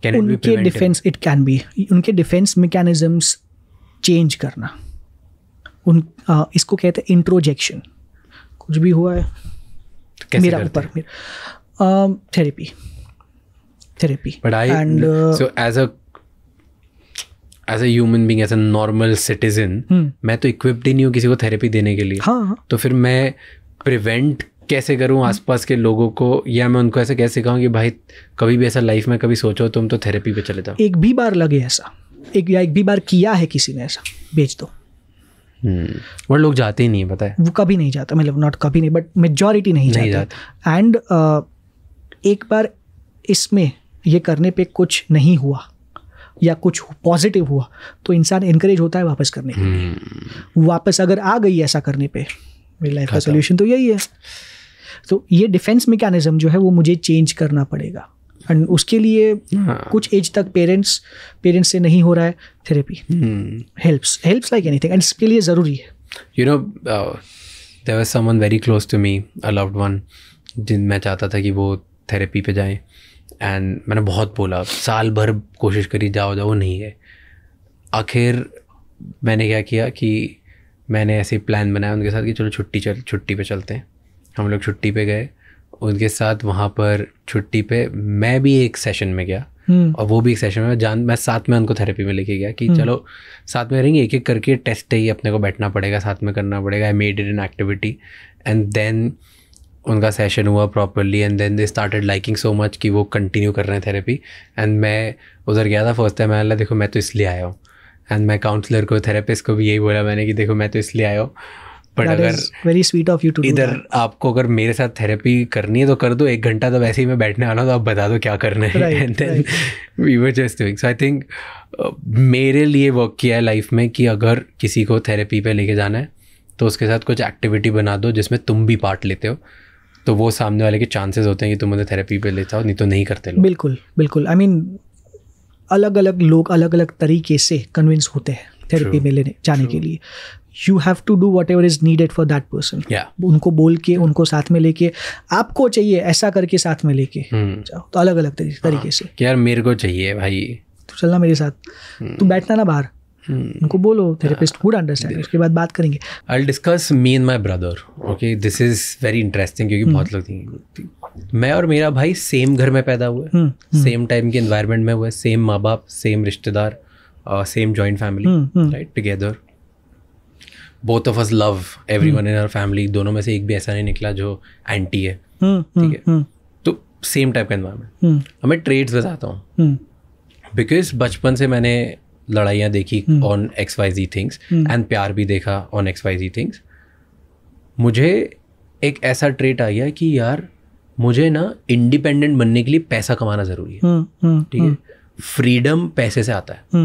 Can उनके डिफेंस इट कैन बी उनके डिफेंस मैकेनिज्म्स चेंज करना उन आ, इसको कहते हैं इंट्रोजेक्शन कुछ भी हुआ है कैसे मेरा ऊपर therapy therapy and so as a as human being as a normal hmm. Citizen मैं तो इक्विप्ड ही नहीं हूँ किसी को थेरेपी देने के लिए हाँ, हाँ। तो फिर मैं प्रिवेंट कैसे करूँ आसपास के लोगों को या मैं उनको ऐसे कैसे सिखाऊँ कि भाई कभी भी ऐसा लाइफ में कभी सोचो तुम तो थेरेपी पे चले जाओ एक भी बार लगे ऐसा एक या एक भी बार किया है किसी ने ऐसा भेज दो हम्म, वो लोग जाते ही नहीं पता है वो कभी नहीं जाता मतलब नॉट कभी नहीं बट मेजोरिटी नहीं, नहीं जाता एंड uh, एक बार इसमें ये करने पे कुछ नहीं हुआ या कुछ पॉजिटिव हुआ तो इंसान इंकरेज होता है वापस करने के लिए हम्म। वापस अगर आ गई ऐसा करने पे मेरी लाइफ का सोल्यूशन तो यही है तो ये डिफेंस मेकानिज़म जो है वो मुझे चेंज करना पड़ेगा एंड उसके लिए हाँ. कुछ एज तक पेरेंट्स पेरेंट्स से नहीं हो रहा है therapy helps helps like anything and इसके लिए ज़रूरी है you know there was someone very close to me allowed one जिन मैं चाहता था कि वो थेरेपी पे जाएं एंड मैंने बहुत बोला साल भर कोशिश करी जाओ जाओ नहीं है आखिर मैंने क्या किया कि मैंने ऐसे प्लान बनाया उनके साथ कि चलो छुट्टी चल छुट्टी पे चलते हैं हम लोग छुट्टी पे गए उनके साथ वहाँ पर छुट्टी पे मैं भी एक सेशन में गया हम्म। और वो भी एक सेशन में जान मैं साथ में उनको थेरेपी में लेके गया कि हम्म। चलो साथ में रहेंगे एक एक करके टेस्ट ही अपने को बैठना पड़ेगा साथ में करना पड़ेगा I made it in activity and then उनका सेशन हुआ properly and then they started liking so much कि वो कंटिन्यू कर रहे हैं थेरेपी एंड मैं उधर गया था फर्स्ट टाइम मैंने देखो मैं तो इसलिए आया हूँ एंड मैं काउंसलर को थेरेपिस्ट को भी यही बोला मैंने कि देखो मैं तो इसलिए आया हूँ बट अगर very sweet of you to इधर आपको अगर मेरे साथ थेरेपी करनी है तो कर दो एक घंटा तो वैसे ही मैं बैठने वाला हूँ तो आप बता दो क्या करना है and then we were just doing so I think मेरे लिए वर्क किया है लाइफ में कि अगर किसी को थेरेपी पे लेके जाना है तो उसके साथ कुछ एक्टिविटी बना दो जिसमें तुम भी पार्ट लेते हो तो वो सामने वाले के चांसेस होते हैं कि तुम उन्हें थेरेपी पे ले जाओ नहीं तो नहीं करते लोग बिल्कुल बिल्कुल आई I मीन mean, अलग अलग लोग अलग अलग तरीके से कन्विंस होते हैं थेरेपी में लेने जाने True. के लिए you have to do whatever is needed for that person उनको बोल के उनको साथ में लेके आपको चाहिए ऐसा करके साथ में लेके हम्म। जाओ तो अलग अलग तरीके हाँ। से यार मेरे को चाहिए भाई तू चलना मेरे साथ हम्म। तू बैठना ना बाहर हम्म। उनको बोलो थेरेपिस्ट गुड अंडरस्टैंड उसके बाद बात करेंगे I discuss me and my brother okay this is very interesting क्योंकि बहुत लोग मैं और मेरा भाई सेम घर में पैदा हुए सेम टाइम के इन्वायरमेंट में हुए सेम माँ बाप सेम रिश्तेदार same joint family right together both of us love every one in our family दोनों में से एक भी ऐसा नहीं निकला जो एंटी है hmm, ठीक hmm, है hmm. तो सेम टाइप का इन्वायरमेंट अब मैं ट्रेड्स बताता हूँ बिकॉज बचपन से मैंने लड़ाइयाँ देखी on X Y Z things and प्यार भी देखा on X Y Z things मुझे एक ऐसा ट्रेट आ गया कि यार मुझे ना इंडिपेंडेंट बनने के लिए पैसा कमाना ज़रूरी है ठीक है फ्रीडम पैसे से आता है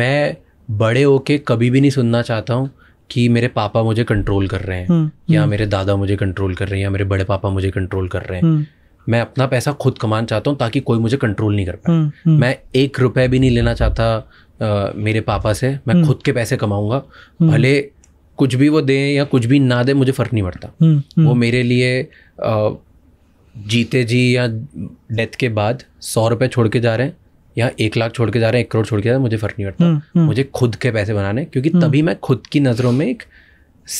मैं बड़े होके कभी भी नहीं सुनना चाहता हूँ कि मेरे पापा मुझे कंट्रोल कर रहे हैं हम्म, या हम्म। मेरे दादा मुझे कंट्रोल कर रहे हैं या मेरे बड़े पापा मुझे कंट्रोल कर रहे हैं हम्म। मैं अपना पैसा खुद कमाना चाहता हूँ ताकि कोई मुझे कंट्रोल नहीं कर पाए मैं एक रुपये भी नहीं लेना चाहता मेरे पापा से मैं खुद के पैसे कमाऊँगा भले कुछ भी वो दें या कुछ भी ना दें मुझे फ़र्क नहीं पड़ता वो मेरे लिए जीते जी या डेथ के बाद सौ रुपये छोड़ के जा रहे हैं या एक लाख छोड़ के जा रहे हैं एक करोड़ छोड़ के जा रहे हैं मुझे फ़र्क नहीं पड़ता हम्म, हम्म। मुझे खुद के पैसे बनाने क्योंकि हम्म। तभी मैं खुद की नज़रों में एक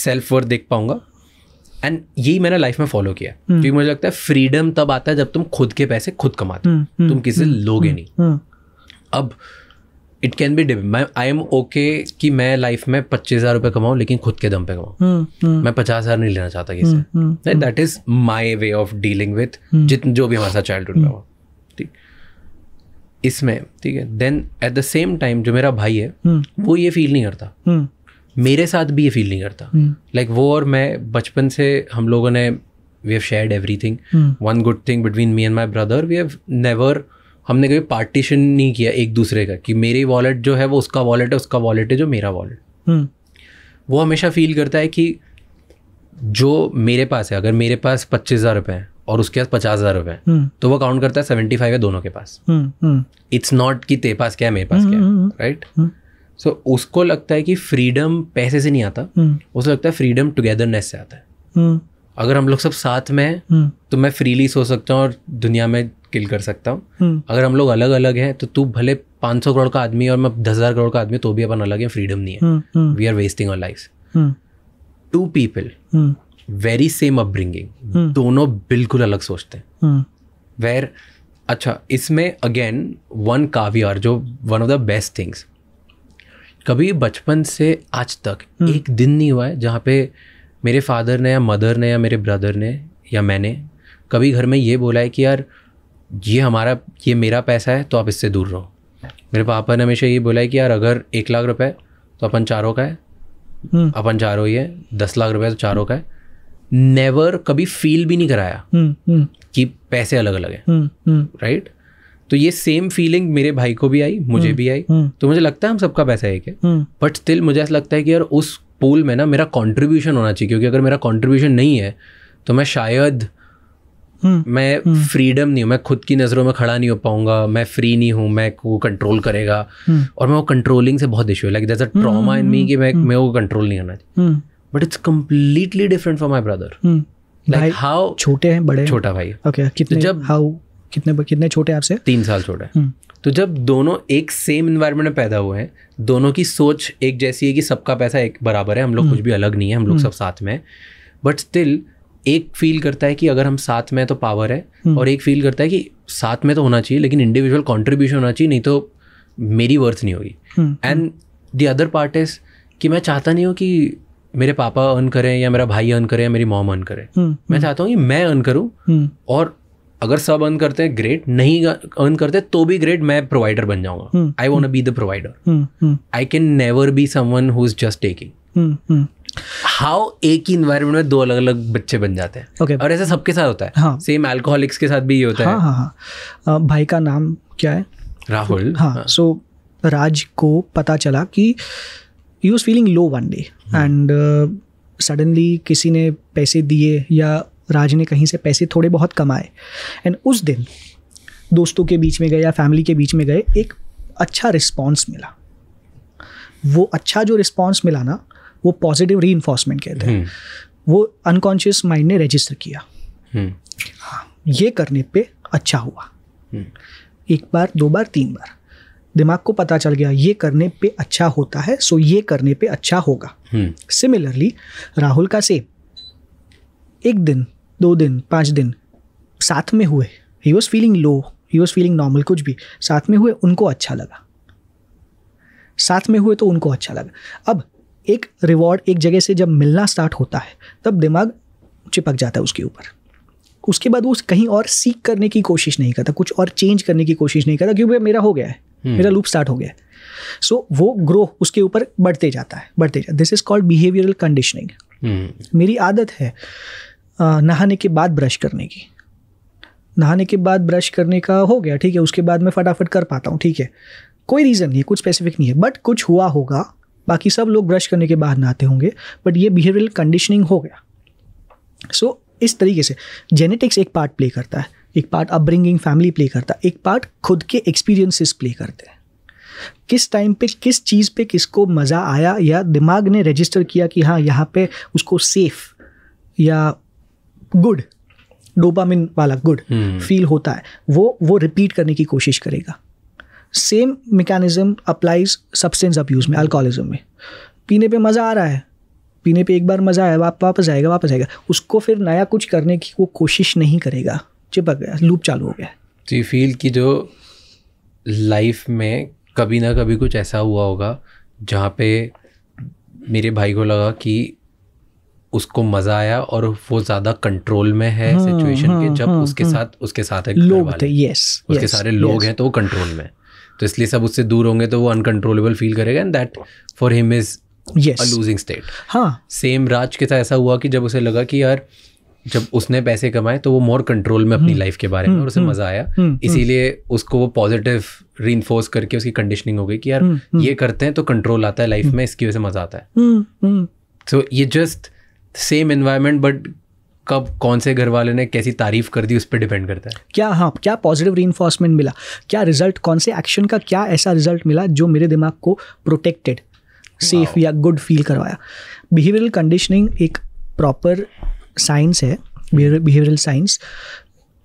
सेल्फ वर्थ देख पाऊंगा एंड यही मैंने लाइफ में फॉलो किया क्योंकि मुझे लगता है फ्रीडम तब आता है जब तुम खुद के पैसे खुद कमाते हो तुम किसी लोगे नहीं अब इट कैन बी मैं आई एम ओके कि मैं लाइफ में पच्चीस हज़ार रुपये कमाऊँ लेकिन खुद के दम पे कमाऊँ मैं पचास हज़ार नहीं लेना चाहता किसी that is my way of dealing with जितने जो भी हमारे साथ चाइल्ड हुड में हुआ इसमें ठीक है then at the same time जो मेरा भाई है hmm. वो ये फील नहीं करता hmm. मेरे साथ भी ये फील नहीं करता लाइक हम्म। like, वो और मैं बचपन से हम लोगों ने we have shared everything one good thing between me and my brother we have never हमने कभी पार्टीशन नहीं किया एक दूसरे का कि मेरी वॉलेट जो है वो उसका वॉलेट है उसका वॉलेट है जो मेरा वॉलेट hmm. वो हमेशा फील करता है कि जो मेरे पास है अगर मेरे पास पच्चीस हज़ार रुपये हैं और उसके पास पचास हज़ार रुपए हम्म। तो वो काउंट करता है सेवेंटी फाइव है दोनों के पास इट्स हम्म, नॉट हम्म। कि तेरे पास क्या है मेरे पास क्या है राइट सो उसको लगता है कि फ्रीडम पैसे से नहीं आता उसको लगता है फ्रीडम टुगेदरनेस से आता है अगर हम लोग सब साथ में हैं तो मैं फ्रीली सो सकता हूँ और दुनिया में किल कर सकता हूँ अगर हम लोग अलग अलग हैं तो तू भले पाँच सौ करोड़ का आदमी और मैं दस हज़ार करोड़ का आदमी तो भी अपन अलग है फ्रीडम नहीं है we are wasting our life to people very same upbringing दोनों बिल्कुल अलग सोचते हैं वेर hmm. अच्छा इसमें अगेन वन कावियर जो one of the best things कभी बचपन से आज तक hmm. एक दिन नहीं हुआ है जहाँ पे मेरे फादर ने या मदर ने या मेरे ब्रदर ने या मैंने कभी घर में ये बोला है कि यार ये हमारा ये मेरा पैसा है तो आप इससे दूर रहो मेरे पापा ने हमेशा ये बोला है कि यार अगर एक लाख रुपए तो अपन चारों का है hmm. अपन चारों ही है दस लाख रुपए तो चारों का है नेवर कभी फील भी नहीं कराया हुँ, हम्म, हम्म। कि पैसे अलग अलग है राइट तो ये सेम फीलिंग मेरे भाई को भी आई मुझे हम्म, भी आई तो मुझे लगता है हम सबका पैसा एक है बट स्टिल मुझे ऐसा लगता है कि यार उस पूल में ना मेरा कॉन्ट्रीब्यूशन होना चाहिए क्योंकि अगर मेरा कॉन्ट्रीब्यूशन नहीं है तो मैं शायद मैं फ्रीडम नहीं हूँ मैं खुद की नज़रों में खड़ा नहीं हो पाऊंगा मैं फ्री नहीं हूँ मैं को कंट्रोल करेगा और मैं वो कंट्रोलिंग से बहुत इश्यू है like that's a trauma in me कि मैं मैं वो कंट्रोल नहीं करना चाहिए but it's completely different from my brother like how छोटे हैं बड़े छोटा भाई ओके okay, तो कितने तो जब हाउ कितने कितने छोटे आपसे तीन साल छोटे हैं hmm. तो जब दोनों एक सेम इन्वायरमेंट में पैदा हुए हैं दोनों की सोच एक जैसी है कि सबका पैसा एक बराबर है हम लोग hmm. कुछ भी अलग नहीं है हम लोग hmm. सब साथ में है बट स्टिल एक फील करता है कि अगर हम साथ में तो पावर है और एक फील करता है कि साथ में तो होना चाहिए लेकिन इंडिविजुअल कॉन्ट्रीब्यूशन होना चाहिए नहीं तो मेरी वर्थ नहीं होगी and the other part is कि मैं चाहता नहीं हूँ कि मेरे पापा अर्न करें या मेरा भाई अर्न करें या मेरी मॉम अर्न करें हम्म, मैं हम्म। चाहता हूँ कि मैं अर्न करूँ हम्म। और अगर सब अर्न करते हैं ग्रेट नहीं अर्न करते तो भी ग्रेट मैं प्रोवाइडर बन जाऊंगा I won't be the provider I can never be someone who is just taking how एक ही इन्वायरमेंट में दो अलग अलग बच्चे बन जाते हैं okay. और ऐसा सबके साथ होता है हाँ. सेम एल्कोहलिक्स के साथ भी ये होता हाँ, है हाँ, हाँ. हाँ। भाई का नाम क्या है राहुल हाँ सो हाँ. so, राज को पता चला कि you was feeling low one day and hmm. Suddenly uh, किसी ने पैसे दिए या राज ने कहीं से पैसे थोड़े बहुत कमाए एंड उस दिन दोस्तों के बीच में गए या फैमिली के बीच में गए एक अच्छा रिस्पॉन्स मिला वो अच्छा जो रिस्पॉन्स मिला ना वो पॉजिटिव री कहते हैं hmm. वो अनकॉन्शियस माइंड ने रजिस्टर किया hmm. हाँ ये करने पे अच्छा हुआ एक बार दो बार तीन बार दिमाग को पता चल गया ये करने पे अच्छा होता है सो ये करने पे अच्छा होगा सिमिलरली हम्म। राहुल का सेम एक दिन दो दिन पाँच दिन साथ में हुए ही वॉज फीलिंग लो ही वॉज फीलिंग नॉर्मल कुछ भी साथ में हुए उनको अच्छा लगा साथ में हुए तो उनको अच्छा लगा अब एक रिवॉर्ड एक जगह से जब मिलना स्टार्ट होता है तब दिमाग चिपक जाता है उसके ऊपर उसके बाद वो कहीं और सीख करने की कोशिश नहीं करता कुछ और चेंज करने की कोशिश नहीं करता क्योंकि मेरा हो गया है हम्म। मेरा लूप स्टार्ट हो गया सो so, वो ग्रो उसके ऊपर बढ़ते जाता है बढ़ते जाता है this is called behavioural conditioning मेरी आदत है नहाने के बाद ब्रश करने की नहाने के बाद ब्रश करने का हो गया ठीक है उसके बाद मैं फटाफट कर पाता हूँ ठीक है कोई रीज़न नहीं है कुछ स्पेसिफिक नहीं है बट कुछ हुआ होगा बाकी सब लोग ब्रश करने के बाद नहाते होंगे बट ये बिहेवियरल कंडीशनिंग हो गया सो so, इस तरीके से जेनेटिक्स एक पार्ट प्ले करता है एक पार्ट अपब्रिंगिंग फैमिली प्ले करता है एक पार्ट खुद के एक्सपीरियंसेस प्ले करते हैं किस टाइम पे किस चीज़ पे किसको मज़ा आया या दिमाग ने रजिस्टर किया कि हाँ यहाँ पे उसको सेफ या गुड डोपामिन वाला गुड फील हम्म। होता है वो वो रिपीट करने की कोशिश करेगा same mechanism applies substance abuse में अल्कोहलिज्म में पीने पे मज़ा आ रहा है पीने पे एक बार मज़ा आया वापस आएगा वापस आएगा उसको फिर नया कुछ करने की वो कोशिश नहीं करेगा चिपक गया लूप चालू हो गया तो यू फील कि जो लाइफ में कभी ना कभी कुछ ऐसा हुआ होगा जहाँ पे मेरे भाई को लगा कि उसको मजा आया और वो ज्यादा कंट्रोल में है सिचुएशन हाँ, के हाँ, जब हाँ, उसके हाँ, साथ उसके साथ है लोग थे यस उसके यस, सारे लोग हैं तो वो कंट्रोल में तो इसलिए सब उससे दूर होंगे तो वो अनकंट्रोलेबल फील करेगा and that for him is losing state हाँ सेम राज के साथ ऐसा हुआ कि जब उसे लगा कि यार जब उसने पैसे कमाए तो वो मोर कंट्रोल में अपनी लाइफ हम्म। के बारे में और उसे हम्म। मजा आया हम्म। इसीलिए उसको वो पॉजिटिव री करके उसकी कंडीशनिंग हो गई कि यार ये करते हैं तो कंट्रोल आता है लाइफ में इसकी वजह से मजा आता है सो ये जस्ट सेम इन्वायरमेंट बट कब कौन से घर वाले ने कैसी तारीफ कर दी उस पर डिपेंड करता है क्या हाँ क्या पॉजिटिव री मिला क्या रिजल्ट कौन से एक्शन का क्या ऐसा रिजल्ट मिला जो मेरे दिमाग को प्रोटेक्टेड सेफ या गुड फील करवाया बिहेवियरल कंडीशनिंग एक प्रॉपर साइंस है बिहेवियरल साइंस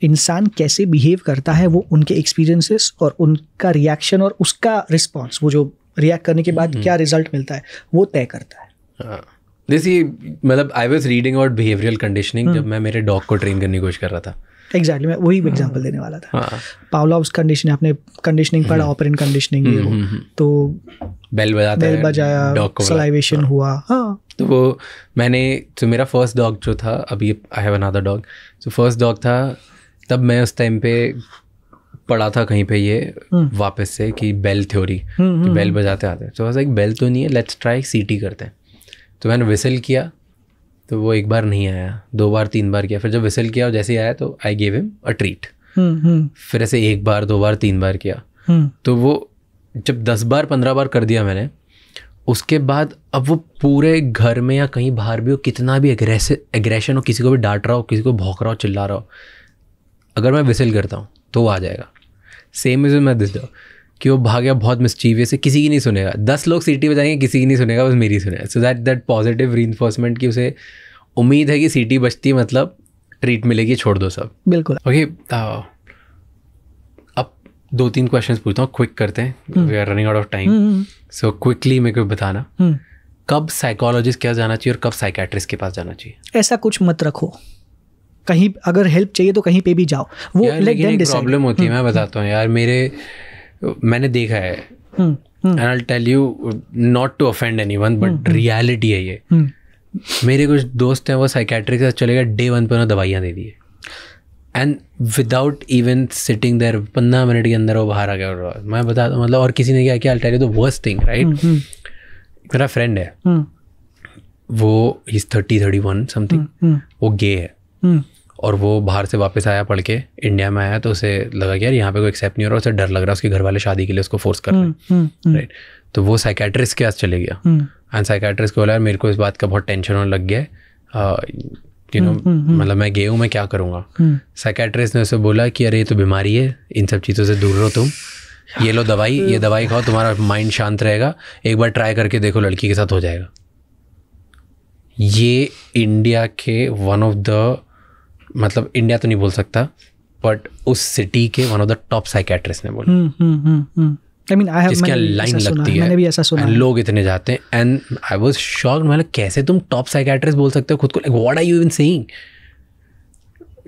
इंसान कैसे बिहेव करता है वो उनके एक्सपीरियंसेस और उनका रिएक्शन और उसका रिस्पॉन्स वो जो रिएक्ट करने के बाद हम्म। क्या रिजल्ट मिलता है वो तय करता है हाँ। जैसे मतलब I was reading about behavioural conditioning जब हम्म। मैं मेरे डॉग को ट्रेन करने की कोशिश कर रहा था एग्जैक्टली exactly, मैं वही एग्जाम्पल हाँ। देने वाला था हाँ. पावला कंडीशन आपने कंडीशनिंग पढ़ा ऑपर हम्म। कंडीशनिंग तो बेल बजाते बेल बजाया सलाइवेशन हाँ। हुआ हाँ तो वो मैंने तो मेरा फर्स्ट डॉग जो था अभी आई हैव अनादर डॉग तो फर्स्ट डॉग था तब मैं उस टाइम पे पढ़ा था कहीं पे ये हम्म। वापस से कि बेल थ्योरी हम्म, हम्म, कि बेल बजाते आते हैं तो वैसे एक बेल तो नहीं है लेट्स ट्राई सीटी करते हैं तो मैंने विसल किया तो वो एक बार नहीं आया दो बार तीन बार किया फिर जब विसल किया और जैसे ही आया तो I gave him a treat फिर ऐसे एक बार दो बार तीन बार किया तो वो जब दस बार पंद्रह बार कर दिया मैंने उसके बाद अब वो पूरे घर में या कहीं बाहर भी हो कितना भी एग्रेसिव एग्रेशन हो किसी को भी डांट रहा हो किसी को भौंक रहा हो चिल्ला रहा हो अगर मैं विसिल करता हूँ तो वो आ जाएगा सेम इज मैं दिस जाऊँ कि वो भाग गया बहुत मिस्चीवियस है किसी की नहीं सुनेगा दस लोग सीटी बजाएंगे किसी की नहीं सुनेगा बस मेरी सुनेगा सो दैट दैट पॉजिटिव री की उसे उम्मीद है कि सीटी बजती मतलब ट्रीट मिलेगी छोड़ दो सब बिल्कुल ओके okay, दो तीन क्वेश्चन पूछता हूँ क्विक करते हैं we are running out of time so quickly मेरे को बताना हम्म। कब साइकोलॉजिस्ट क्या जाना चाहिए और कब साइकेट्रिस्ट के पास जाना चाहिए ऐसा कुछ मत रखो कहीं अगर हेल्प चाहिए तो कहीं पे भी जाओ वो प्रॉब्लम होती है हम्म, मैं हम्म। बताता हूँ यार मेरे मैंने देखा है and I tell you not to offend anyone but reality है ये मेरे कुछ दोस्त हैं वो साइकेट्रिक चले गए डे वन पर उन्होंने दवाइयाँ दे दी है and without even sitting there पंद्रह मिनट के अंदर वो बाहर आ गया मैं बता मतलब और किसी ने क्या क्या तो वर्स्ट थिंग राइट मेरा फ्रेंड है hmm. वो is thirty thirty one something वो गे है hmm. और वो बाहर से वापस आया पढ़ के इंडिया में आया तो उसे लगा कि यार यहाँ पे कोई एक्सेप्ट नहीं हो रहा उसे डर लग रहा है उसके घर वाले शादी के लिए उसको फोर्स कर रहे हैं राइट हम्म, तो वो साइकेट्रिस्ट के पास चले गया एंड साइकेट्रिस्ट को बोला यार मेरे को इस बात का बहुत टेंशन होने लग गया यू नो हम्म, हम्म, हम्म। मतलब मैं गे हूँ मैं क्या करूँगा साइकेट्रिस्ट ने उसे बोला कि अरे ये तो बीमारी है इन सब चीज़ों से दूर रहो तुम ये लो दवाई ये [laughs] दवाई खाओ तुम्हारा माइंड शांत रहेगा एक बार ट्राई करके देखो लड़की के साथ हो जाएगा ये इंडिया के वन ऑफ द मतलब इंडिया तो नहीं बोल सकता बट उस सिटी के one of the top psychiatrist ने बोला आई मीन आई जिसकी लाइन लगती है मैंने भी ऐसा सुना लोग इतने जाते हैं एंड आई वाज शॉक मतलब कैसे तुम टॉप साइकेट्रिस्ट बोल सकते हो खुद को like what are you even saying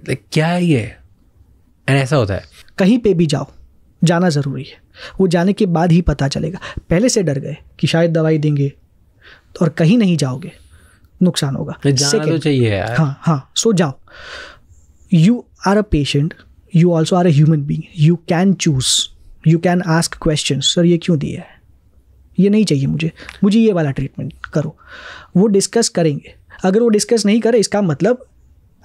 like क्या है ये एंड ऐसा होता है कहीं पे भी जाओ जाना ज़रूरी है वो जाने के बाद ही पता चलेगा पहले से डर गए कि शायद दवाई देंगे और कहीं नहीं जाओगे नुकसान होगा जाना तो चाहिए यार हाँ हाँ सो जाओ you are a patient you also are a human being you can choose you can ask question sir ये क्यों दिया है ये नहीं चाहिए मुझे मुझे ये वाला ट्रीटमेंट करो वो डिस्कस करेंगे अगर वो डिस्कस नहीं करे इसका मतलब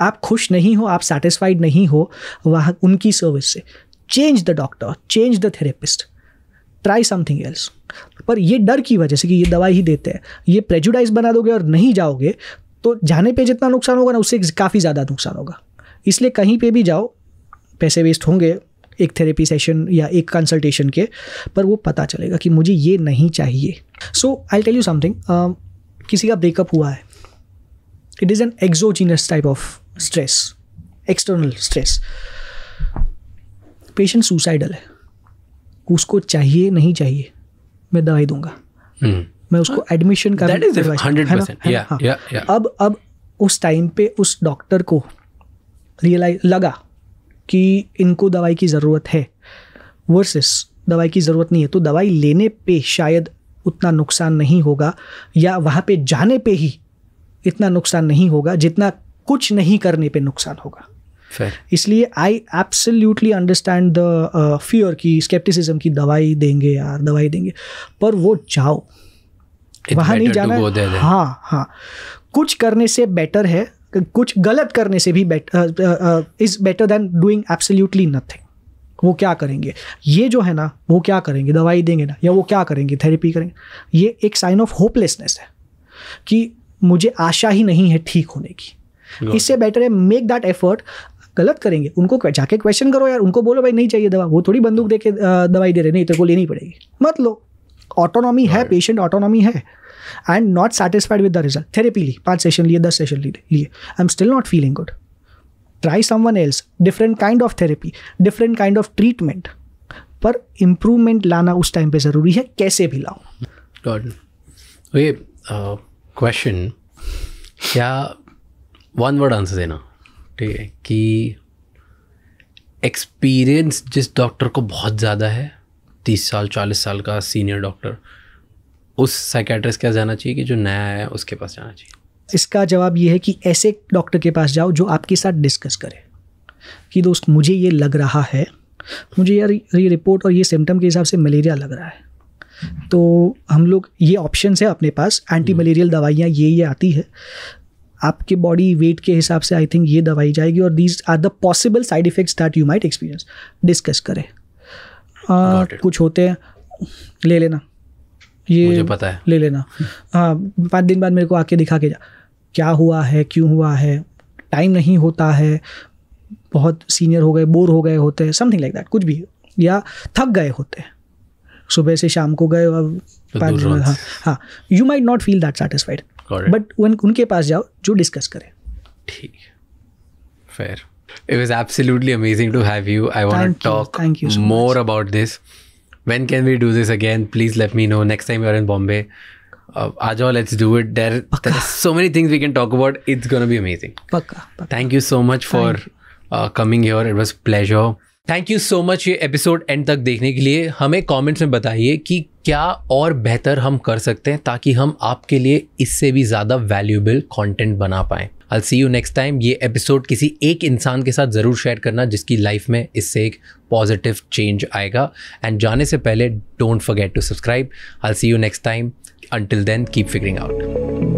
आप खुश नहीं हो आप सेटिस्फाइड नहीं हो वहाँ उनकी सर्विस से change the doctor change the therapist try something else पर ये डर की वजह से कि ये दवाई ही देते हैं ये प्रेजुडाइज बना दोगे और नहीं जाओगे तो जाने पे जितना नुकसान होगा ना उससे काफ़ी ज़्यादा नुकसान होगा इसलिए कहीं पे भी जाओ पैसे वेस्ट होंगे एक थेरेपी सेशन या एक कंसल्टेशन के पर वो पता चलेगा कि मुझे ये नहीं चाहिए so I tell you something किसी का ब्रेकअप हुआ है it is an exogenous type of stress external stress patient suicidal है उसको चाहिए नहीं चाहिए मैं दवाई दूंगा hmm. मैं उसको एडमिशन कर हाँ। अब अब उस टाइम पे उस डॉक्टर को रियलाइज लगा कि इनको दवाई की ज़रूरत है वर्सेस दवाई की ज़रूरत नहीं है तो दवाई लेने पे शायद उतना नुकसान नहीं होगा या वहाँ पे जाने पे ही इतना नुकसान नहीं होगा जितना कुछ नहीं करने पे नुकसान होगा इसलिए I absolutely understand the fear की स्केप्टिसिज्म की दवाई देंगे यार दवाई देंगे पर वो जाओ वहाँ नहीं जाना हाँ हाँ कुछ करने से बेटर है कुछ गलत करने से भी is better than doing absolutely nothing वो क्या करेंगे ये जो है ना वो क्या करेंगे दवाई देंगे ना या वो क्या करेंगे थेरेपी करेंगे ये एक साइन ऑफ होपलेसनेस है कि मुझे आशा ही नहीं है ठीक होने की इससे बेटर है मेक दैट एफर्ट गलत करेंगे उनको जाके क्वेश्चन करो यार उनको बोलो भाई नहीं चाहिए दवा वो थोड़ी बंदूक दे के दवाई दे रहे नहीं तेरे तो को लेनी पड़ेगी मत लो ऑटोनॉमी है पेशेंट ऑटोनॉमी है and not satisfied with the result therapy ली पाँच सेशन लिए दस सेशन लिए I am still not feeling good try someone else different kind of therapy different kind of treatment पर इम्प्रूवमेंट लाना उस टाइम पे ज़रूरी है कैसे भी लाओ तो ये क्वेश्चन uh, क्या वन वर्ड आंसर देना ठीक है कि एक्सपीरियंस जिस डॉक्टर को बहुत ज़्यादा है तीस साल चालीस साल का सीनियर डॉक्टर उस साइकेट्रिस्ट के पास जाना चाहिए कि जो नया है उसके पास जाना चाहिए इसका जवाब ये है कि ऐसे डॉक्टर के पास जाओ जो आपके साथ डिस्कस करे कि दोस्त मुझे ये लग रहा है मुझे यार ये रिपोर्ट और ये सिम्टम के हिसाब से मलेरिया लग रहा है तो हम लोग ये ऑप्शन है अपने पास एंटी मलेरियल हम्म। दवाइयाँ ये ये आती है आपके बॉडी वेट के हिसाब से आई थिंक ये दवाई जाएगी और these are the possible side effects that you might experience discuss करें uh, कुछ होते हैं ले लेना ये मुझे पता है ले लेना हाँ पाँच दिन बाद मेरे को आके दिखा के जा क्या हुआ है क्यों हुआ है टाइम नहीं होता है बहुत सीनियर हो गए बोर हो गए होते हैं समथिंग लाइक दैट कुछ भी या थक गए होते हैं सुबह से शाम को गए अब तो पाँच दिन हाँ हाँ you might not feel that satisfied but उनके पास जाओ जो डिस्कस करें ठीक fair it was absolutely amazing to have you i want to talk you, thank you so more much. about this when can we do this again? Please let me know next time you're in Bombay. Uh, Ajo, let's do it. There, Paka. there are so many things we can talk about. It's gonna be amazing. Paka, Paka. Thank you so much for uh, coming here. It was pleasure. Thank you so much ये episode end तक देखने के लिए हमें comments में बताइए कि क्या और बेहतर हम कर सकते हैं ताकि हम आपके लिए इससे भी ज़्यादा वैल्यूबल कंटेंट बना पाएँ I see you next time ये एपिसोड किसी एक इंसान के साथ ज़रूर शेयर करना जिसकी लाइफ में इससे एक पॉजिटिव चेंज आएगा एंड जाने से पहले don't forget to subscribe I see you next time until then keep figuring out